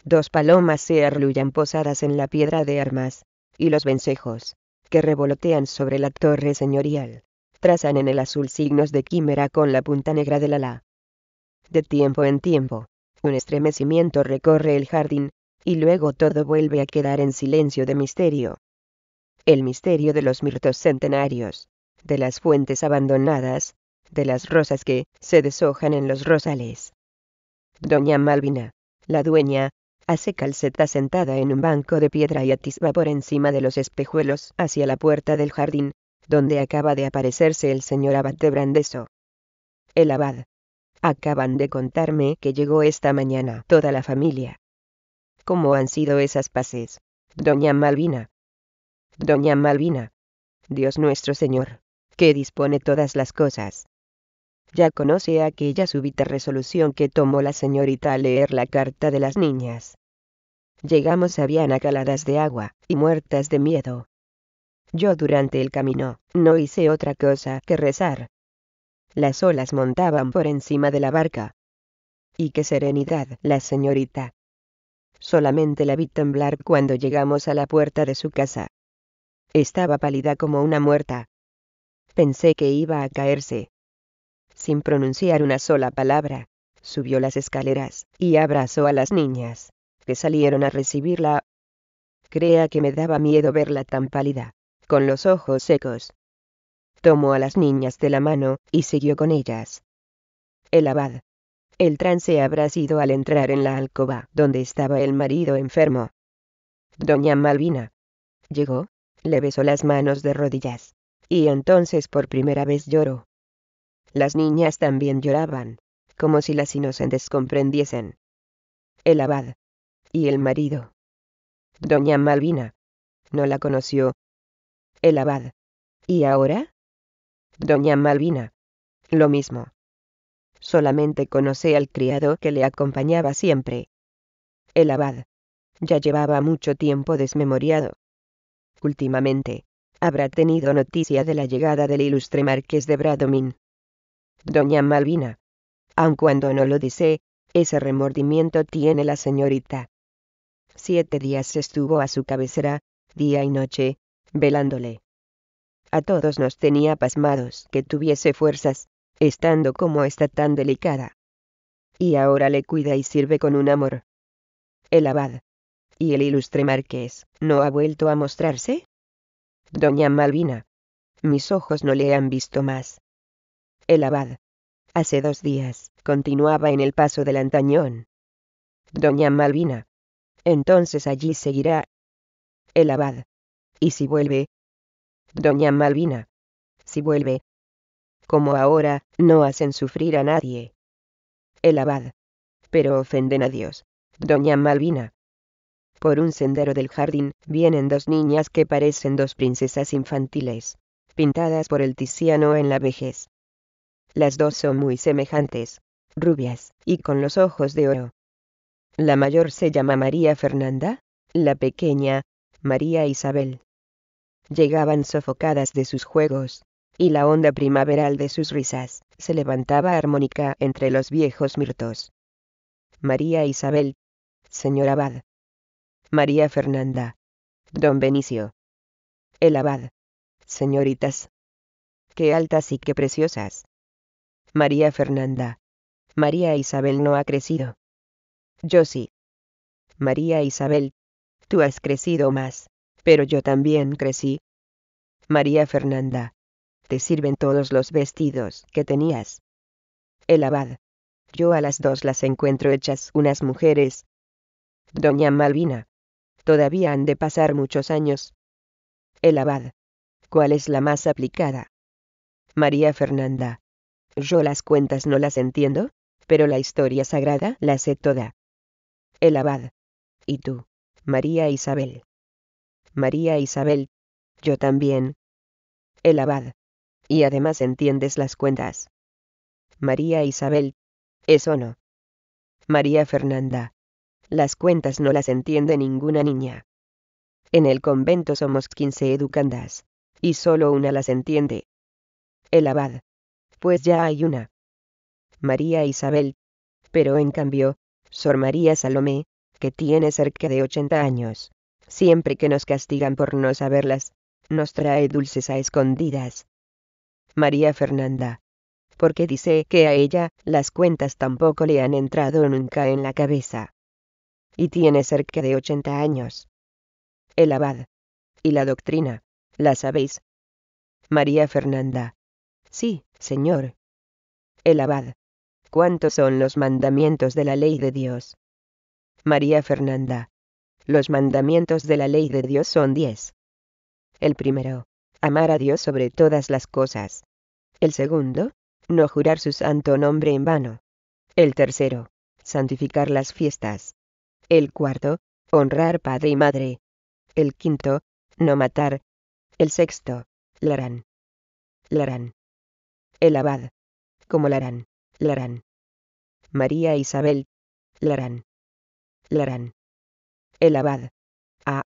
Dos palomas se arluyan posadas en la piedra de armas, y los vencejos, que revolotean sobre la torre señorial, trazan en el azul signos de quimera con la punta negra del ala. De tiempo en tiempo, un estremecimiento recorre el jardín, y luego todo vuelve a quedar en silencio de misterio. El misterio de los mirtos centenarios, de las fuentes abandonadas, de las rosas que se deshojan en los rosales. Doña Malvina, la dueña, hace calceta sentada en un banco de piedra y atisba por encima de los espejuelos hacia la puerta del jardín, donde acaba de aparecerse el señor abad de Brandeso. El abad. Acaban de contarme que llegó esta mañana toda la familia. ¿Cómo han sido esas paces? Doña Malvina. Doña Malvina. Dios nuestro Señor, que dispone todas las cosas ya conoce aquella súbita resolución que tomó la señorita al leer la carta de las niñas. Llegamos a Viana caladas de agua, y muertas de miedo. Yo durante el camino, no hice otra cosa que rezar. Las olas montaban por encima de la barca. Y qué serenidad, la señorita. Solamente la vi temblar cuando llegamos a la puerta de su casa. Estaba pálida como una muerta. Pensé que iba a caerse, sin pronunciar una sola palabra, subió las escaleras y abrazó a las niñas, que salieron a recibirla. Crea que me daba miedo verla tan pálida, con los ojos secos. Tomó a las niñas de la mano y siguió con ellas. El abad. El trance habrá sido al entrar en la alcoba donde estaba el marido enfermo. Doña Malvina. Llegó, le besó las manos de rodillas. Y entonces por primera vez lloró. Las niñas también lloraban, como si las inocentes comprendiesen. El abad. Y el marido. Doña Malvina. No la conoció. El abad. ¿Y ahora? Doña Malvina. Lo mismo. Solamente conocé al criado que le acompañaba siempre. El abad. Ya llevaba mucho tiempo desmemoriado. Últimamente, habrá tenido noticia de la llegada del ilustre marqués de Bradomín doña Malvina. Aun cuando no lo dice, ese remordimiento tiene la señorita. Siete días estuvo a su cabecera, día y noche, velándole. A todos nos tenía pasmados que tuviese fuerzas, estando como está tan delicada. Y ahora le cuida y sirve con un amor. El abad. ¿Y el ilustre marqués no ha vuelto a mostrarse? Doña Malvina. Mis ojos no le han visto más. El abad. Hace dos días, continuaba en el paso del antañón. Doña Malvina. Entonces allí seguirá. El abad. ¿Y si vuelve? Doña Malvina. Si vuelve. Como ahora, no hacen sufrir a nadie. El abad. Pero ofenden a Dios. Doña Malvina. Por un sendero del jardín, vienen dos niñas que parecen dos princesas infantiles, pintadas por el Tiziano en la vejez. Las dos son muy semejantes, rubias, y con los ojos de oro. La mayor se llama María Fernanda, la pequeña, María Isabel. Llegaban sofocadas de sus juegos, y la onda primaveral de sus risas se levantaba armónica entre los viejos mirtos. María Isabel, señor abad. María Fernanda, don Benicio. El abad, señoritas. Qué altas y qué preciosas. María Fernanda. María Isabel no ha crecido. Yo sí. María Isabel. Tú has crecido más, pero yo también crecí. María Fernanda. Te sirven todos los vestidos que tenías. El abad. Yo a las dos las encuentro hechas unas mujeres. Doña Malvina. Todavía han de pasar muchos años. El abad. ¿Cuál es la más aplicada? María Fernanda. Yo las cuentas no las entiendo, pero la historia sagrada la sé toda. El abad. Y tú, María Isabel. María Isabel. Yo también. El abad. Y además entiendes las cuentas. María Isabel. Eso no. María Fernanda. Las cuentas no las entiende ninguna niña. En el convento somos quince educandas, y solo una las entiende. El abad pues ya hay una. María e Isabel. Pero en cambio, Sor María Salomé, que tiene cerca de 80 años, siempre que nos castigan por no saberlas, nos trae dulces a escondidas. María Fernanda. Porque dice que a ella las cuentas tampoco le han entrado nunca en la cabeza. Y tiene cerca de 80 años. El abad. Y la doctrina, la sabéis. María Fernanda. Sí, Señor. El abad. ¿Cuántos son los mandamientos de la ley de Dios? María Fernanda. Los mandamientos de la ley de Dios son diez. El primero. Amar a Dios sobre todas las cosas. El segundo. No jurar su santo nombre en vano. El tercero. Santificar las fiestas. El cuarto. Honrar padre y madre. El quinto. No matar. El sexto. Larán. Larán el abad. Como Larán, Larán. María e Isabel, Larán. Larán. El abad. Ah.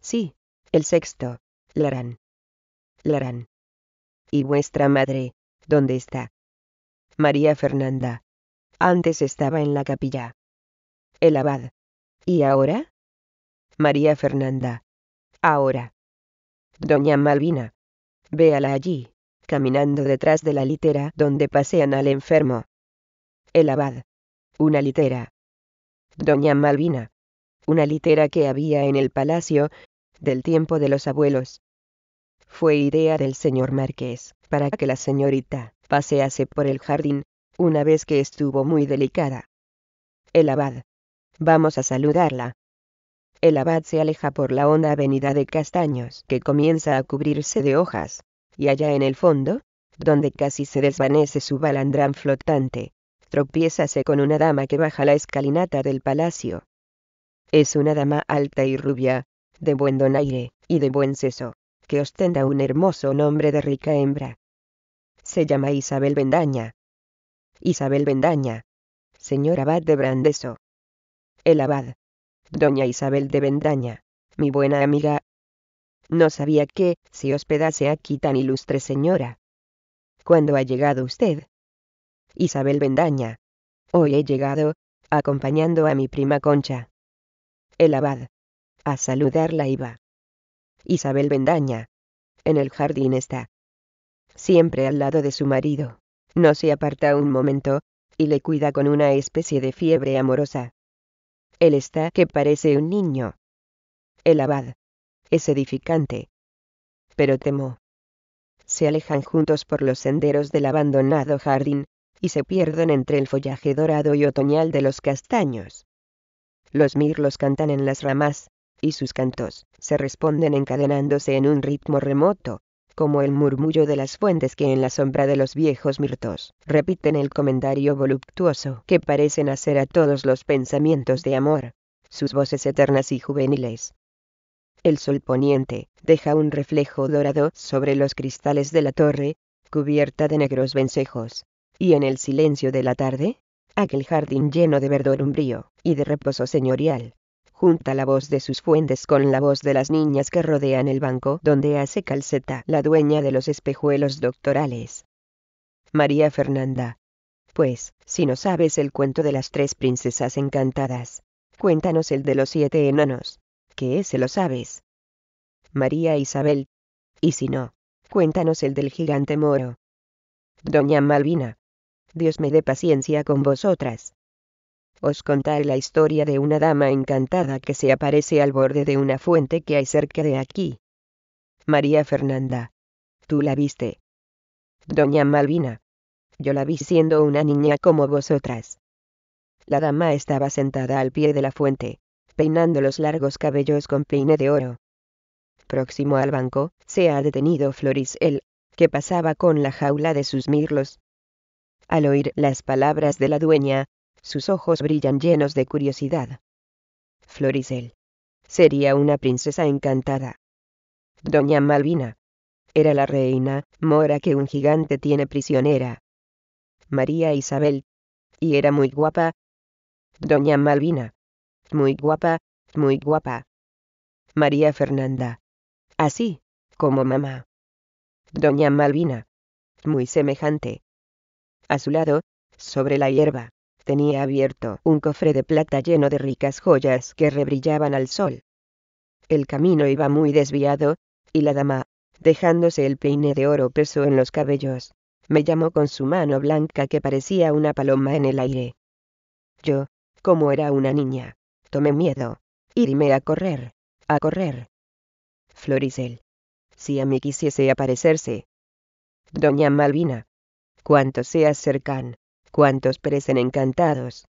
Sí, el sexto, Larán. Larán. ¿Y vuestra madre, dónde está? María Fernanda. Antes estaba en la capilla. El abad. ¿Y ahora? María Fernanda. Ahora. Doña Malvina. Véala allí caminando detrás de la litera donde pasean al enfermo. El abad. Una litera. Doña Malvina. Una litera que había en el palacio, del tiempo de los abuelos. Fue idea del señor Marqués, para que la señorita pasease por el jardín, una vez que estuvo muy delicada. El abad. Vamos a saludarla. El abad se aleja por la honda avenida de castaños que comienza a cubrirse de hojas y allá en el fondo, donde casi se desvanece su balandrán flotante, tropiézase con una dama que baja la escalinata del palacio. Es una dama alta y rubia, de buen donaire, y de buen seso, que ostenta un hermoso nombre de rica hembra. Se llama Isabel Bendaña. Isabel Bendaña. Señor Abad de Brandeso. El Abad. Doña Isabel de Bendaña, mi buena amiga, no sabía que si hospedase aquí tan ilustre señora. ¿Cuándo ha llegado usted? Isabel Bendaña. Hoy he llegado, acompañando a mi prima Concha. El abad. A saludarla iba. Isabel Bendaña. En el jardín está. Siempre al lado de su marido. No se aparta un momento, y le cuida con una especie de fiebre amorosa. Él está que parece un niño. El abad es edificante. Pero temo. Se alejan juntos por los senderos del abandonado jardín, y se pierden entre el follaje dorado y otoñal de los castaños. Los mirlos cantan en las ramas, y sus cantos se responden encadenándose en un ritmo remoto, como el murmullo de las fuentes que en la sombra de los viejos mirtos repiten el comentario voluptuoso que parecen hacer a todos los pensamientos de amor, sus voces eternas y juveniles, el sol poniente deja un reflejo dorado sobre los cristales de la torre, cubierta de negros vencejos. Y en el silencio de la tarde, aquel jardín lleno de verdor umbrío y de reposo señorial. Junta la voz de sus fuentes con la voz de las niñas que rodean el banco donde hace calceta la dueña de los espejuelos doctorales. María Fernanda. Pues, si no sabes el cuento de las tres princesas encantadas, cuéntanos el de los siete enanos que ese lo sabes. María Isabel. Y si no, cuéntanos el del gigante moro. Doña Malvina. Dios me dé paciencia con vosotras. Os contaré la historia de una dama encantada que se aparece al borde de una fuente que hay cerca de aquí. María Fernanda. Tú la viste. Doña Malvina. Yo la vi siendo una niña como vosotras. La dama estaba sentada al pie de la fuente peinando los largos cabellos con peine de oro. Próximo al banco, se ha detenido Florisel, que pasaba con la jaula de sus mirlos. Al oír las palabras de la dueña, sus ojos brillan llenos de curiosidad. Florisel. Sería una princesa encantada. Doña Malvina. Era la reina, mora que un gigante tiene prisionera. María Isabel. Y era muy guapa. Doña Malvina. Muy guapa, muy guapa. María Fernanda. Así, como mamá. Doña Malvina. Muy semejante. A su lado, sobre la hierba, tenía abierto un cofre de plata lleno de ricas joyas que rebrillaban al sol. El camino iba muy desviado, y la dama, dejándose el peine de oro preso en los cabellos, me llamó con su mano blanca que parecía una paloma en el aire. Yo, como era una niña, me miedo. Irme a correr. A correr. Floricel. Si a mí quisiese aparecerse. Doña Malvina. Cuántos seas cercan, cuántos perecen encantados.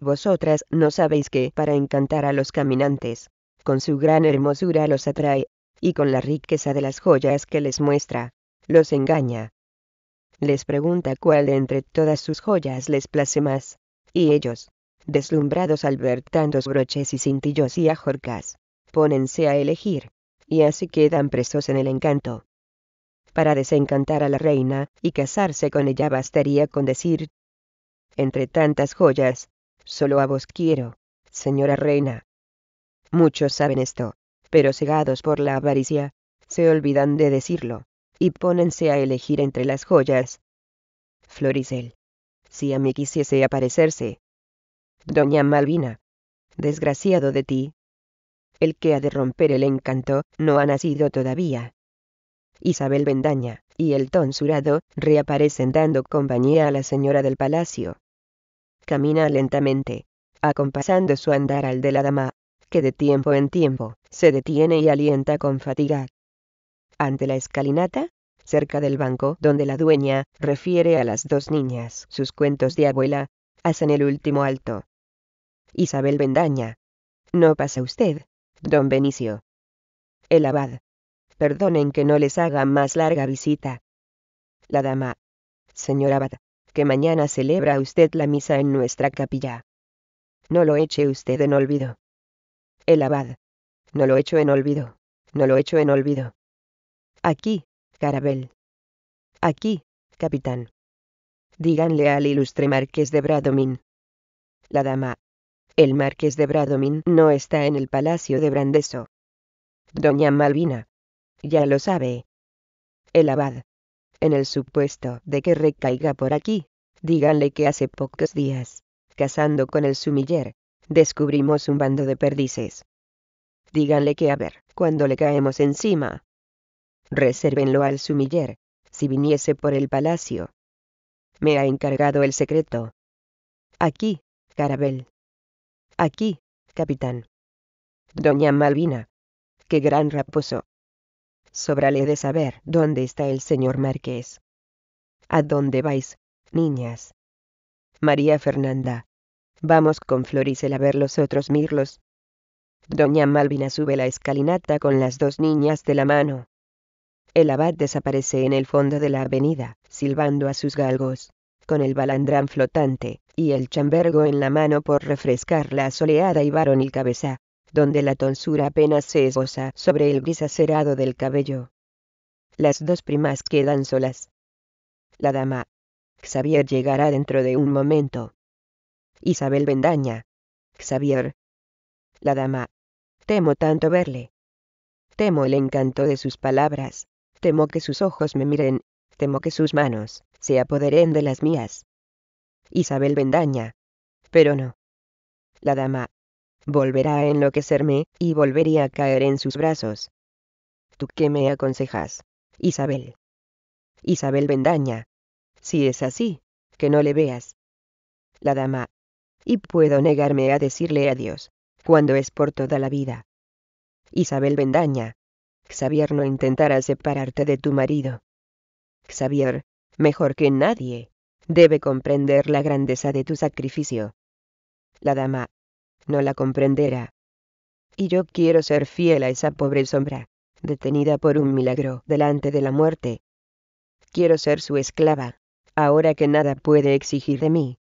Vosotras no sabéis que para encantar a los caminantes, con su gran hermosura los atrae, y con la riqueza de las joyas que les muestra, los engaña. Les pregunta cuál de entre todas sus joyas les place más, y ellos, deslumbrados al ver tantos broches y cintillos y ajorcas, pónense a elegir, y así quedan presos en el encanto. Para desencantar a la reina, y casarse con ella bastaría con decir, entre tantas joyas, solo a vos quiero, señora reina. Muchos saben esto, pero cegados por la avaricia, se olvidan de decirlo, y pónense a elegir entre las joyas. Floricel. Si a mí quisiese aparecerse, Doña Malvina, desgraciado de ti, el que ha de romper el encanto no ha nacido todavía. Isabel Bendaña y el tonsurado reaparecen dando compañía a la señora del palacio. Camina lentamente, acompasando su andar al de la dama, que de tiempo en tiempo se detiene y alienta con fatiga. Ante la escalinata, cerca del banco donde la dueña refiere a las dos niñas sus cuentos de abuela, hacen el último alto. Isabel Bendaña. No pasa usted, don Benicio. El abad. Perdonen que no les haga más larga visita. La dama. Señor abad, que mañana celebra usted la misa en nuestra capilla. No lo eche usted en olvido. El abad. No lo echo en olvido. No lo echo en olvido. Aquí, Carabel. Aquí, capitán. Díganle al ilustre marqués de Bradomín. La dama el marqués de Bradomín no está en el palacio de Brandeso. Doña Malvina. Ya lo sabe. El abad. En el supuesto de que recaiga por aquí, díganle que hace pocos días, cazando con el sumiller, descubrimos un bando de perdices. Díganle que a ver, cuando le caemos encima. Resérvenlo al sumiller, si viniese por el palacio. Me ha encargado el secreto. Aquí, Carabel. Aquí, capitán. Doña Malvina, qué gran raposo. Sobrale de saber dónde está el señor Marqués. ¿A dónde vais, niñas? María Fernanda, vamos con Floricel a ver los otros mirlos. Doña Malvina sube la escalinata con las dos niñas de la mano. El abad desaparece en el fondo de la avenida, silbando a sus galgos con el balandrán flotante, y el chambergo en la mano por refrescar la soleada y varonil cabeza, donde la tonsura apenas se esboza sobre el gris acerado del cabello. Las dos primas quedan solas. La dama. Xavier llegará dentro de un momento. Isabel Bendaña. Xavier. La dama. Temo tanto verle. Temo el encanto de sus palabras. Temo que sus ojos me miren. Temo que sus manos, se apoderen de las mías. Isabel Bendaña. Pero no. La dama. Volverá a enloquecerme, y volvería a caer en sus brazos. ¿Tú qué me aconsejas, Isabel? Isabel Bendaña. Si es así, que no le veas. La dama. Y puedo negarme a decirle adiós, cuando es por toda la vida. Isabel Bendaña. Xavier no intentará separarte de tu marido. Xavier, mejor que nadie, debe comprender la grandeza de tu sacrificio. La dama no la comprenderá. Y yo quiero ser fiel a esa pobre sombra, detenida por un milagro delante de la muerte. Quiero ser su esclava, ahora que nada puede exigir de mí.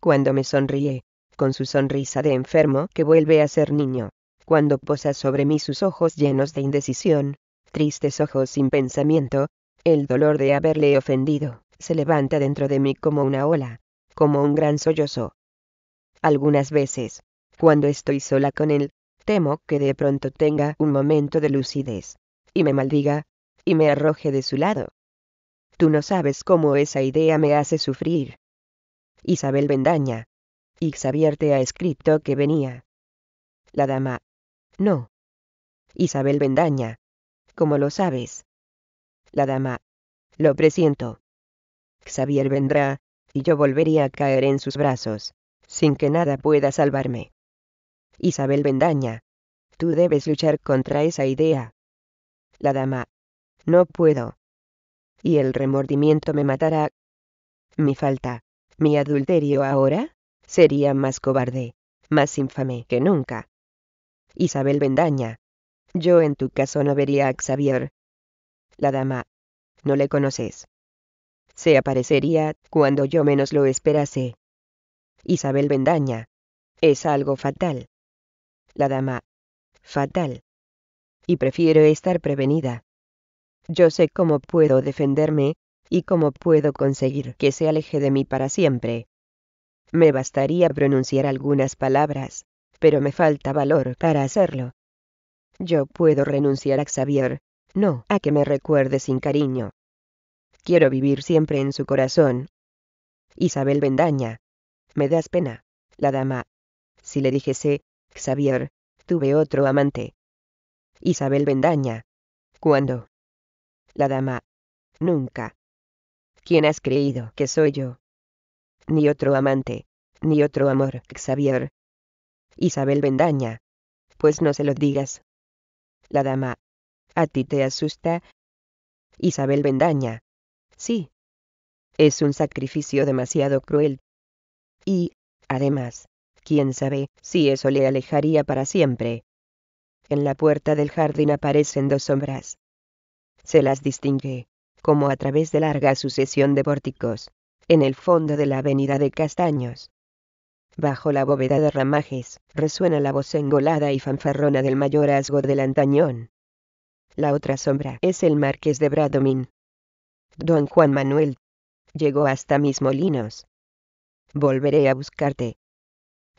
Cuando me sonríe, con su sonrisa de enfermo que vuelve a ser niño, cuando posa sobre mí sus ojos llenos de indecisión, tristes ojos sin pensamiento, el dolor de haberle ofendido, se levanta dentro de mí como una ola, como un gran sollozo. Algunas veces, cuando estoy sola con él, temo que de pronto tenga un momento de lucidez, y me maldiga, y me arroje de su lado. Tú no sabes cómo esa idea me hace sufrir. Isabel Bendaña. Xavier te ha escrito que venía. La dama. No. Isabel Bendaña. Como lo sabes la dama. Lo presiento. Xavier vendrá, y yo volvería a caer en sus brazos, sin que nada pueda salvarme. Isabel Bendaña. Tú debes luchar contra esa idea. La dama. No puedo. Y el remordimiento me matará. Mi falta, mi adulterio ahora, sería más cobarde, más infame que nunca. Isabel Bendaña. Yo en tu caso no vería a Xavier, la dama. No le conoces. Se aparecería cuando yo menos lo esperase. Isabel Bendaña. Es algo fatal. La dama. Fatal. Y prefiero estar prevenida. Yo sé cómo puedo defenderme, y cómo puedo conseguir que se aleje de mí para siempre. Me bastaría pronunciar algunas palabras, pero me falta valor para hacerlo. Yo puedo renunciar a Xavier, no a que me recuerde sin cariño. Quiero vivir siempre en su corazón. Isabel Bendaña. Me das pena, la dama. Si le dijese, Xavier, tuve otro amante. Isabel Bendaña. ¿Cuándo? La dama. Nunca. ¿Quién has creído que soy yo? Ni otro amante, ni otro amor, Xavier. Isabel Bendaña. Pues no se lo digas. La dama. A ti te asusta Isabel Bendaña. Sí. Es un sacrificio demasiado cruel. Y, además, quién sabe si eso le alejaría para siempre. En la puerta del jardín aparecen dos sombras. Se las distingue, como a través de larga sucesión de pórticos, en el fondo de la avenida de Castaños. Bajo la bóveda de ramajes, resuena la voz engolada y fanfarrona del mayorazgo del antañón. La otra sombra es el marqués de Bradomín. Don Juan Manuel. Llegó hasta mis molinos. Volveré a buscarte.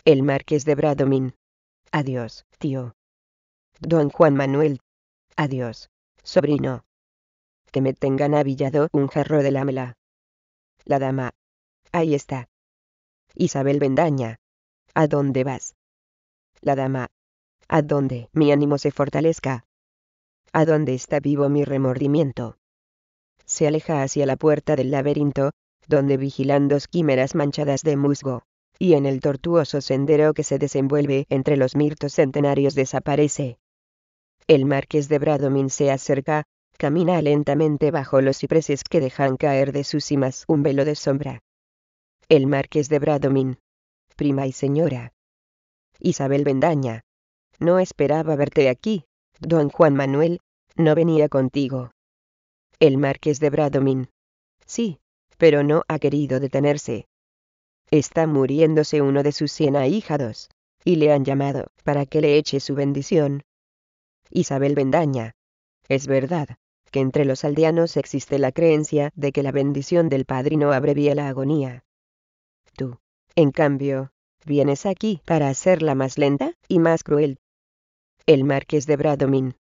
El marqués de Bradomín. Adiós, tío. Don Juan Manuel. Adiós, sobrino. Que me tengan avillado un jarro de lámela. La dama. Ahí está. Isabel Bendaña. ¿A dónde vas? La dama. ¿A dónde mi ánimo se fortalezca? a dónde está vivo mi remordimiento. Se aleja hacia la puerta del laberinto, donde vigilan dos quimeras manchadas de musgo, y en el tortuoso sendero que se desenvuelve entre los mirtos centenarios desaparece. El marqués de Bradomín se acerca, camina lentamente bajo los cipreses que dejan caer de sus cimas un velo de sombra. El marqués de Bradomín. Prima y señora. Isabel Bendaña. No esperaba verte aquí, Don Juan Manuel, no venía contigo. El marqués de Bradomín. Sí, pero no ha querido detenerse. Está muriéndose uno de sus cien ahijados, y le han llamado para que le eche su bendición. Isabel Bendaña. Es verdad, que entre los aldeanos existe la creencia de que la bendición del padrino abrevia la agonía. Tú, en cambio, vienes aquí para hacerla más lenta y más cruel, el marqués de Bradomín.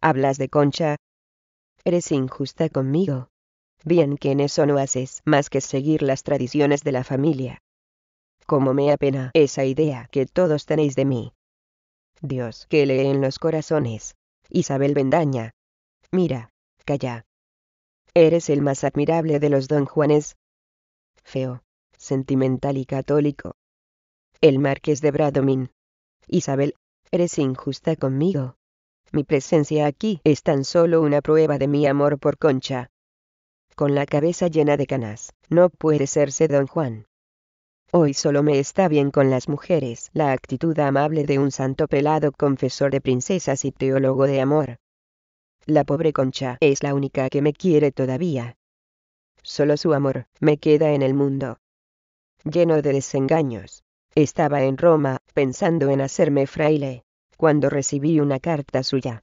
Hablas de Concha. Eres injusta conmigo. Bien que en eso no haces más que seguir las tradiciones de la familia. Como me apena esa idea que todos tenéis de mí. Dios que lee en los corazones. Isabel Bendaña. Mira, calla. Eres el más admirable de los don Juanes. Feo, sentimental y católico. El marqués de Bradomín. Isabel Eres injusta conmigo. Mi presencia aquí es tan solo una prueba de mi amor por Concha. Con la cabeza llena de canas, no puede serse don Juan. Hoy solo me está bien con las mujeres la actitud amable de un santo pelado confesor de princesas y teólogo de amor. La pobre concha es la única que me quiere todavía. Solo su amor me queda en el mundo. Lleno de desengaños, estaba en Roma, pensando en hacerme fraile, cuando recibí una carta suya.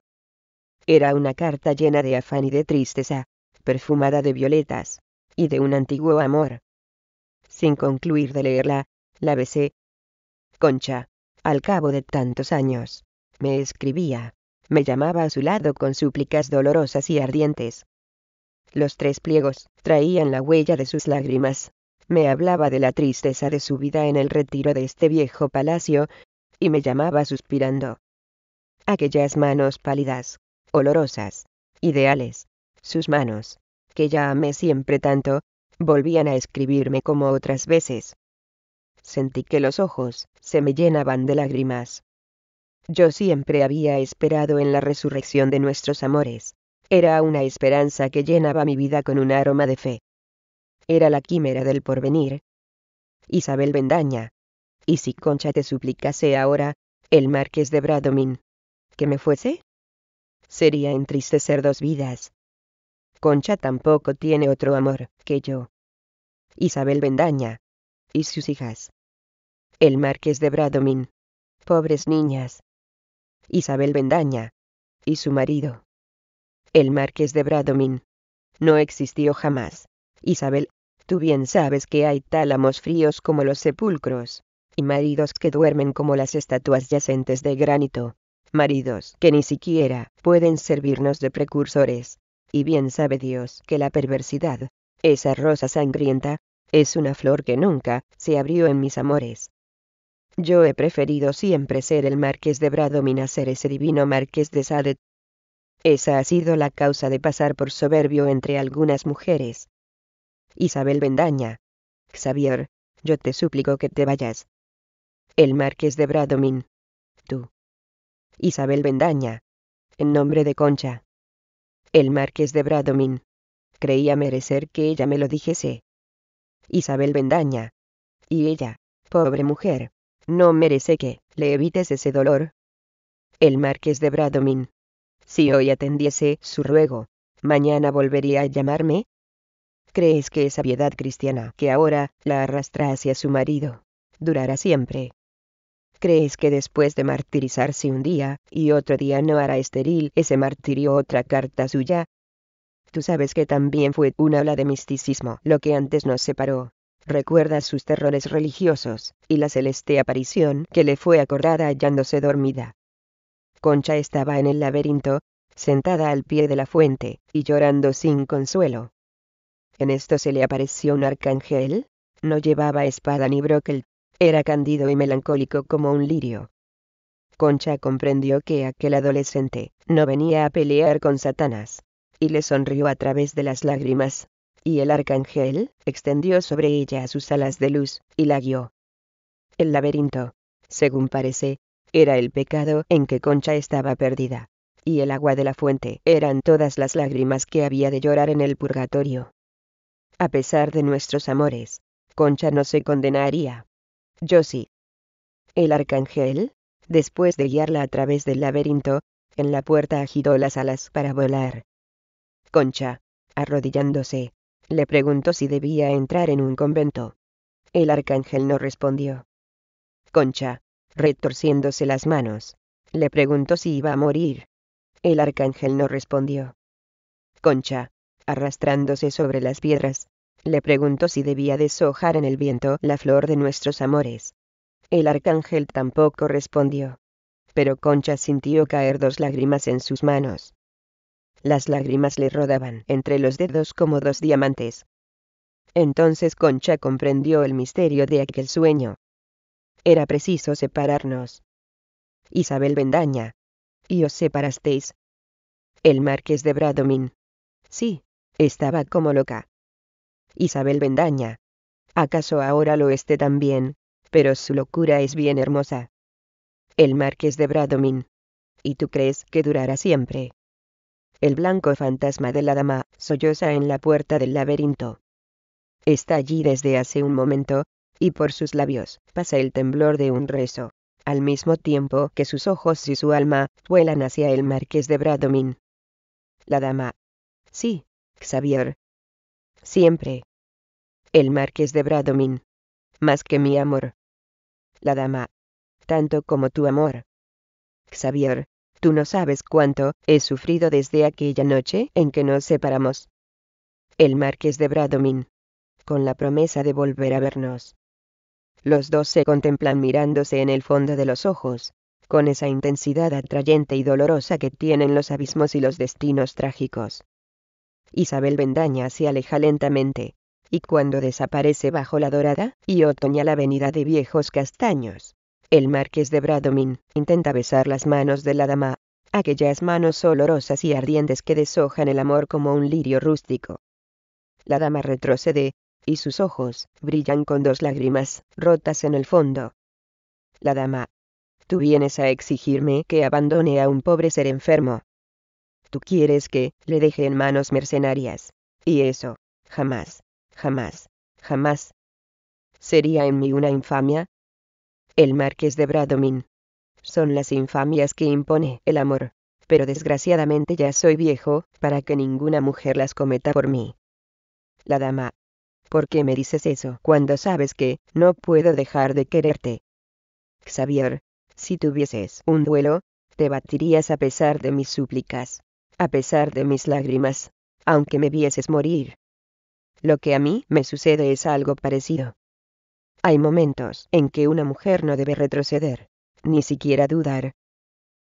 Era una carta llena de afán y de tristeza, perfumada de violetas, y de un antiguo amor. Sin concluir de leerla, la besé. Concha, al cabo de tantos años, me escribía, me llamaba a su lado con súplicas dolorosas y ardientes. Los tres pliegos traían la huella de sus lágrimas, me hablaba de la tristeza de su vida en el retiro de este viejo palacio, y me llamaba suspirando. Aquellas manos pálidas, olorosas, ideales, sus manos, que ya amé siempre tanto, volvían a escribirme como otras veces. Sentí que los ojos se me llenaban de lágrimas. Yo siempre había esperado en la resurrección de nuestros amores. Era una esperanza que llenaba mi vida con un aroma de fe era la quimera del porvenir. Isabel Bendaña. ¿Y si Concha te suplicase ahora, el marqués de Bradomín, que me fuese? Sería entristecer dos vidas. Concha tampoco tiene otro amor que yo. Isabel Bendaña. Y sus hijas. El marqués de Bradomín. Pobres niñas. Isabel Bendaña. Y su marido. El marqués de Bradomín. No existió jamás. Isabel Tú bien sabes que hay tálamos fríos como los sepulcros, y maridos que duermen como las estatuas yacentes de granito, maridos que ni siquiera pueden servirnos de precursores. Y bien sabe Dios que la perversidad, esa rosa sangrienta, es una flor que nunca se abrió en mis amores. Yo he preferido siempre ser el marqués de Bradomín ser ese divino marqués de Sadet. Esa ha sido la causa de pasar por soberbio entre algunas mujeres, Isabel Bendaña. Xavier, yo te suplico que te vayas. El marqués de Bradomín. Tú. Isabel Bendaña. En nombre de Concha. El marqués de Bradomín. Creía merecer que ella me lo dijese. Isabel Bendaña. Y ella, pobre mujer, no merece que le evites ese dolor. El marqués de Bradomín. Si hoy atendiese su ruego, mañana volvería a llamarme crees que esa piedad cristiana que ahora la arrastra hacia su marido durará siempre? ¿Crees que después de martirizarse un día y otro día no hará estéril ese martirio otra carta suya? Tú sabes que también fue una habla de misticismo lo que antes nos separó. Recuerdas sus terrores religiosos y la celeste aparición que le fue acordada hallándose dormida. Concha estaba en el laberinto, sentada al pie de la fuente, y llorando sin consuelo. En esto se le apareció un arcángel, no llevaba espada ni broquel, era candido y melancólico como un lirio. Concha comprendió que aquel adolescente no venía a pelear con Satanás, y le sonrió a través de las lágrimas, y el arcángel extendió sobre ella sus alas de luz, y la guió. El laberinto, según parece, era el pecado en que Concha estaba perdida, y el agua de la fuente eran todas las lágrimas que había de llorar en el purgatorio. A pesar de nuestros amores, Concha no se condenaría. Yo sí. El arcángel, después de guiarla a través del laberinto, en la puerta agitó las alas para volar. Concha, arrodillándose, le preguntó si debía entrar en un convento. El arcángel no respondió. Concha, retorciéndose las manos, le preguntó si iba a morir. El arcángel no respondió. Concha, arrastrándose sobre las piedras. Le preguntó si debía deshojar en el viento la flor de nuestros amores. El arcángel tampoco respondió. Pero Concha sintió caer dos lágrimas en sus manos. Las lágrimas le rodaban entre los dedos como dos diamantes. Entonces Concha comprendió el misterio de aquel sueño. Era preciso separarnos. Isabel Bendaña. Y os separasteis. El marqués de Bradomín. Sí, estaba como loca. Isabel Bendaña. Acaso ahora lo esté también, pero su locura es bien hermosa. El marqués de Bradomín. ¿Y tú crees que durará siempre? El blanco fantasma de la dama solloza en la puerta del laberinto. Está allí desde hace un momento, y por sus labios pasa el temblor de un rezo, al mismo tiempo que sus ojos y su alma vuelan hacia el marqués de Bradomín. La dama. Sí, Xavier. Siempre. El marqués de Bradomín. Más que mi amor. La dama. Tanto como tu amor. Xavier, tú no sabes cuánto he sufrido desde aquella noche en que nos separamos. El marqués de Bradomín. Con la promesa de volver a vernos. Los dos se contemplan mirándose en el fondo de los ojos, con esa intensidad atrayente y dolorosa que tienen los abismos y los destinos trágicos. Isabel Bendaña se aleja lentamente, y cuando desaparece bajo la dorada y la avenida de viejos castaños, el marqués de Bradomín intenta besar las manos de la dama, aquellas manos olorosas y ardientes que deshojan el amor como un lirio rústico. La dama retrocede, y sus ojos brillan con dos lágrimas rotas en el fondo. La dama. Tú vienes a exigirme que abandone a un pobre ser enfermo, Tú quieres que le deje en manos mercenarias. Y eso, jamás, jamás, jamás. ¿Sería en mí una infamia? El marqués de Bradomín. Son las infamias que impone el amor. Pero desgraciadamente ya soy viejo, para que ninguna mujer las cometa por mí. La dama. ¿Por qué me dices eso cuando sabes que no puedo dejar de quererte? Xavier, si tuvieses un duelo, te batirías a pesar de mis súplicas a pesar de mis lágrimas, aunque me vieses morir. Lo que a mí me sucede es algo parecido. Hay momentos en que una mujer no debe retroceder, ni siquiera dudar.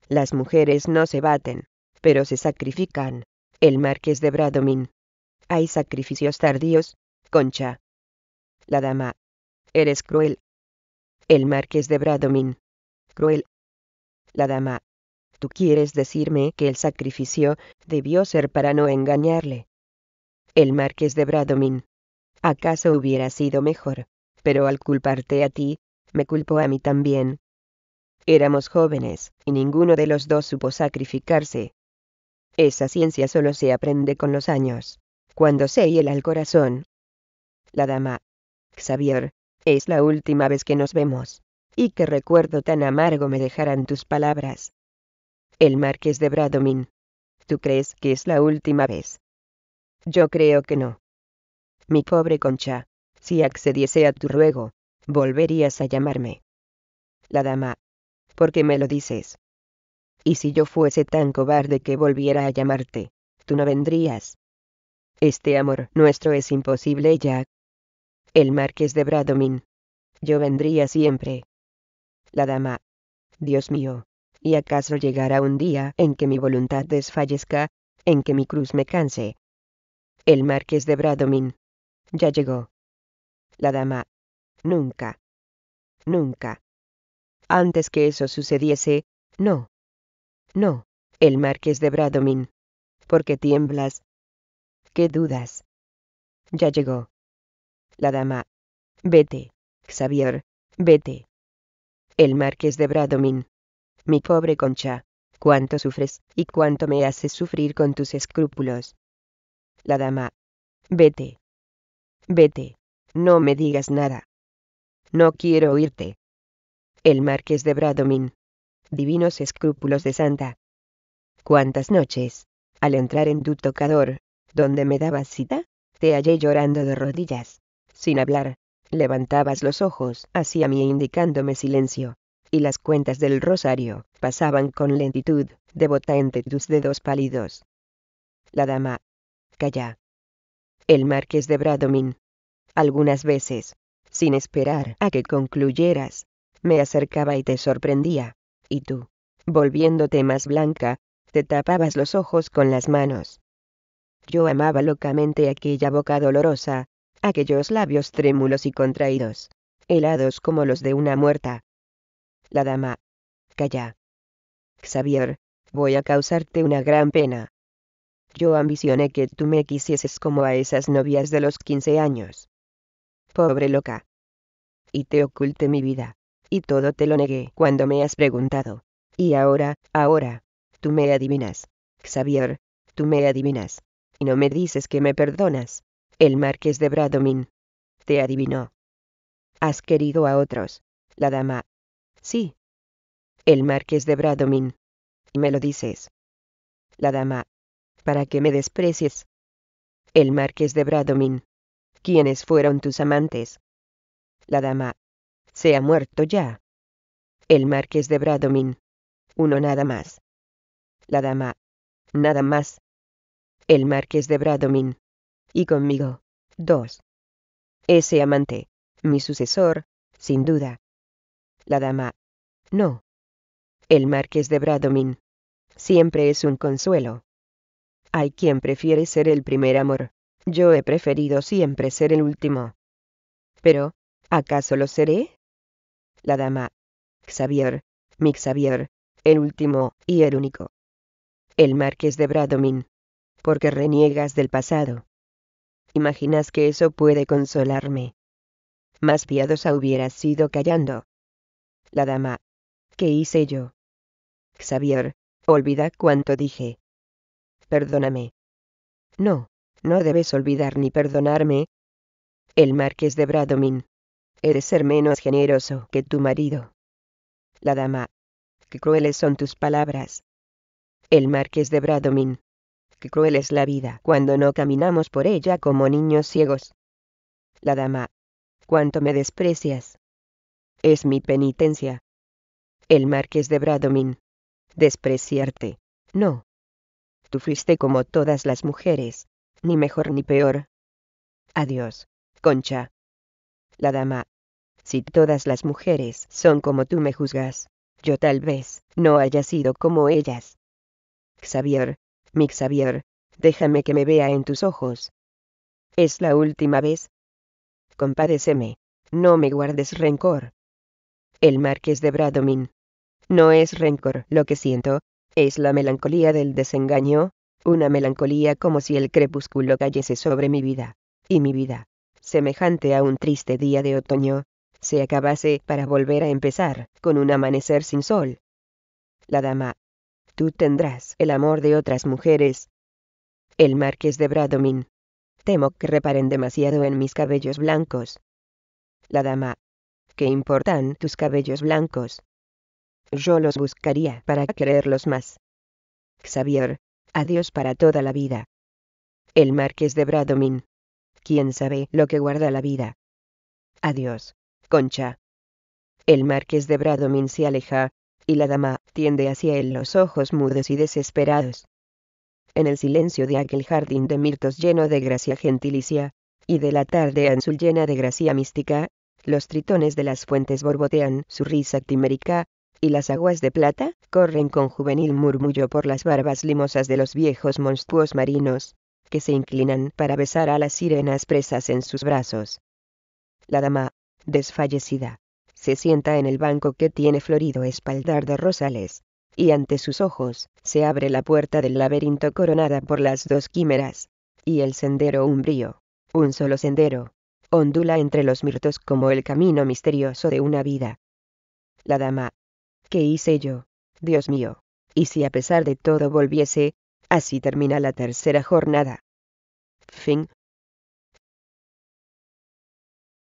Las mujeres no se baten, pero se sacrifican. El marqués de Bradomín. Hay sacrificios tardíos, Concha. La dama. Eres cruel. El marqués de Bradomín. Cruel. La dama tú quieres decirme que el sacrificio debió ser para no engañarle. El marqués de Bradomín. ¿Acaso hubiera sido mejor? Pero al culparte a ti, me culpó a mí también. Éramos jóvenes, y ninguno de los dos supo sacrificarse. Esa ciencia solo se aprende con los años, cuando se hiela el corazón. La dama. Xavier, es la última vez que nos vemos, y qué recuerdo tan amargo me dejarán tus palabras el marqués de Bradomín. ¿Tú crees que es la última vez? Yo creo que no. Mi pobre concha, si accediese a tu ruego, volverías a llamarme. La dama. ¿Por qué me lo dices? Y si yo fuese tan cobarde que volviera a llamarte, tú no vendrías. Este amor nuestro es imposible ya. El marqués de Bradomín. Yo vendría siempre. La dama. Dios mío, y acaso llegará un día en que mi voluntad desfallezca, en que mi cruz me canse. El marqués de Bradomín. Ya llegó. La dama. Nunca. Nunca. Antes que eso sucediese, no. No, el marqués de Bradomín. Porque tiemblas. ¿Qué dudas? Ya llegó. La dama. Vete, Xavier, vete. El marqués de Bradomín. Mi pobre concha, cuánto sufres, y cuánto me haces sufrir con tus escrúpulos. La dama. Vete. Vete. No me digas nada. No quiero oírte. El marqués de Bradomín. Divinos escrúpulos de santa. Cuántas noches, al entrar en tu tocador, donde me dabas cita, te hallé llorando de rodillas, sin hablar, levantabas los ojos hacia mí indicándome silencio y las cuentas del rosario pasaban con lentitud, devota entre tus dedos pálidos. La dama. Calla. El marqués de Bradomín. Algunas veces, sin esperar a que concluyeras, me acercaba y te sorprendía, y tú, volviéndote más blanca, te tapabas los ojos con las manos. Yo amaba locamente aquella boca dolorosa, aquellos labios trémulos y contraídos, helados como los de una muerta, la dama. Calla. Xavier, voy a causarte una gran pena. Yo ambicioné que tú me quisieses como a esas novias de los 15 años. Pobre loca. Y te oculté mi vida. Y todo te lo negué cuando me has preguntado. Y ahora, ahora, tú me adivinas. Xavier, tú me adivinas. Y no me dices que me perdonas. El marqués de Bradomín. Te adivinó. Has querido a otros. La dama. Sí. El marqués de Bradomín. Me lo dices. La dama. Para que me desprecies. El marqués de Bradomín. ¿Quiénes fueron tus amantes? La dama. Se ha muerto ya. El marqués de Bradomín. Uno nada más. La dama. Nada más. El marqués de Bradomín. Y conmigo. Dos. Ese amante, mi sucesor, sin duda, la dama. No. El marqués de Bradomín. Siempre es un consuelo. Hay quien prefiere ser el primer amor. Yo he preferido siempre ser el último. Pero, ¿acaso lo seré? La dama. Xavier, mi Xavier, el último y el único. El marqués de Bradomin. Porque reniegas del pasado. ¿Imaginas que eso puede consolarme? Más piadosa hubieras sido callando la dama. ¿Qué hice yo? Xavier, olvida cuanto dije. Perdóname. No, no debes olvidar ni perdonarme. El marqués de Bradomín. Eres ser menos generoso que tu marido. La dama. Qué crueles son tus palabras. El marqués de Bradomín. Qué cruel es la vida cuando no caminamos por ella como niños ciegos. La dama. Cuánto me desprecias es mi penitencia. El marqués de Bradomín. Despreciarte. No. Tú fuiste como todas las mujeres, ni mejor ni peor. Adiós, Concha. La dama. Si todas las mujeres son como tú me juzgas, yo tal vez no haya sido como ellas. Xavier, mi Xavier, déjame que me vea en tus ojos. Es la última vez. Compadéceme, no me guardes rencor el marqués de Bradomín. No es rencor lo que siento, es la melancolía del desengaño, una melancolía como si el crepúsculo cayese sobre mi vida, y mi vida, semejante a un triste día de otoño, se acabase para volver a empezar, con un amanecer sin sol. La dama. Tú tendrás el amor de otras mujeres. El marqués de Bradomín. Temo que reparen demasiado en mis cabellos blancos. La dama. ¿Qué importan tus cabellos blancos? Yo los buscaría para quererlos más. Xavier, adiós para toda la vida. El marqués de Bradomín. ¿Quién sabe lo que guarda la vida? Adiós, Concha. El marqués de Bradomín se aleja, y la dama tiende hacia él los ojos mudos y desesperados. En el silencio de aquel jardín de mirtos lleno de gracia gentilicia, y de la tarde azul llena de gracia mística, los tritones de las fuentes borbotean su risa timérica, y las aguas de plata corren con juvenil murmullo por las barbas limosas de los viejos monstruos marinos, que se inclinan para besar a las sirenas presas en sus brazos. La dama, desfallecida, se sienta en el banco que tiene florido espaldar de rosales, y ante sus ojos se abre la puerta del laberinto coronada por las dos quimeras, y el sendero umbrío, un solo sendero, ondula entre los mirtos como el camino misterioso de una vida. La dama. ¿Qué hice yo? Dios mío. Y si a pesar de todo volviese, así termina la tercera jornada. Fin.